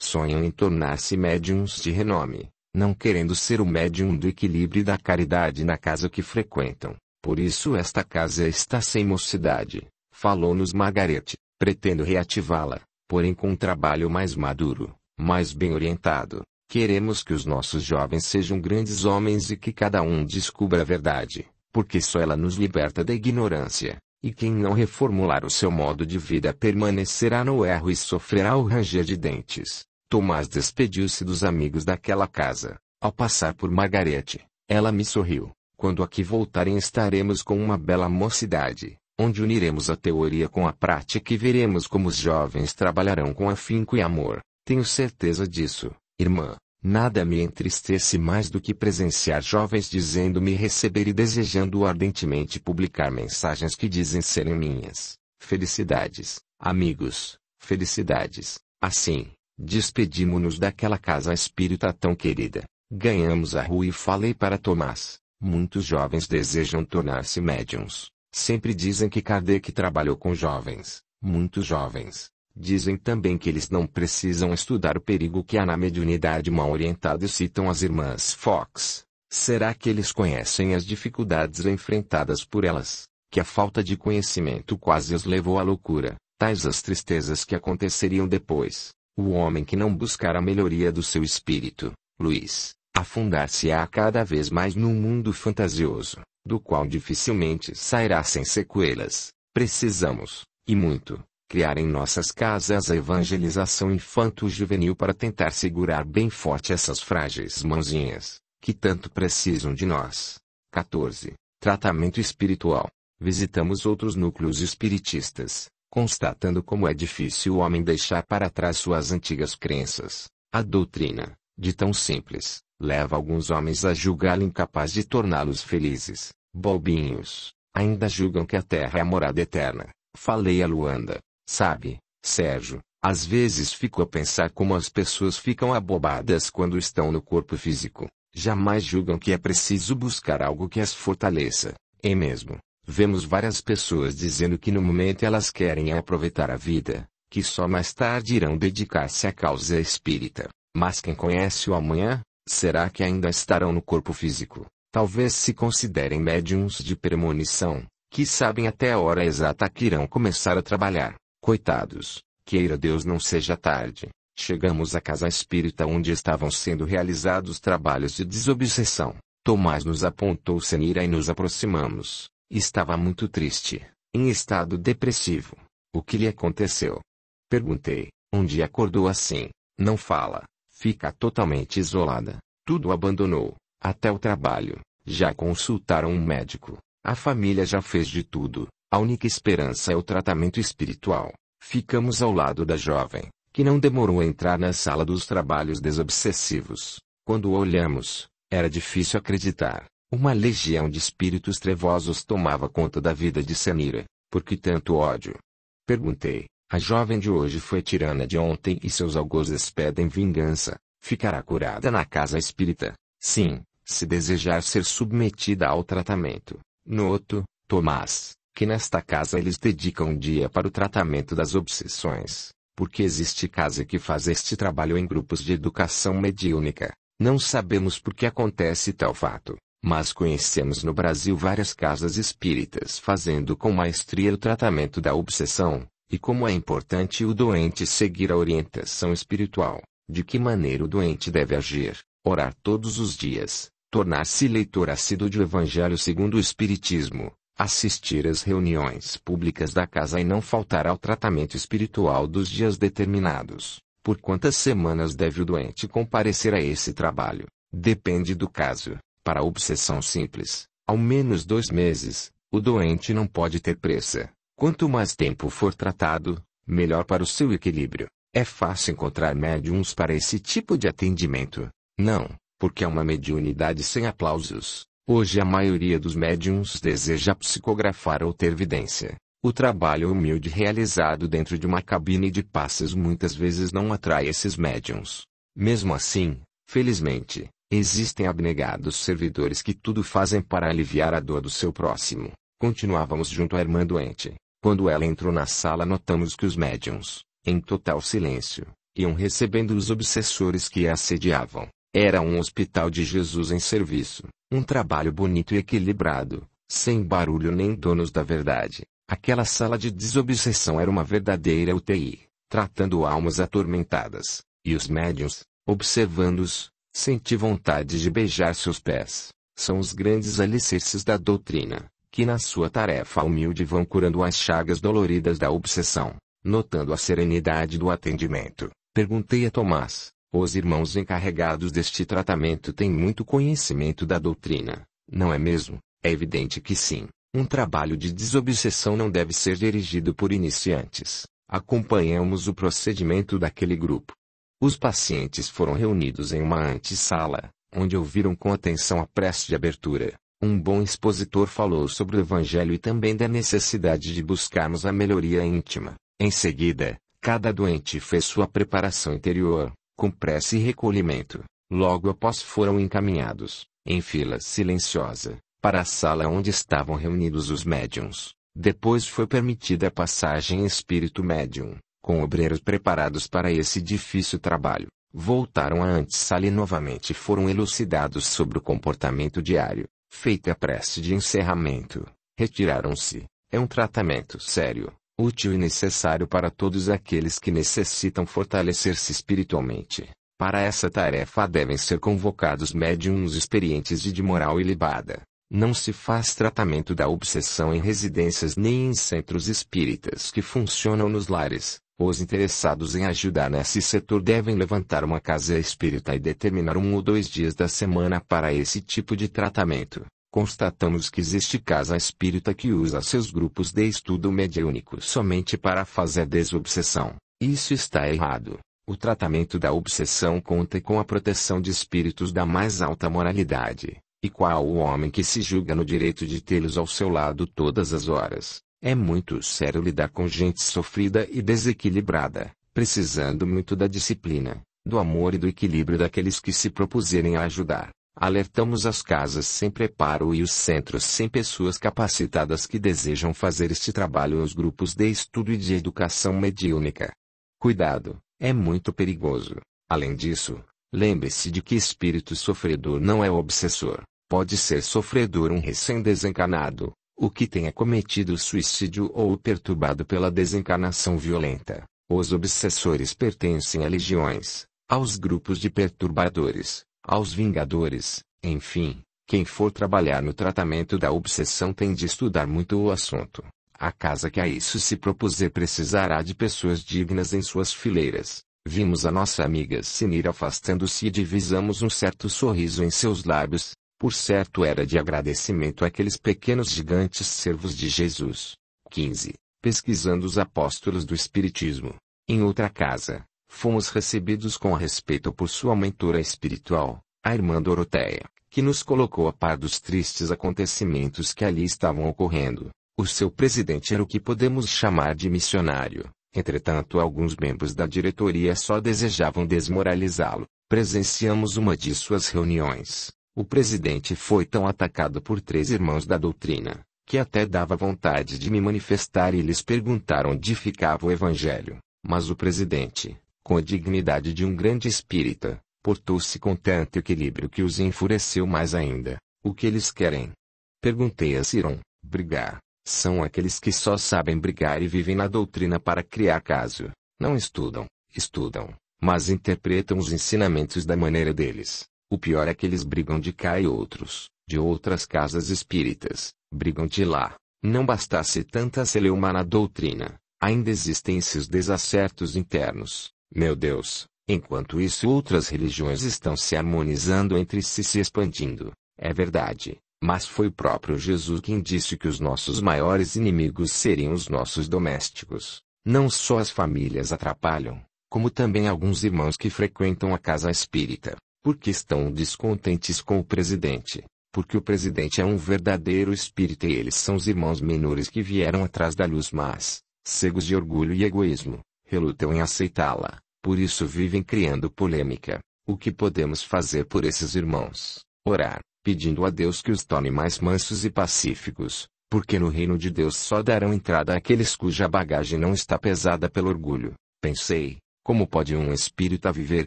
Sonham em tornar-se médiums de renome, não querendo ser o médium do equilíbrio e da caridade na casa que frequentam. Por isso esta casa está sem mocidade, falou-nos Margarete. Pretendo reativá-la, porém com um trabalho mais maduro. Mais bem orientado. Queremos que os nossos jovens sejam grandes homens e que cada um descubra a verdade, porque só ela nos liberta da ignorância. E quem não reformular o seu modo de vida permanecerá no erro e sofrerá o ranger de dentes. Tomás despediu-se dos amigos daquela casa. Ao passar por Margarete, ela me sorriu. Quando aqui voltarem estaremos com uma bela mocidade onde uniremos a teoria com a prática e veremos como os jovens trabalharão com afinco e amor. Tenho certeza disso, irmã. Nada me entristece mais do que presenciar jovens dizendo-me receber e desejando ardentemente publicar mensagens que dizem serem minhas. Felicidades, amigos, felicidades. Assim, despedimo-nos daquela casa espírita tão querida. Ganhamos a rua e falei para Tomás. Muitos jovens desejam tornar-se médiums. Sempre dizem que Kardec trabalhou com jovens, muitos jovens. Dizem também que eles não precisam estudar o perigo que há na mediunidade mal orientada e citam as irmãs Fox. Será que eles conhecem as dificuldades enfrentadas por elas, que a falta de conhecimento quase as levou à loucura, tais as tristezas que aconteceriam depois? O homem que não buscar a melhoria do seu espírito, Luiz, afundar-se-á cada vez mais num mundo fantasioso, do qual dificilmente sairá sem sequelas. Precisamos, e muito, criar em nossas casas a evangelização infanto-juvenil para tentar segurar bem forte essas frágeis mãozinhas, que tanto precisam de nós. 14. Tratamento espiritual. Visitamos outros núcleos espiritistas, constatando como é difícil o homem deixar para trás suas antigas crenças. A doutrina, de tão simples, leva alguns homens a julgá-lo incapaz de torná-los felizes. Bobinhos, ainda julgam que a Terra é a morada eterna. Falei a Luanda, Sabe, Sérgio, às vezes fico a pensar como as pessoas ficam abobadas quando estão no corpo físico. Jamais julgam que é preciso buscar algo que as fortaleça. É mesmo. Vemos várias pessoas dizendo que no momento elas querem aproveitar a vida, que só mais tarde irão dedicar-se à causa espírita. Mas quem conhece o amanhã, será que ainda estarão no corpo físico? Talvez se considerem médiums de premonição, que sabem até a hora exata que irão começar a trabalhar. Coitados, queira Deus não seja tarde. Chegamos à casa espírita onde estavam sendo realizados trabalhos de desobsessão. Tomás nos apontou Senira e nos aproximamos. Estava muito triste, em estado depressivo. O que lhe aconteceu? Perguntei. Onde acordou assim, não fala, fica totalmente isolada. Tudo abandonou, até o trabalho. Já consultaram um médico. A família já fez de tudo, a única esperança é o tratamento espiritual. Ficamos ao lado da jovem, que não demorou a entrar na sala dos trabalhos desobsessivos. Quando olhamos, era difícil acreditar. Uma legião de espíritos trevosos tomava conta da vida de Senira. Por que tanto ódio? Perguntei. A jovem de hoje foi tirana de ontem e seus algozes pedem vingança. Ficará curada na casa espírita. Sim, se desejar ser submetida ao tratamento. Noto, Tomás que nesta casa eles dedicam um dia para o tratamento das obsessões, porque existe casa que faz este trabalho em grupos de educação mediúnica. Não sabemos por que acontece tal fato, mas conhecemos no Brasil várias casas espíritas fazendo com maestria o tratamento da obsessão, e como é importante o doente seguir a orientação espiritual, de que maneira o doente deve agir, orar todos os dias, tornar-se leitor assíduo do Evangelho segundo o Espiritismo, assistir às reuniões públicas da casa e não faltar ao tratamento espiritual dos dias determinados. Por quantas semanas deve o doente comparecer a esse trabalho? Depende do caso. Para obsessão simples, ao menos dois meses, o doente não pode ter pressa. Quanto mais tempo for tratado, melhor para o seu equilíbrio. É fácil encontrar médiums para esse tipo de atendimento? Não, porque é uma mediunidade sem aplausos. Hoje a maioria dos médiums deseja psicografar ou ter vidência. O trabalho humilde realizado dentro de uma cabine de passes muitas vezes não atrai esses médiums. Mesmo assim, felizmente, existem abnegados servidores que tudo fazem para aliviar a dor do seu próximo. Continuávamos junto à irmã doente. Quando ela entrou na sala, notamos que os médiums, em total silêncio, iam recebendo os obsessores que a assediavam. Era um hospital de Jesus em serviço, um trabalho bonito e equilibrado, sem barulho nem donos da verdade. Aquela sala de desobsessão era uma verdadeira UTI, tratando almas atormentadas, e os médiuns, observando-os, senti vontade de beijar seus pés. São os grandes alicerces da doutrina, que na sua tarefa humilde vão curando as chagas doloridas da obsessão. Notando a serenidade do atendimento, perguntei a Tomás: os irmãos encarregados deste tratamento têm muito conhecimento da doutrina, não é mesmo? É evidente que sim. Um trabalho de desobsessão não deve ser dirigido por iniciantes. Acompanhamos o procedimento daquele grupo. Os pacientes foram reunidos em uma antessala, onde ouviram com atenção a prece de abertura. Um bom expositor falou sobre o Evangelho e também da necessidade de buscarmos a melhoria íntima. Em seguida, cada doente fez sua preparação interior, com prece e recolhimento, logo após foram encaminhados, em fila silenciosa, para a sala onde estavam reunidos os médiums. Depois foi permitida a passagem espírito médium, com obreiros preparados para esse difícil trabalho. Voltaram à antessala e novamente foram elucidados sobre o comportamento diário. Feita a prece de encerramento, retiraram-se. É um tratamento sério, útil e necessário para todos aqueles que necessitam fortalecer-se espiritualmente. Para essa tarefa devem ser convocados médiums experientes e de moral ilibada. Não se faz tratamento da obsessão em residências nem em centros espíritas que funcionam nos lares. Os interessados em ajudar nesse setor devem levantar uma casa espírita e determinar um ou dois dias da semana para esse tipo de tratamento constatamos que existe casa espírita que usa seus grupos de estudo mediúnico somente para fazer desobsessão. Isso está errado. O tratamento da obsessão conta com a proteção de espíritos da mais alta moralidade. E qual o homem que se julga no direito de tê-los ao seu lado todas as horas? É muito sério lidar com gente sofrida e desequilibrada, precisando muito da disciplina, do amor e do equilíbrio daqueles que se propuserem a ajudar. Alertamos as casas sem preparo e os centros sem pessoas capacitadas que desejam fazer este trabalho aos grupos de estudo e de educação mediúnica. Cuidado, é muito perigoso. Além disso, lembre-se de que espírito sofredor não é obsessor, pode ser sofredor um recém-desencarnado, o que tenha cometido suicídio ou perturbado pela desencarnação violenta. Os obsessores pertencem a legiões, aos grupos de perturbadores, aos Vingadores, enfim, quem for trabalhar no tratamento da obsessão tem de estudar muito o assunto. A casa que a isso se propuser precisará de pessoas dignas em suas fileiras. Vimos a nossa amiga Sinir afastando-se e divisamos um certo sorriso em seus lábios. Por certo era de agradecimento àqueles pequenos gigantes servos de Jesus. 15. Pesquisando os apóstolos do Espiritismo. Em outra casa, fomos recebidos com respeito por sua mentora espiritual, a irmã Doroteia, que nos colocou a par dos tristes acontecimentos que ali estavam ocorrendo. O seu presidente era o que podemos chamar de missionário, entretanto, alguns membros da diretoria só desejavam desmoralizá-lo. Presenciamos uma de suas reuniões. O presidente foi tão atacado por três irmãos da doutrina, que até dava vontade de me manifestar e lhes perguntar onde ficava o evangelho. Mas o presidente, com a dignidade de um grande espírita, portou-se com tanto equilíbrio que os enfureceu mais ainda. O que eles querem? Perguntei a Ciron. Brigar. São aqueles que só sabem brigar e vivem na doutrina para criar caso. Não estudam, estudam, mas interpretam os ensinamentos da maneira deles. O pior é que eles brigam de cá e outros, de outras casas espíritas, brigam de lá. Não bastasse tanta celeuma na doutrina, ainda existem esses desacertos internos. Meu Deus, enquanto isso outras religiões estão se harmonizando entre si se expandindo. É verdade, mas foi o próprio Jesus quem disse que os nossos maiores inimigos seriam os nossos domésticos. Não só as famílias atrapalham, como também alguns irmãos que frequentam a casa espírita, porque estão descontentes com o presidente, porque o presidente é um verdadeiro espírita e eles são os irmãos menores que vieram atrás da luz mas, cegos de orgulho e egoísmo, relutam em aceitá-la, por isso vivem criando polêmica. O que podemos fazer por esses irmãos? Orar, pedindo a Deus que os torne mais mansos e pacíficos, porque no reino de Deus só darão entrada aqueles cuja bagagem não está pesada pelo orgulho. Pensei, como pode um espírita viver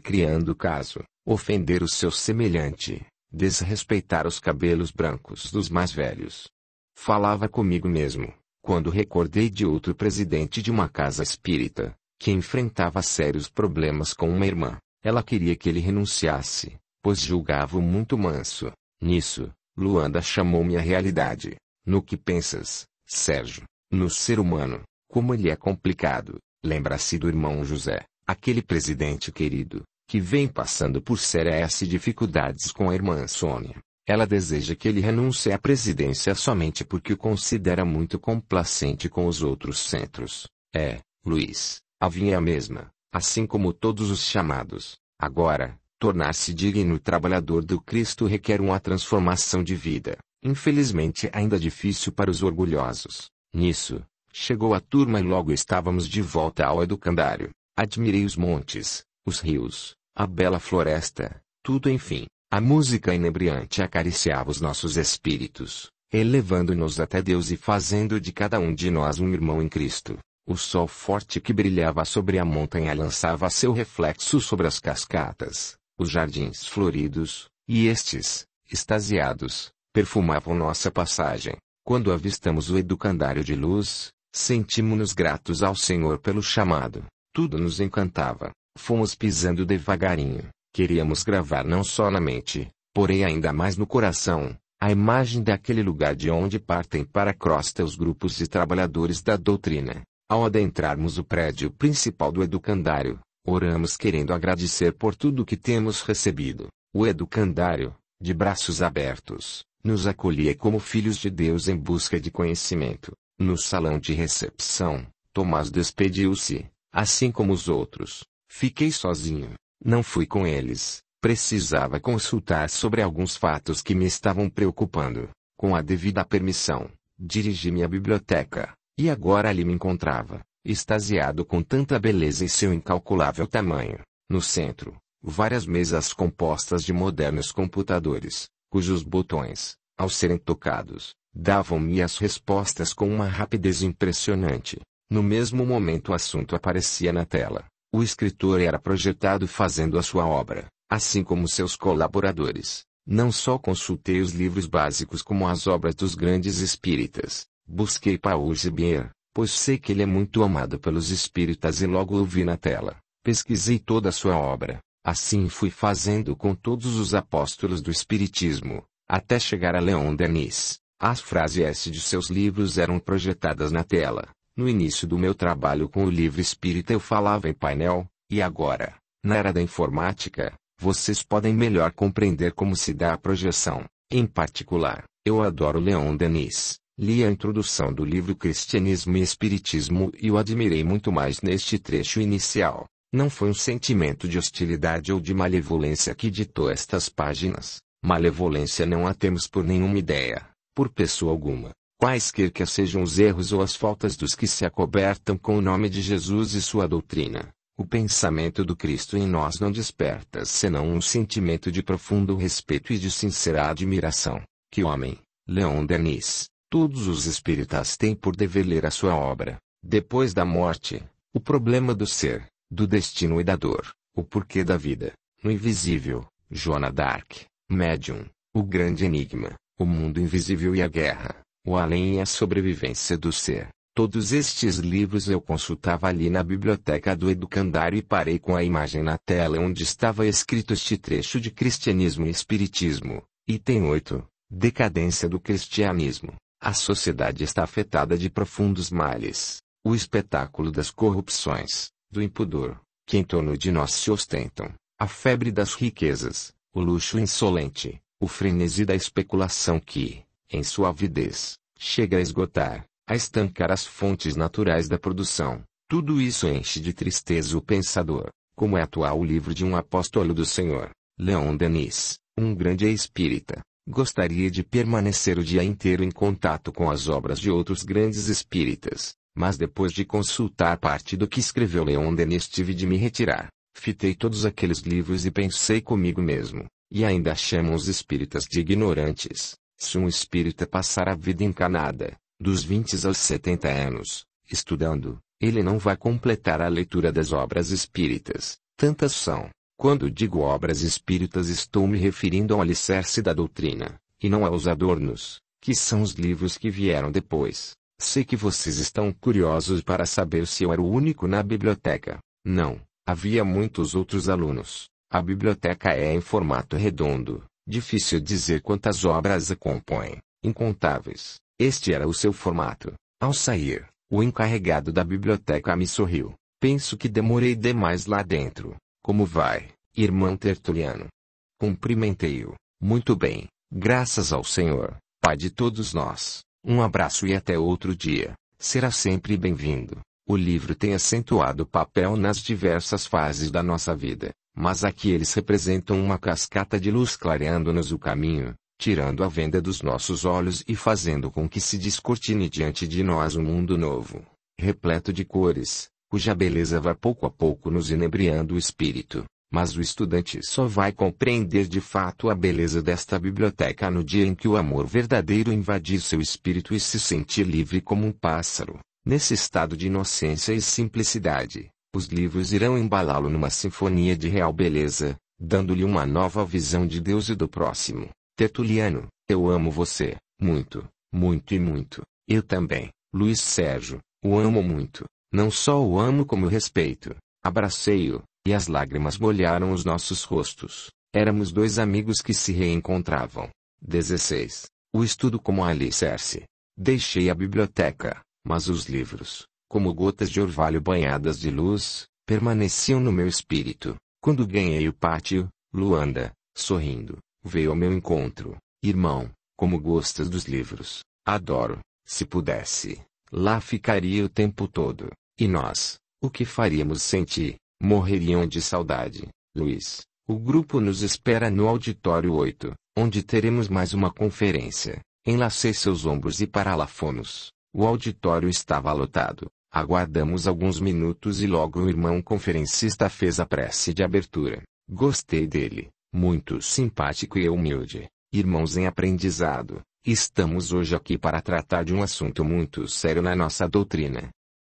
criando caso, ofender o seu semelhante, desrespeitar os cabelos brancos dos mais velhos? Falava comigo mesmo, quando recordei de outro presidente de uma casa espírita, que enfrentava sérios problemas com uma irmã. Ela queria que ele renunciasse, pois julgava-o muito manso. Nisso, Luanda chamou-me à realidade. No que pensas, Sérgio? No ser humano, como ele é complicado. Lembra-se do irmão José, aquele presidente querido, que vem passando por sérias dificuldades com a irmã Sônia. Ela deseja que ele renuncie à presidência somente porque o considera muito complacente com os outros centros. É, Luiz, a vinha é a mesma, assim como todos os chamados. Agora, tornar-se digno trabalhador do Cristo requer uma transformação de vida, infelizmente ainda difícil para os orgulhosos. Nisso, chegou a turma e logo estávamos de volta ao educandário. Admirei os montes, os rios, a bela floresta, tudo enfim. A música inebriante acariciava os nossos espíritos, elevando-nos até Deus e fazendo de cada um de nós um irmão em Cristo. O sol forte que brilhava sobre a montanha lançava seu reflexo sobre as cascatas, os jardins floridos, e estes, extasiados, perfumavam nossa passagem. Quando avistamos o educandário de luz, sentimos-nos gratos ao Senhor pelo chamado. Tudo nos encantava. Fomos pisando devagarinho. Queríamos gravar não só na mente, porém ainda mais no coração, a imagem daquele lugar de onde partem para a crosta os grupos de trabalhadores da doutrina. Ao adentrarmos o prédio principal do educandário, oramos querendo agradecer por tudo que temos recebido. O educandário, de braços abertos, nos acolhia como filhos de Deus em busca de conhecimento. No salão de recepção, Tomás despediu-se, assim como os outros. Fiquei sozinho, não fui com eles. Precisava consultar sobre alguns fatos que me estavam preocupando. Com a devida permissão, dirigi-me à biblioteca e agora ali me encontrava, extasiado com tanta beleza e seu incalculável tamanho. No centro, várias mesas compostas de modernos computadores, cujos botões, ao serem tocados, davam-me as respostas com uma rapidez impressionante. No mesmo momento o assunto aparecia na tela. O escritor era projetado fazendo a sua obra, assim como seus colaboradores. Não só consultei os livros básicos como as obras dos grandes espíritas, Busquei Paul Bier, pois sei que ele é muito amado pelos espíritas e logo o vi na tela. Pesquisei toda a sua obra. Assim fui fazendo com todos os apóstolos do espiritismo, até chegar a Leon Denis. As frases S de seus livros eram projetadas na tela. No início do meu trabalho com o livro espírita eu falava em painel, e agora, na era da informática, vocês podem melhor compreender como se dá a projeção. Em particular, eu adoro Leon Denis. Li a introdução do livro Cristianismo e Espiritismo e o admirei muito mais neste trecho inicial. Não foi um sentimento de hostilidade ou de malevolência que ditou estas páginas. Malevolência não a temos por nenhuma ideia, por pessoa alguma, quaisquer que sejam os erros ou as faltas dos que se acobertam com o nome de Jesus e sua doutrina. O pensamento do Cristo em nós não desperta senão um sentimento de profundo respeito e de sincera admiração. Que homem, Leon Denis! Todos os espíritas têm por dever ler a sua obra, depois da morte, o problema do ser, do destino e da dor, o porquê da vida, no invisível, Joana Dark, Médium, o grande enigma, o mundo invisível e a guerra, o além e a sobrevivência do ser. Todos estes livros eu consultava ali na biblioteca do Educandário e parei com a imagem na tela onde estava escrito este trecho de Cristianismo e Espiritismo, item 8, Decadência do Cristianismo. A sociedade está afetada de profundos males, o espetáculo das corrupções, do impudor, que em torno de nós se ostentam, a febre das riquezas, o luxo insolente, o frenesi da especulação que, em sua avidez, chega a esgotar, a estancar as fontes naturais da produção. Tudo isso enche de tristeza o pensador, como é atual o livro de um apóstolo do Senhor, Leon Denis, um grande espírita, Gostaria de permanecer o dia inteiro em contato com as obras de outros grandes espíritas, mas depois de consultar parte do que escreveu Leon Denis tive de me retirar. Fitei todos aqueles livros e pensei comigo mesmo, e ainda chamam os espíritas de ignorantes. Se um espírita passar a vida encanada, dos 20 aos 70 anos, estudando, ele não vai completar a leitura das obras espíritas, tantas são. Quando digo obras espíritas estou me referindo ao alicerce da doutrina, e não aos adornos, que são os livros que vieram depois. Sei que vocês estão curiosos para saber se eu era o único na biblioteca. Não, havia muitos outros alunos. A biblioteca é em formato redondo, difícil dizer quantas obras a compõem, incontáveis. Este era o seu formato. Ao sair, o encarregado da biblioteca me sorriu. Penso que demorei demais lá dentro. Como vai, irmão Tertuliano? Cumprimentei-o. Muito bem, graças ao Senhor, Pai de todos nós. Um abraço e até outro dia. Será sempre bem-vindo. O livro tem acentuado papel nas diversas fases da nossa vida, mas aqui eles representam uma cascata de luz clareando-nos o caminho, tirando a venda dos nossos olhos e fazendo com que se descortine diante de nós um mundo novo, repleto de cores, cuja beleza vai pouco a pouco nos inebriando o espírito, mas o estudante só vai compreender de fato a beleza desta biblioteca no dia em que o amor verdadeiro invadir seu espírito e se sentir livre como um pássaro. Nesse estado de inocência e simplicidade, os livros irão embalá-lo numa sinfonia de real beleza, dando-lhe uma nova visão de Deus e do próximo. Tertuliano, eu amo você, muito, muito e muito. Eu também, Luiz Sérgio, o amo muito. Não só o amo como o respeito. Abracei-o, e as lágrimas molharam os nossos rostos. Éramos dois amigos que se reencontravam. 16. O estudo como alicerce. Deixei a biblioteca, mas os livros, como gotas de orvalho banhadas de luz, permaneciam no meu espírito. Quando ganhei o pátio, Luanda, sorrindo, veio ao meu encontro. Irmão, como gostas dos livros? Adoro, se pudesse, Lá ficaria o tempo todo. E nós, o que faríamos sem ti? Morreriam de saudade. Luiz, o grupo nos espera no auditório 8, onde teremos mais uma conferência. Enlacei seus ombros e para lá fomos. O auditório estava lotado. Aguardamos alguns minutos e logo o irmão conferencista fez a prece de abertura. Gostei dele, muito simpático e humilde, irmãos em aprendizado. Estamos hoje aqui para tratar de um assunto muito sério na nossa doutrina.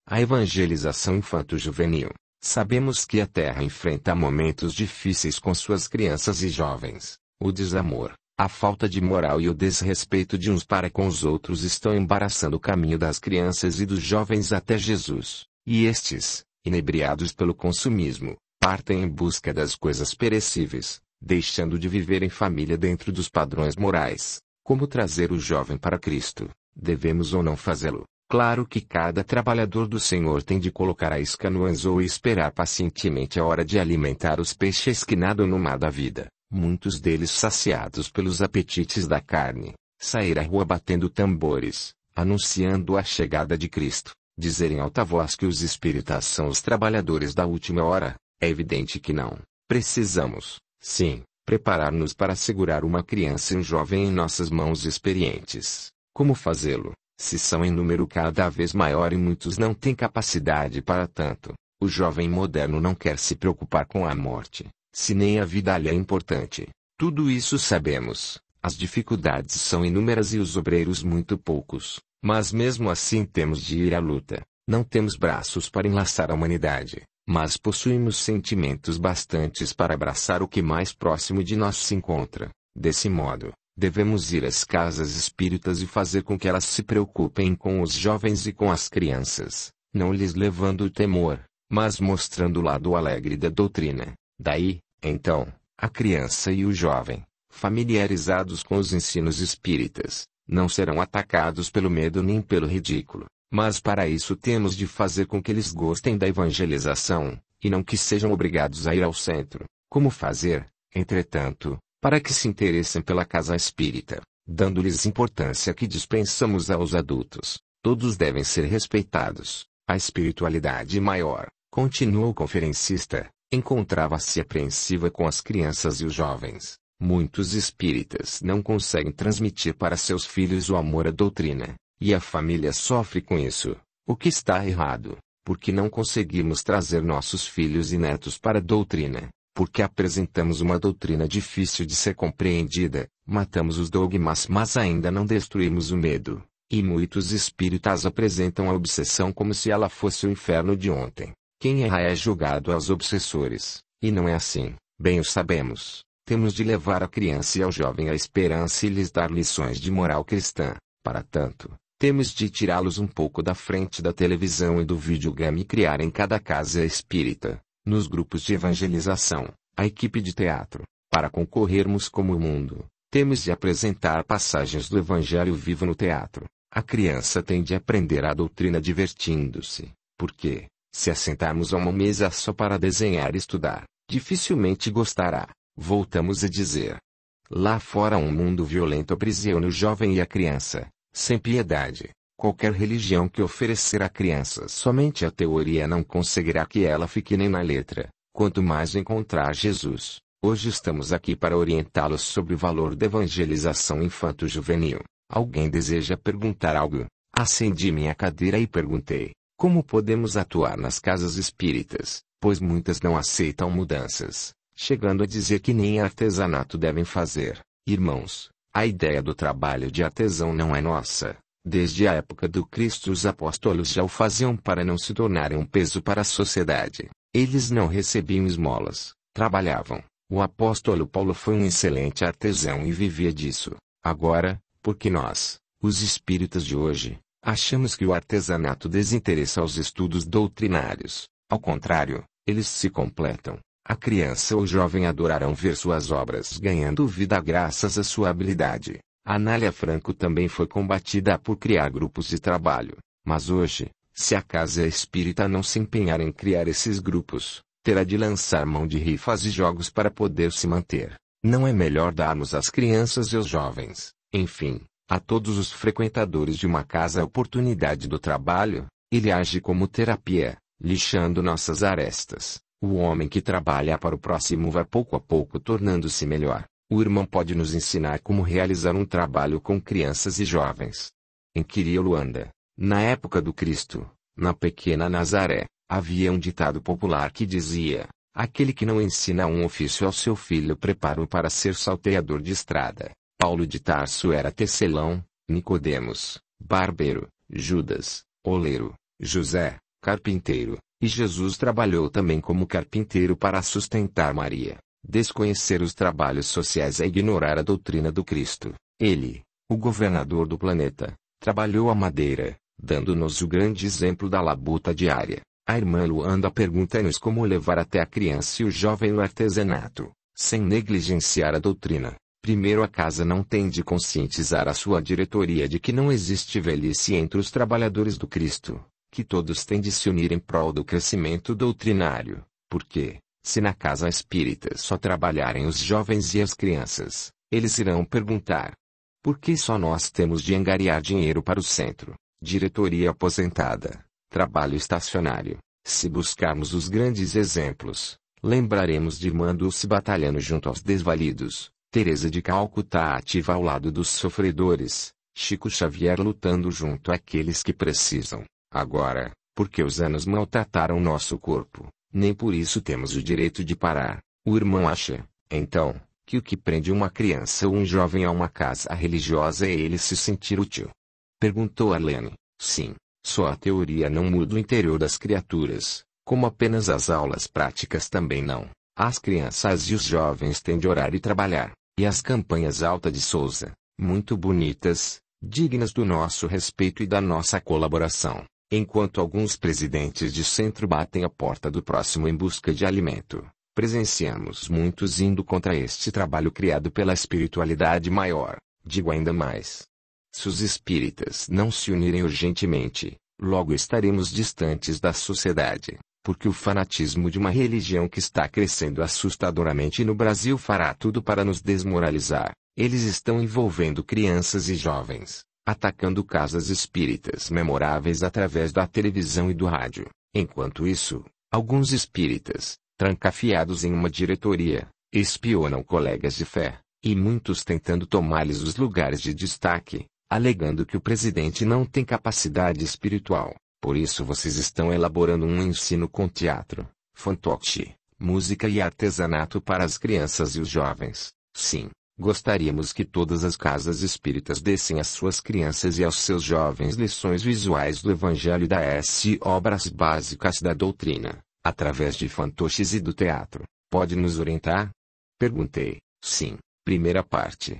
A evangelização infanto-juvenil. Sabemos que a Terra enfrenta momentos difíceis com suas crianças e jovens. O desamor, a falta de moral e o desrespeito de uns para com os outros estão embaraçando o caminho das crianças e dos jovens até Jesus. E estes, inebriados pelo consumismo, partem em busca das coisas perecíveis, deixando de viver em família dentro dos padrões morais como trazer o jovem para Cristo? Devemos ou não fazê-lo? Claro que cada trabalhador do Senhor tem de colocar a isca no anzol e esperar pacientemente a hora de alimentar os peixes que nadam no mar da vida, muitos deles saciados pelos apetites da carne, sair à rua batendo tambores, anunciando a chegada de Cristo, dizer em alta voz que os espíritas são os trabalhadores da última hora, é evidente que não. Precisamos, sim, Preparar-nos para segurar uma criança e um jovem em nossas mãos experientes. Como fazê-lo, se são em número cada vez maior e muitos não têm capacidade para tanto? O jovem moderno não quer se preocupar com a morte, se nem a vida lhe é importante. Tudo isso sabemos. As dificuldades são inúmeras e os obreiros muito poucos, mas mesmo assim temos de ir à luta. Não temos braços para enlaçar a humanidade, mas possuímos sentimentos bastantes para abraçar o que mais próximo de nós se encontra. Desse modo, devemos ir às casas espíritas e fazer com que elas se preocupem com os jovens e com as crianças, não lhes levando o temor, mas mostrando o lado alegre da doutrina. Daí, então, a criança e o jovem, familiarizados com os ensinos espíritas, não serão atacados pelo medo nem pelo ridículo. Mas para isso temos de fazer com que eles gostem da evangelização, e não que sejam obrigados a ir ao centro. Como fazer, entretanto, para que se interessem pela casa espírita, dando-lhes importância que dispensamos aos adultos? Todos devem ser respeitados. A espiritualidade maior, continuou o conferencista, encontrava-se apreensiva com as crianças e os jovens. Muitos espíritas não conseguem transmitir para seus filhos o amor à doutrina, e a família sofre com isso, o que está errado, porque não conseguimos trazer nossos filhos e netos para a doutrina, porque apresentamos uma doutrina difícil de ser compreendida, matamos os dogmas, mas ainda não destruímos o medo. E muitos espíritas apresentam a obsessão como se ela fosse o inferno de ontem. Quem erra é julgado aos obsessores, e não é assim, bem o sabemos. Temos de levar a criança e ao jovem a esperança e lhes dar lições de moral cristã. Para tanto, temos de tirá-los um pouco da frente da televisão e do videogame e criar em cada casa espírita, nos grupos de evangelização, a equipe de teatro, para concorrermos como o mundo. Temos de apresentar passagens do Evangelho vivo no teatro. A criança tem de aprender a doutrina divertindo-se, porque, se assentarmos a uma mesa só para desenhar e estudar, dificilmente gostará. Voltamos a dizer. Lá fora um mundo violento aprisiona o jovem e a criança, sem piedade, qualquer religião que oferecer à criança somente a teoria não conseguirá que ela fique nem na letra, quanto mais encontrar Jesus. Hoje estamos aqui para orientá-los sobre o valor da evangelização infanto-juvenil. Alguém deseja perguntar algo? Acendi minha cadeira e perguntei: como podemos atuar nas casas espíritas, pois muitas não aceitam mudanças, chegando a dizer que nem artesanato devem fazer. Irmãos, a ideia do trabalho de artesão não é nossa. Desde a época do Cristo os apóstolos já o faziam para não se tornarem um peso para a sociedade. Eles não recebiam esmolas, trabalhavam. O apóstolo Paulo foi um excelente artesão e vivia disso. Agora, porque nós, os espíritas de hoje, achamos que o artesanato desinteressa aos estudos doutrinários. Ao contrário, eles se completam. A criança ou jovem adorarão ver suas obras ganhando vida graças à sua habilidade. Anália Franco também foi combatida por criar grupos de trabalho, mas hoje, se a casa espírita não se empenhar em criar esses grupos, terá de lançar mão de rifas e jogos para poder se manter. Não é melhor darmos às crianças e aos jovens, enfim, a todos os frequentadores de uma casa a oportunidade do trabalho? Ele age como terapia, lixando nossas arestas, o homem que trabalha para o próximo vai pouco a pouco tornando-se melhor. O irmão pode nos ensinar como realizar um trabalho com crianças e jovens. Em Quiria, Luanda, na época do Cristo, na pequena Nazaré, havia um ditado popular que dizia: Aquele que não ensina um ofício ao seu filho prepara-o para ser salteador de estrada. Paulo de Tarso era tecelão, Nicodemos, barbeiro, Judas, oleiro, José, carpinteiro, e Jesus trabalhou também como carpinteiro para sustentar Maria. Desconhecer os trabalhos sociais é ignorar a doutrina do Cristo. Ele, o governador do planeta, trabalhou a madeira, dando-nos o grande exemplo da labuta diária. A irmã Luanda pergunta-nos como levar até a criança e o jovem o artesanato, sem negligenciar a doutrina. Primeiro a casa não tem de conscientizar a sua diretoria de que não existe velhice entre os trabalhadores do Cristo, que todos têm de se unir em prol do crescimento doutrinário, porque, se na casa espírita só trabalharem os jovens e as crianças, eles irão perguntar: por que só nós temos de angariar dinheiro para o centro, diretoria aposentada, trabalho estacionário? Se buscarmos os grandes exemplos, lembraremos de irmã Dulce batalhando junto aos desvalidos, Teresa de Calcutá ativa ao lado dos sofredores, Chico Xavier lutando junto àqueles que precisam, Agora, porque os anos maltrataram nosso corpo, nem por isso temos o direito de parar. O irmão acha, então, que o que prende uma criança ou um jovem a uma casa religiosa é ele se sentir útil. Perguntou Arlene. Sim, só a teoria não muda o interior das criaturas, como apenas as aulas práticas também não. As crianças e os jovens têm de orar e trabalhar, e as campanhas alta de Souza, muito bonitas, dignas do nosso respeito e da nossa colaboração, Enquanto alguns presidentes de centro batem a porta do próximo em busca de alimento, presenciamos muitos indo contra este trabalho criado pela espiritualidade maior. Digo ainda mais. Se os espíritas não se unirem urgentemente, logo estaremos distantes da sociedade, porque o fanatismo de uma religião que está crescendo assustadoramente no Brasil fará tudo para nos desmoralizar. Eles estão envolvendo crianças e jovens, atacando casas espíritas memoráveis através da televisão e do rádio. Enquanto isso, alguns espíritas, trancafiados em uma diretoria, espionam colegas de fé, e muitos tentando tomar-lhes os lugares de destaque, alegando que o presidente não tem capacidade espiritual. Por isso vocês estão elaborando um ensino com teatro, fantoche, música e artesanato para as crianças e os jovens. Sim, Gostaríamos que todas as casas espíritas dessem às suas crianças e aos seus jovens lições visuais do Evangelho e S. obras básicas da doutrina, através de fantoches e do teatro. Pode nos orientar? Perguntei. Sim, primeira parte.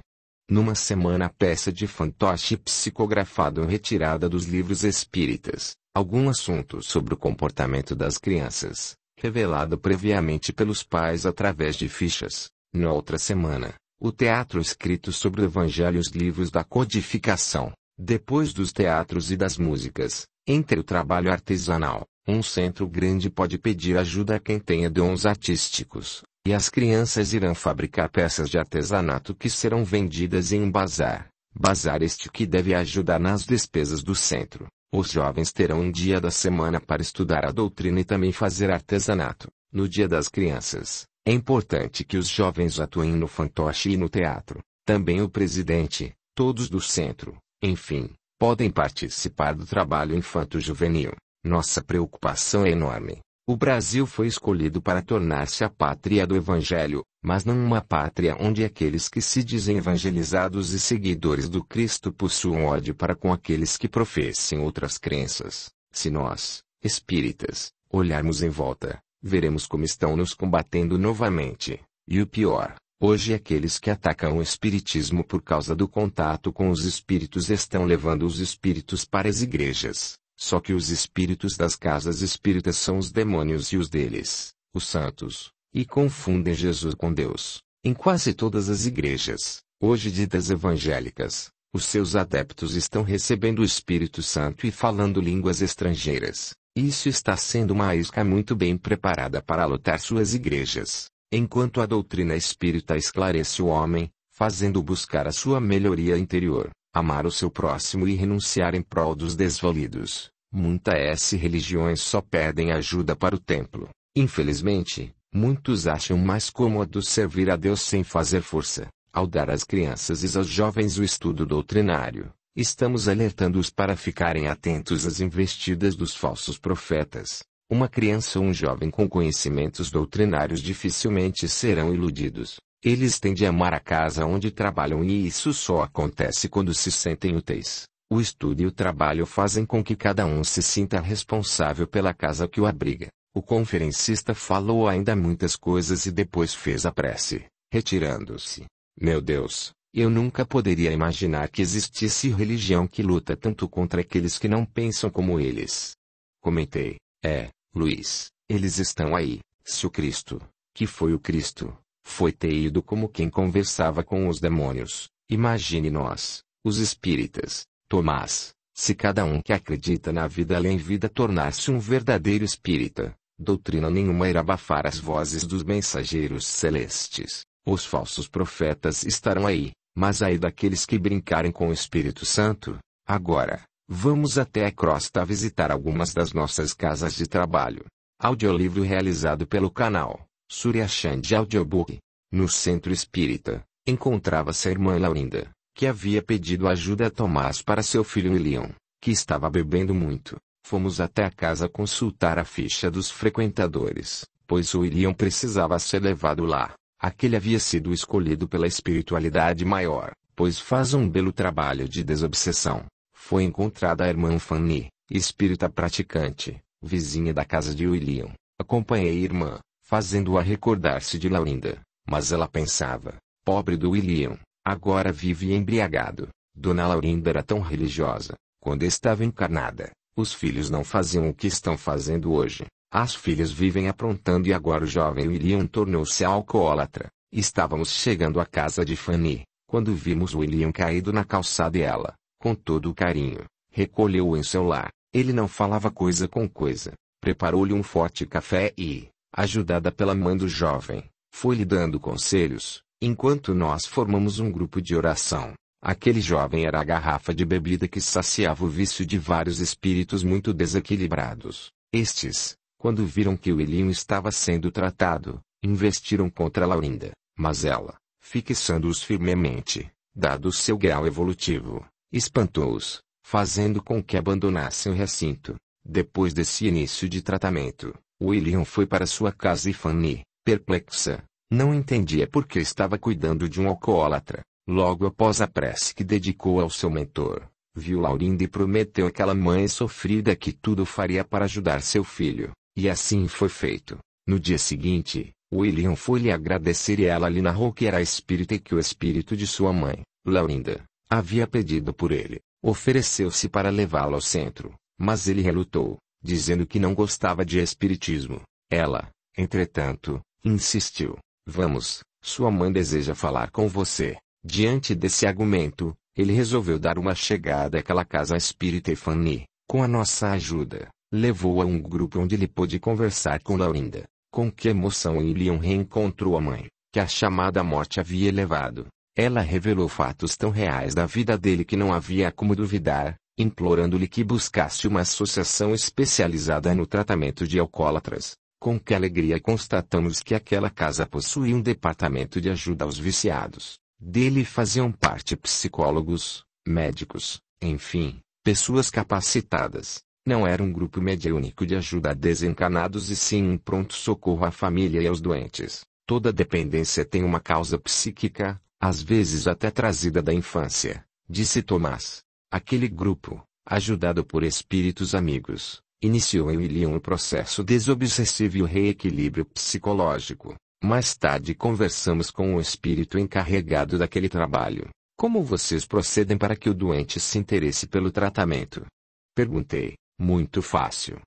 Numa semana a peça de fantoche psicografado ou retirada dos livros espíritas, algum assunto sobre o comportamento das crianças, revelado previamente pelos pais através de fichas. Na outra semana, o teatro escrito sobre o Evangelho e os livros da codificação, depois dos teatros e das músicas, entre o trabalho artesanal, um centro grande pode pedir ajuda a quem tenha dons artísticos, e as crianças irão fabricar peças de artesanato que serão vendidas em um bazar. Bazar este que deve ajudar nas despesas do centro. Os jovens terão um dia da semana para estudar a doutrina e também fazer artesanato. No dia das crianças, é importante que os jovens atuem no fantoche e no teatro. Também o presidente, todos do centro, enfim, podem participar do trabalho infanto-juvenil. Nossa preocupação é enorme. O Brasil foi escolhido para tornar-se a pátria do Evangelho, mas não uma pátria onde aqueles que se dizem evangelizados e seguidores do Cristo possuam ódio para com aqueles que professem outras crenças. Se nós, espíritas, olharmos em volta, veremos como estão nos combatendo novamente. E o pior, hoje aqueles que atacam o espiritismo por causa do contato com os espíritos estão levando os espíritos para as igrejas. Só que os espíritos das casas espíritas são os demônios e os deles, os santos, e confundem Jesus com Deus. Em quase todas as igrejas, hoje ditas evangélicas, os seus adeptos estão recebendo o Espírito Santo e falando línguas estrangeiras. Isso está sendo uma isca muito bem preparada para lotar suas igrejas, enquanto a doutrina espírita esclarece o homem, fazendo buscar a sua melhoria interior, amar o seu próximo e renunciar em prol dos desvalidos. Muitas S religiões só pedem ajuda para o templo. Infelizmente, muitos acham mais cômodo servir a Deus sem fazer força, ao dar às crianças e aos jovens o estudo doutrinário Estamos alertando-os para ficarem atentos às investidas dos falsos profetas. Uma criança ou um jovem com conhecimentos doutrinários dificilmente serão iludidos. Eles tendem a amar a casa onde trabalham e isso só acontece quando se sentem úteis. O estudo e o trabalho fazem com que cada um se sinta responsável pela casa que o abriga. O conferencista falou ainda muitas coisas e depois fez a prece, retirando-se. Meu Deus, eu nunca poderia imaginar que existisse religião que luta tanto contra aqueles que não pensam como eles. Comentei, é, Luiz, eles estão aí, se o Cristo, que foi o Cristo, foi teído como quem conversava com os demônios, imagine nós, os espíritas, Tomás, se cada um que acredita na vida além vida tornasse um verdadeiro espírita, doutrina nenhuma irá abafar as vozes dos mensageiros celestes. Os falsos profetas estarão aí, mas aí daqueles que brincarem com o Espírito Santo, agora, vamos até a crosta visitar algumas das nossas casas de trabalho. Audiolivro realizado pelo canal Surya Chand Audiobook. No centro espírita, encontrava-se a irmã Laurinda, que havia pedido ajuda a Tomás para seu filho William, que estava bebendo muito. Fomos até a casa consultar a ficha dos frequentadores, pois o William precisava ser levado lá. Aquele havia sido escolhido pela espiritualidade maior, pois faz um belo trabalho de desobsessão. Foi encontrada a irmã Fanny, espírita praticante, vizinha da casa de William. Acompanhei a irmã, fazendo-a recordar-se de Laurinda, mas ela pensava, pobre do William, agora vive embriagado. Dona Laurinda era tão religiosa, quando estava encarnada, os filhos não faziam o que estão fazendo hoje. As filhas vivem aprontando e agora o jovem William tornou-se alcoólatra. Estávamos chegando à casa de Fanny, quando vimos William caído na calçada e ela, com todo o carinho, recolheu-o em seu lar. Ele não falava coisa com coisa, preparou-lhe um forte café e, ajudada pela mãe do jovem, foi-lhe dando conselhos, enquanto nós formamos um grupo de oração. Aquele jovem era a garrafa de bebida que saciava o vício de vários espíritos muito desequilibrados. Estes, quando viram que o William estava sendo tratado, investiram contra Laurinda, mas ela, fixando-os firmemente, dado seu grau evolutivo, espantou-os, fazendo com que abandonassem o recinto. Depois desse início de tratamento, o William foi para sua casa e Fanny, perplexa, não entendia por que estava cuidando de um alcoólatra. Logo após a prece que dedicou ao seu mentor, viu Laurinda e prometeu àquela mãe sofrida que tudo faria para ajudar seu filho. E assim foi feito. No dia seguinte, William foi lhe agradecer e ela lhe narrou que era espírita e que o espírito de sua mãe, Laurinda, havia pedido por ele. Ofereceu-se para levá-lo ao centro, mas ele relutou, dizendo que não gostava de espiritismo. Ela, entretanto, insistiu: Vamos, sua mãe deseja falar com você. Diante desse argumento, ele resolveu dar uma chegada àquela casa espírita e Fanny, com a nossa ajuda, levou a um grupo onde ele pôde conversar com Laurinda. Com que emoção Ilion reencontrou a mãe, que a chamada morte havia levado. Ela revelou fatos tão reais da vida dele que não havia como duvidar, implorando-lhe que buscasse uma associação especializada no tratamento de alcoólatras. Com que alegria constatamos que aquela casa possuía um departamento de ajuda aos viciados. Dele faziam parte psicólogos, médicos, enfim, pessoas capacitadas. Não era um grupo mediúnico de ajuda a desencarnados e sim um pronto-socorro à família e aos doentes. Toda dependência tem uma causa psíquica, às vezes até trazida da infância, disse Tomás. Aquele grupo, ajudado por espíritos amigos, iniciou em William o processo desobsessivo e o reequilíbrio psicológico. Mais tarde conversamos com o espírito encarregado daquele trabalho. Como vocês procedem para que o doente se interesse pelo tratamento? Perguntei. Muito fácil.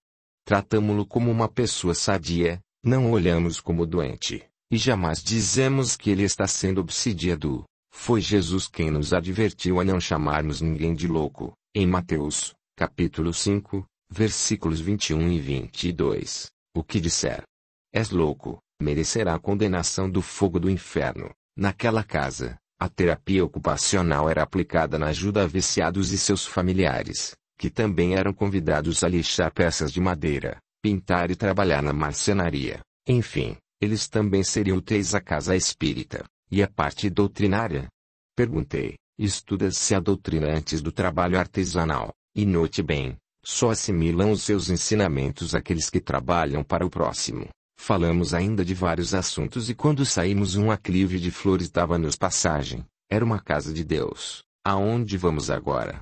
Tratamo-lo como uma pessoa sadia, não olhamos como doente, e jamais dizemos que ele está sendo obsidiado. Foi Jesus quem nos advertiu a não chamarmos ninguém de louco, em Mateus, capítulo 5, versículos 21 e 22. O que disser: És louco, merecerá a condenação do fogo do inferno. Naquela casa, a terapia ocupacional era aplicada na ajuda a viciados e seus familiares que também eram convidados a lixar peças de madeira, pintar e trabalhar na marcenaria. Enfim, eles também seriam úteis à casa espírita. E a parte doutrinária? Perguntei. Estuda-se a doutrina antes do trabalho artesanal, e note bem, só assimilam os seus ensinamentos aqueles que trabalham para o próximo. Falamos ainda de vários assuntos e quando saímos um aclive de flores dava-nos passagem. Era uma casa de Deus. Aonde vamos agora?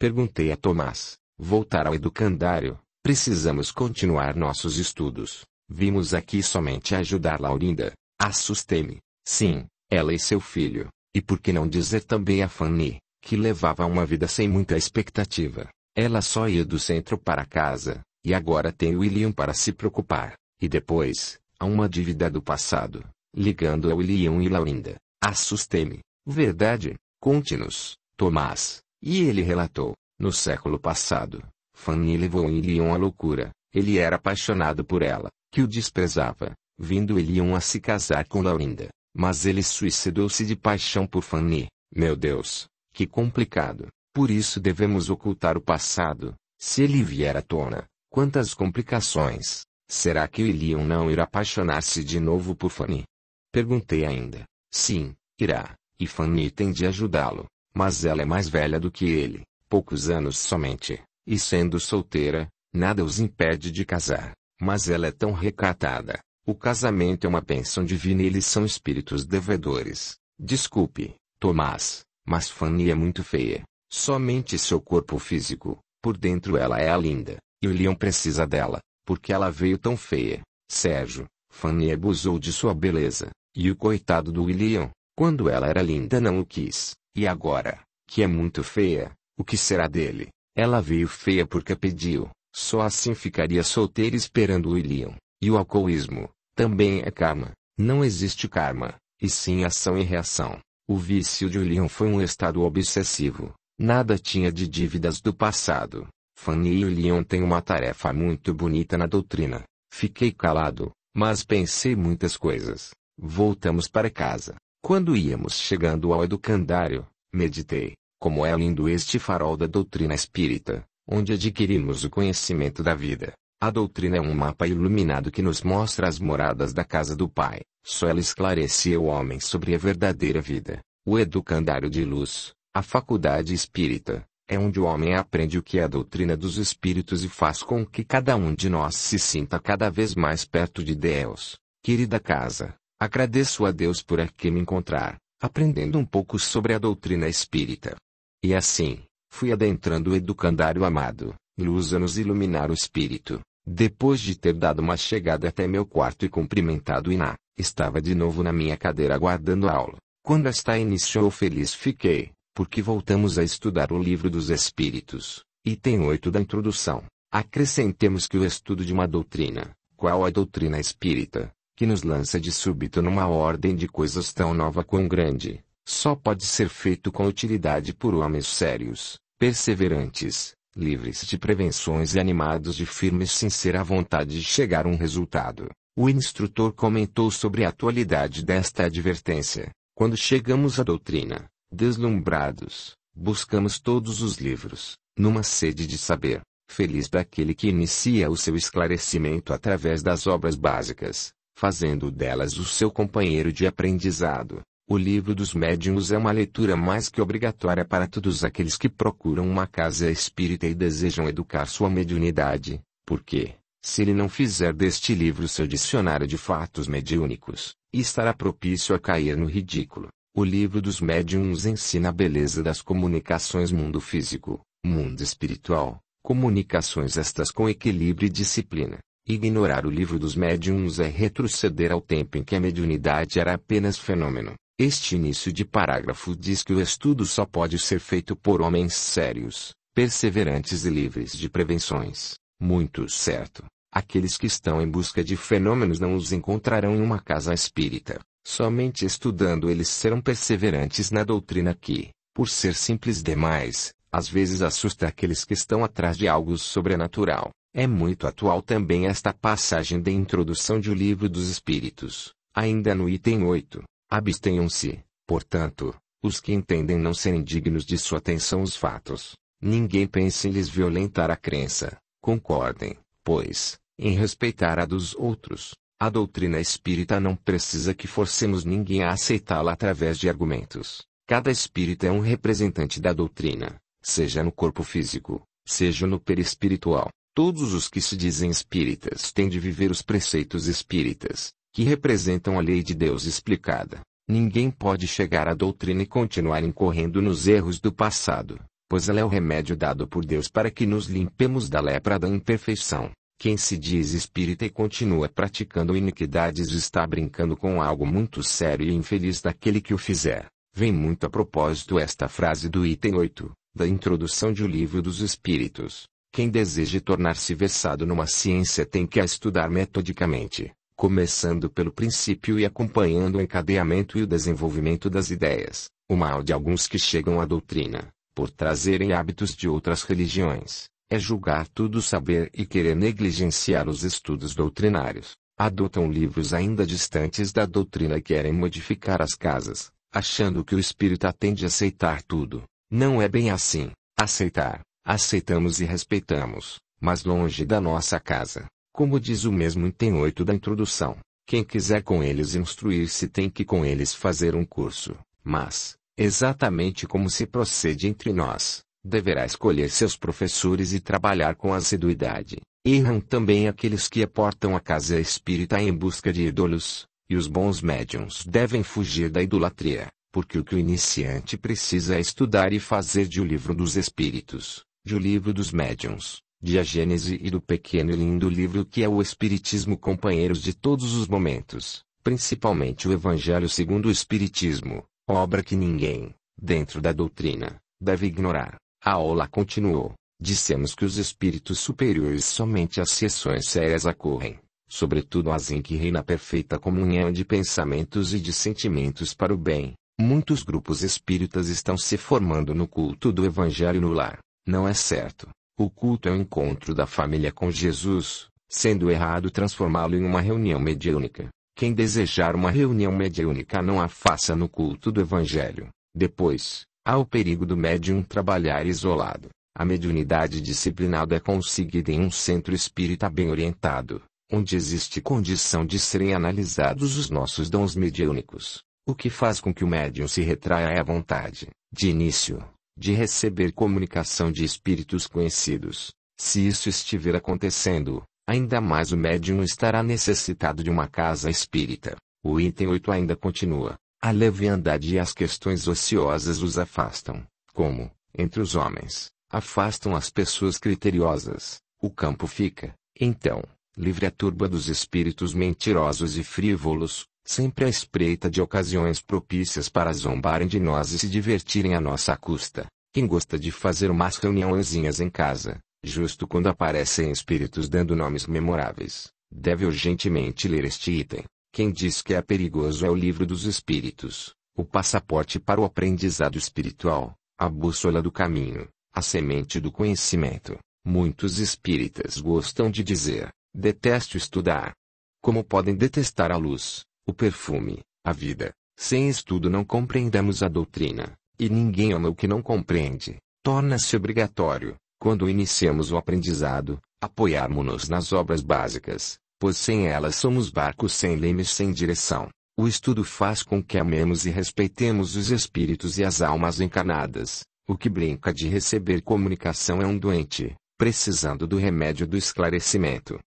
Perguntei a Tomás, voltar ao educandário, precisamos continuar nossos estudos. Vimos aqui somente ajudar Laurinda. Assustei-me. Sim, ela e seu filho. E por que não dizer também a Fanny, que levava uma vida sem muita expectativa. Ela só ia do centro para casa, e agora tem William para se preocupar. E depois, há uma dívida do passado, ligando a William e Laurinda. Assustei-me. Verdade? Conte-nos, Tomás. E ele relatou: no século passado, Fanny levou Elion à loucura, ele era apaixonado por ela, que o desprezava, vindo Elion a se casar com Laurinda, mas ele suicidou-se de paixão por Fanny. Meu Deus, que complicado! Por isso devemos ocultar o passado, se ele vier à tona, quantas complicações! Será que Elion não irá apaixonar-se de novo por Fanny? Perguntei ainda. Sim, irá, e Fanny tem de ajudá-lo. Mas ela é mais velha do que ele, poucos anos somente, e sendo solteira, nada os impede de casar. Mas ela é tão recatada. O casamento é uma pensão divina e eles são espíritos devedores. Desculpe, Tomás, mas Fanny é muito feia. Somente seu corpo físico, por dentro ela é a linda, e o Leon precisa dela, porque ela veio tão feia. Sérgio, Fanny abusou de sua beleza, e o coitado do William, quando ela era linda não o quis. E agora, que é muito feia, o que será dele? Ela veio feia porque pediu, só assim ficaria solteira esperando o Ilion. E o alcoolismo, também é karma. Não existe karma, e sim ação e reação. O vício de Ilion foi um estado obsessivo. Nada tinha de dívidas do passado. Fanny e Ilion têm uma tarefa muito bonita na doutrina. Fiquei calado, mas pensei muitas coisas. Voltamos para casa. Quando íamos chegando ao educandário, meditei, como é lindo este farol da doutrina espírita, onde adquirimos o conhecimento da vida. A doutrina é um mapa iluminado que nos mostra as moradas da casa do Pai. Só ela esclarecia o homem sobre a verdadeira vida. O educandário de luz, a faculdade espírita, é onde o homem aprende o que é a doutrina dos espíritos e faz com que cada um de nós se sinta cada vez mais perto de Deus. Querida casa, Agradeço a Deus por aqui me encontrar, aprendendo um pouco sobre a doutrina espírita. E assim, fui adentrando o educandário amado, luz a nos iluminar o espírito. Depois de ter dado uma chegada até meu quarto e cumprimentado Iná, estava de novo na minha cadeira aguardando a aula. Quando esta iniciou feliz fiquei, porque voltamos a estudar o livro dos Espíritos, item 8 da introdução. Acrescentemos que o estudo de uma doutrina, qual a doutrina espírita, que nos lança de súbito numa ordem de coisas tão nova quão grande, só pode ser feito com utilidade por homens sérios, perseverantes, livres de prevenções e animados de firme e sincera vontade de chegar a um resultado. O instrutor comentou sobre a atualidade desta advertência. Quando chegamos à doutrina, deslumbrados, buscamos todos os livros, numa sede de saber. Feliz daquele que inicia o seu esclarecimento através das obras básicas, fazendo delas o seu companheiro de aprendizado. O livro dos médiuns é uma leitura mais que obrigatória para todos aqueles que procuram uma casa espírita e desejam educar sua mediunidade, porque, se ele não fizer deste livro seu dicionário de fatos mediúnicos, estará propício a cair no ridículo. O livro dos médiuns ensina a beleza das comunicações mundo físico, mundo espiritual, comunicações estas com equilíbrio e disciplina. Ignorar o livro dos médiuns é retroceder ao tempo em que a mediunidade era apenas fenômeno. Este início de parágrafo diz que o estudo só pode ser feito por homens sérios, perseverantes e livres de prevenções. Muito certo. Aqueles que estão em busca de fenômenos não os encontrarão em uma casa espírita. Somente estudando eles serão perseverantes na doutrina que, por ser simples demais, às vezes assusta aqueles que estão atrás de algo sobrenatural. É muito atual também esta passagem da introdução de O Livro dos Espíritos, ainda no item 8. Abstenham-se, portanto, os que entendem não serem dignos de sua atenção os fatos. Ninguém pense em lhes violentar a crença. Concordem, pois, em respeitar a dos outros. A doutrina espírita não precisa que forcemos ninguém a aceitá-la através de argumentos. Cada espírita é um representante da doutrina, seja no corpo físico, seja no perispiritual. Todos os que se dizem espíritas têm de viver os preceitos espíritas, que representam a lei de Deus explicada. Ninguém pode chegar à doutrina e continuar incorrendo nos erros do passado, pois ela é o remédio dado por Deus para que nos limpemos da lepra da imperfeição. Quem se diz espírita e continua praticando iniquidades está brincando com algo muito sério e infeliz daquele que o fizer. Vem muito a propósito esta frase do item 8, da introdução de O Livro dos Espíritos, quem deseja tornar-se versado numa ciência tem que a estudar metodicamente, começando pelo princípio e acompanhando o encadeamento e o desenvolvimento das ideias, o mal de alguns que chegam à doutrina, por trazerem hábitos de outras religiões, é julgar tudo saber e querer negligenciar os estudos doutrinários. Adotam livros ainda distantes da doutrina e querem modificar as casas, achando que o espírito atende a aceitar tudo. Não é bem assim. Aceitar aceitamos e respeitamos, mas longe da nossa casa. Como diz o mesmo item 8 da introdução, quem quiser com eles instruir-se tem que com eles fazer um curso, mas, exatamente como se procede entre nós, deverá escolher seus professores e trabalhar com assiduidade. Erram também aqueles que aportam a casa espírita em busca de ídolos, e os bons médiums devem fugir da idolatria, porque o que o iniciante precisa é estudar e fazer de o livro dos espíritos de O Livro dos Médiuns, de A Gênese e do pequeno e lindo livro que é o Espiritismo Companheiros de todos os momentos, principalmente o Evangelho segundo o Espiritismo, obra que ninguém, dentro da doutrina, deve ignorar. A aula continuou. Dissemos que os espíritos superiores somente às sessões sérias ocorrem, sobretudo as em que reina perfeita comunhão de pensamentos e de sentimentos para o bem. Muitos grupos espíritas estão se formando no culto do Evangelho no lar, não é certo. O culto é o encontro da família com Jesus, sendo errado transformá-lo em uma reunião mediúnica. Quem desejar uma reunião mediúnica não a faça no culto do Evangelho. Depois, há o perigo do médium trabalhar isolado. A mediunidade disciplinada é conseguida em um centro espírita bem orientado, onde existe condição de serem analisados os nossos dons mediúnicos, o que faz com que o médium se retraia à é vontade, de início, de receber comunicação de espíritos conhecidos. Se isso estiver acontecendo, ainda mais o médium estará necessitado de uma casa espírita. O item 8 ainda continua. A leviandade e as questões ociosas os afastam, como, entre os homens, afastam as pessoas criteriosas. O campo fica, então, livre a turba dos espíritos mentirosos e frívolos, sempre à espreita de ocasiões propícias para zombarem de nós e se divertirem à nossa custa. Quem gosta de fazer umas reuniãozinhas em casa, justo quando aparecem espíritos dando nomes memoráveis, deve urgentemente ler este item. Quem diz que é perigoso é o livro dos espíritos, o passaporte para o aprendizado espiritual, a bússola do caminho, a semente do conhecimento. Muitos espíritas gostam de dizer, detesto estudar. Como podem detestar a luz? o perfume, a vida. Sem estudo não compreendemos a doutrina, e ninguém ama o que não compreende. Torna-se obrigatório, quando iniciamos o aprendizado, apoiarmos-nos nas obras básicas, pois sem elas somos barcos sem leme sem direção. O estudo faz com que amemos e respeitemos os espíritos e as almas encarnadas. O que brinca de receber comunicação é um doente, precisando do remédio do esclarecimento.